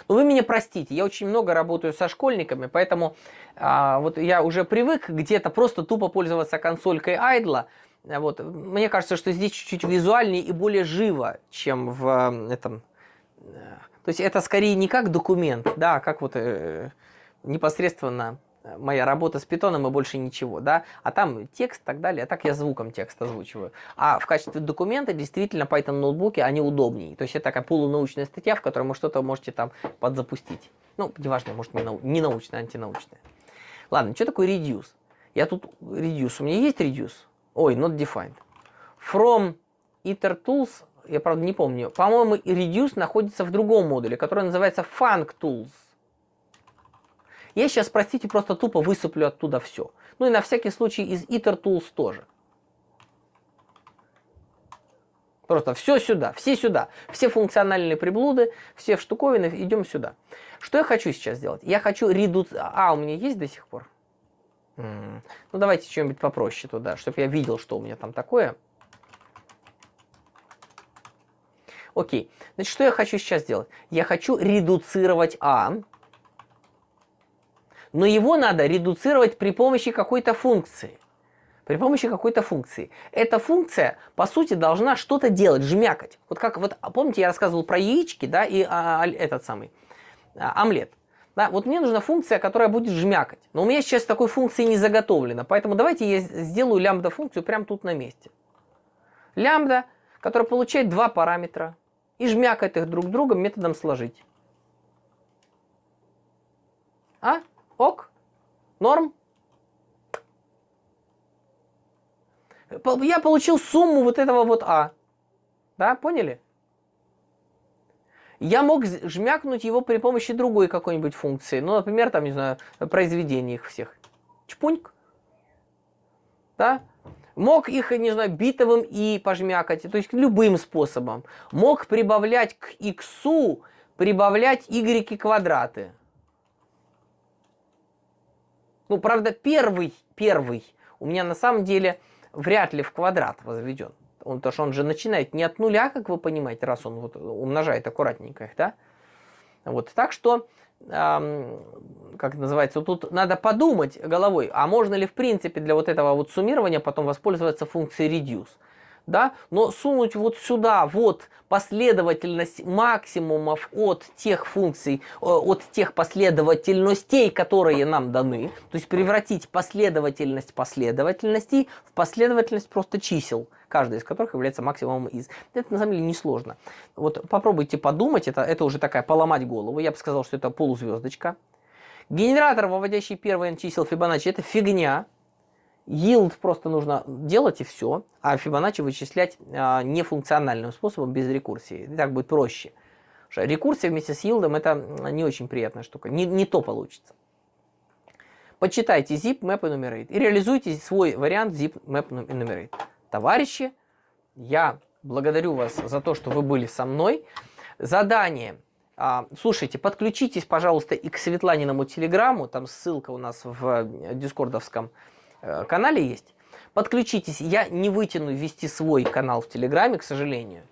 Но ну, вы меня простите, я очень много работаю со школьниками, поэтому а, вот я уже привык где-то просто тупо пользоваться консолькой айдла. Вот. Мне кажется, что здесь чуть-чуть визуальнее и более живо, чем в э, этом... Э, то есть это скорее не как документ, да, а как вот э, непосредственно Э, моя работа с питоном и больше ничего, да, а там текст и так далее, а так я звуком текст озвучиваю. А в качестве документа действительно Python ноутбуки, они удобнее. То есть это такая полунаучная статья, в которой вы что-то можете там подзапустить. Ну, неважно, может, не, нау не научное, а антинаучное. Ладно, что такое reduce? Я тут reduce, у меня есть reduce? Ой, not defined. From iter tools, я правда не помню, по-моему, reduce находится в другом модуле, который называется func tools. Я сейчас, простите, просто тупо высыплю оттуда все. Ну и на всякий случай из Iter Tools тоже. Просто все сюда, все сюда. Все функциональные приблуды, все штуковины, идем сюда. Что я хочу сейчас сделать? Я хочу редут... А, у меня есть до сих пор? Ну, давайте что-нибудь попроще туда, чтобы я видел, что у меня там такое. Окей. Значит, что я хочу сейчас сделать? Я хочу редуцировать А но его надо редуцировать при помощи какой-то функции. При помощи какой-то функции. Эта функция, по сути, должна что-то делать, жмякать. Вот как, вот а помните, я рассказывал про яички, да, и а, а этот самый а, омлет. Да, вот мне нужна функция, которая будет жмякать. Но у меня сейчас такой функции не заготовлено, поэтому давайте я сделаю лямбда-функцию прямо тут на месте. Лямбда, которая получает два параметра и жмякает их друг другом методом сложить. А? Ок? Норм? Я получил сумму вот этого вот А. Да, поняли? Я мог жмякнуть его при помощи другой какой-нибудь функции. Ну, например, там, не знаю, произведение их всех. Чпуньк. Да? Мог их, не знаю, битовым и пожмякать, то есть любым способом. Мог прибавлять к иксу, прибавлять y квадраты. Ну, правда, первый, первый у меня на самом деле вряд ли в квадрат возведен. Он, потому что он же начинает не от нуля, как вы понимаете, раз он вот умножает аккуратненько их, да? Вот, так что, эм, как называется, тут надо подумать головой, а можно ли в принципе для вот этого вот суммирования потом воспользоваться функцией reduce да, но сунуть вот сюда вот последовательность максимумов от тех функций, э, от тех последовательностей, которые нам даны, то есть превратить последовательность последовательностей в последовательность просто чисел, каждая из которых является максимумом из. Это на самом деле несложно. Вот попробуйте подумать, это, это уже такая поломать голову, я бы сказал, что это полузвездочка. Генератор, выводящий первые n чисел Фибоначчи, это фигня, Yield просто нужно делать и все, а Fibonacci вычислять а, нефункциональным способом без рекурсии. И так будет проще. рекурсия вместе с yield это а, не очень приятная штука. Не, не то получится. Почитайте zip map enumerate и реализуйте свой вариант zip map enumerate. Товарищи, я благодарю вас за то, что вы были со мной. Задание а, – Слушайте, подключитесь, пожалуйста, и к Светланиному телеграмму, там ссылка у нас в э, дискордовском Э, канале есть. Подключитесь, я не вытяну вести свой канал в Телеграме, к сожалению.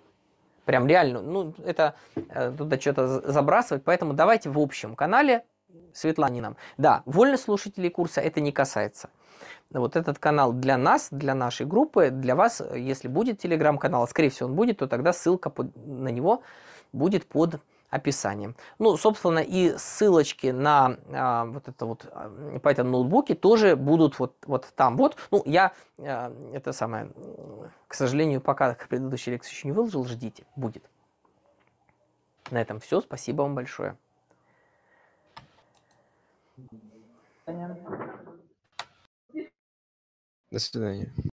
Прям реально, ну это э, туда что-то забрасывать, поэтому давайте в общем канале Светлане нам. Да, вольных слушателей курса это не касается. Вот этот канал для нас, для нашей группы, для вас, э, если будет телеграм-канал, а скорее всего он будет, то тогда ссылка под, на него будет под описании. Ну, собственно, и ссылочки на а, вот это вот а, по этому ноутбуке тоже будут вот, вот там. Вот, ну, я а, это самое, к сожалению, пока предыдущей лекции еще не выложил, ждите, будет. На этом все, спасибо вам большое. До свидания.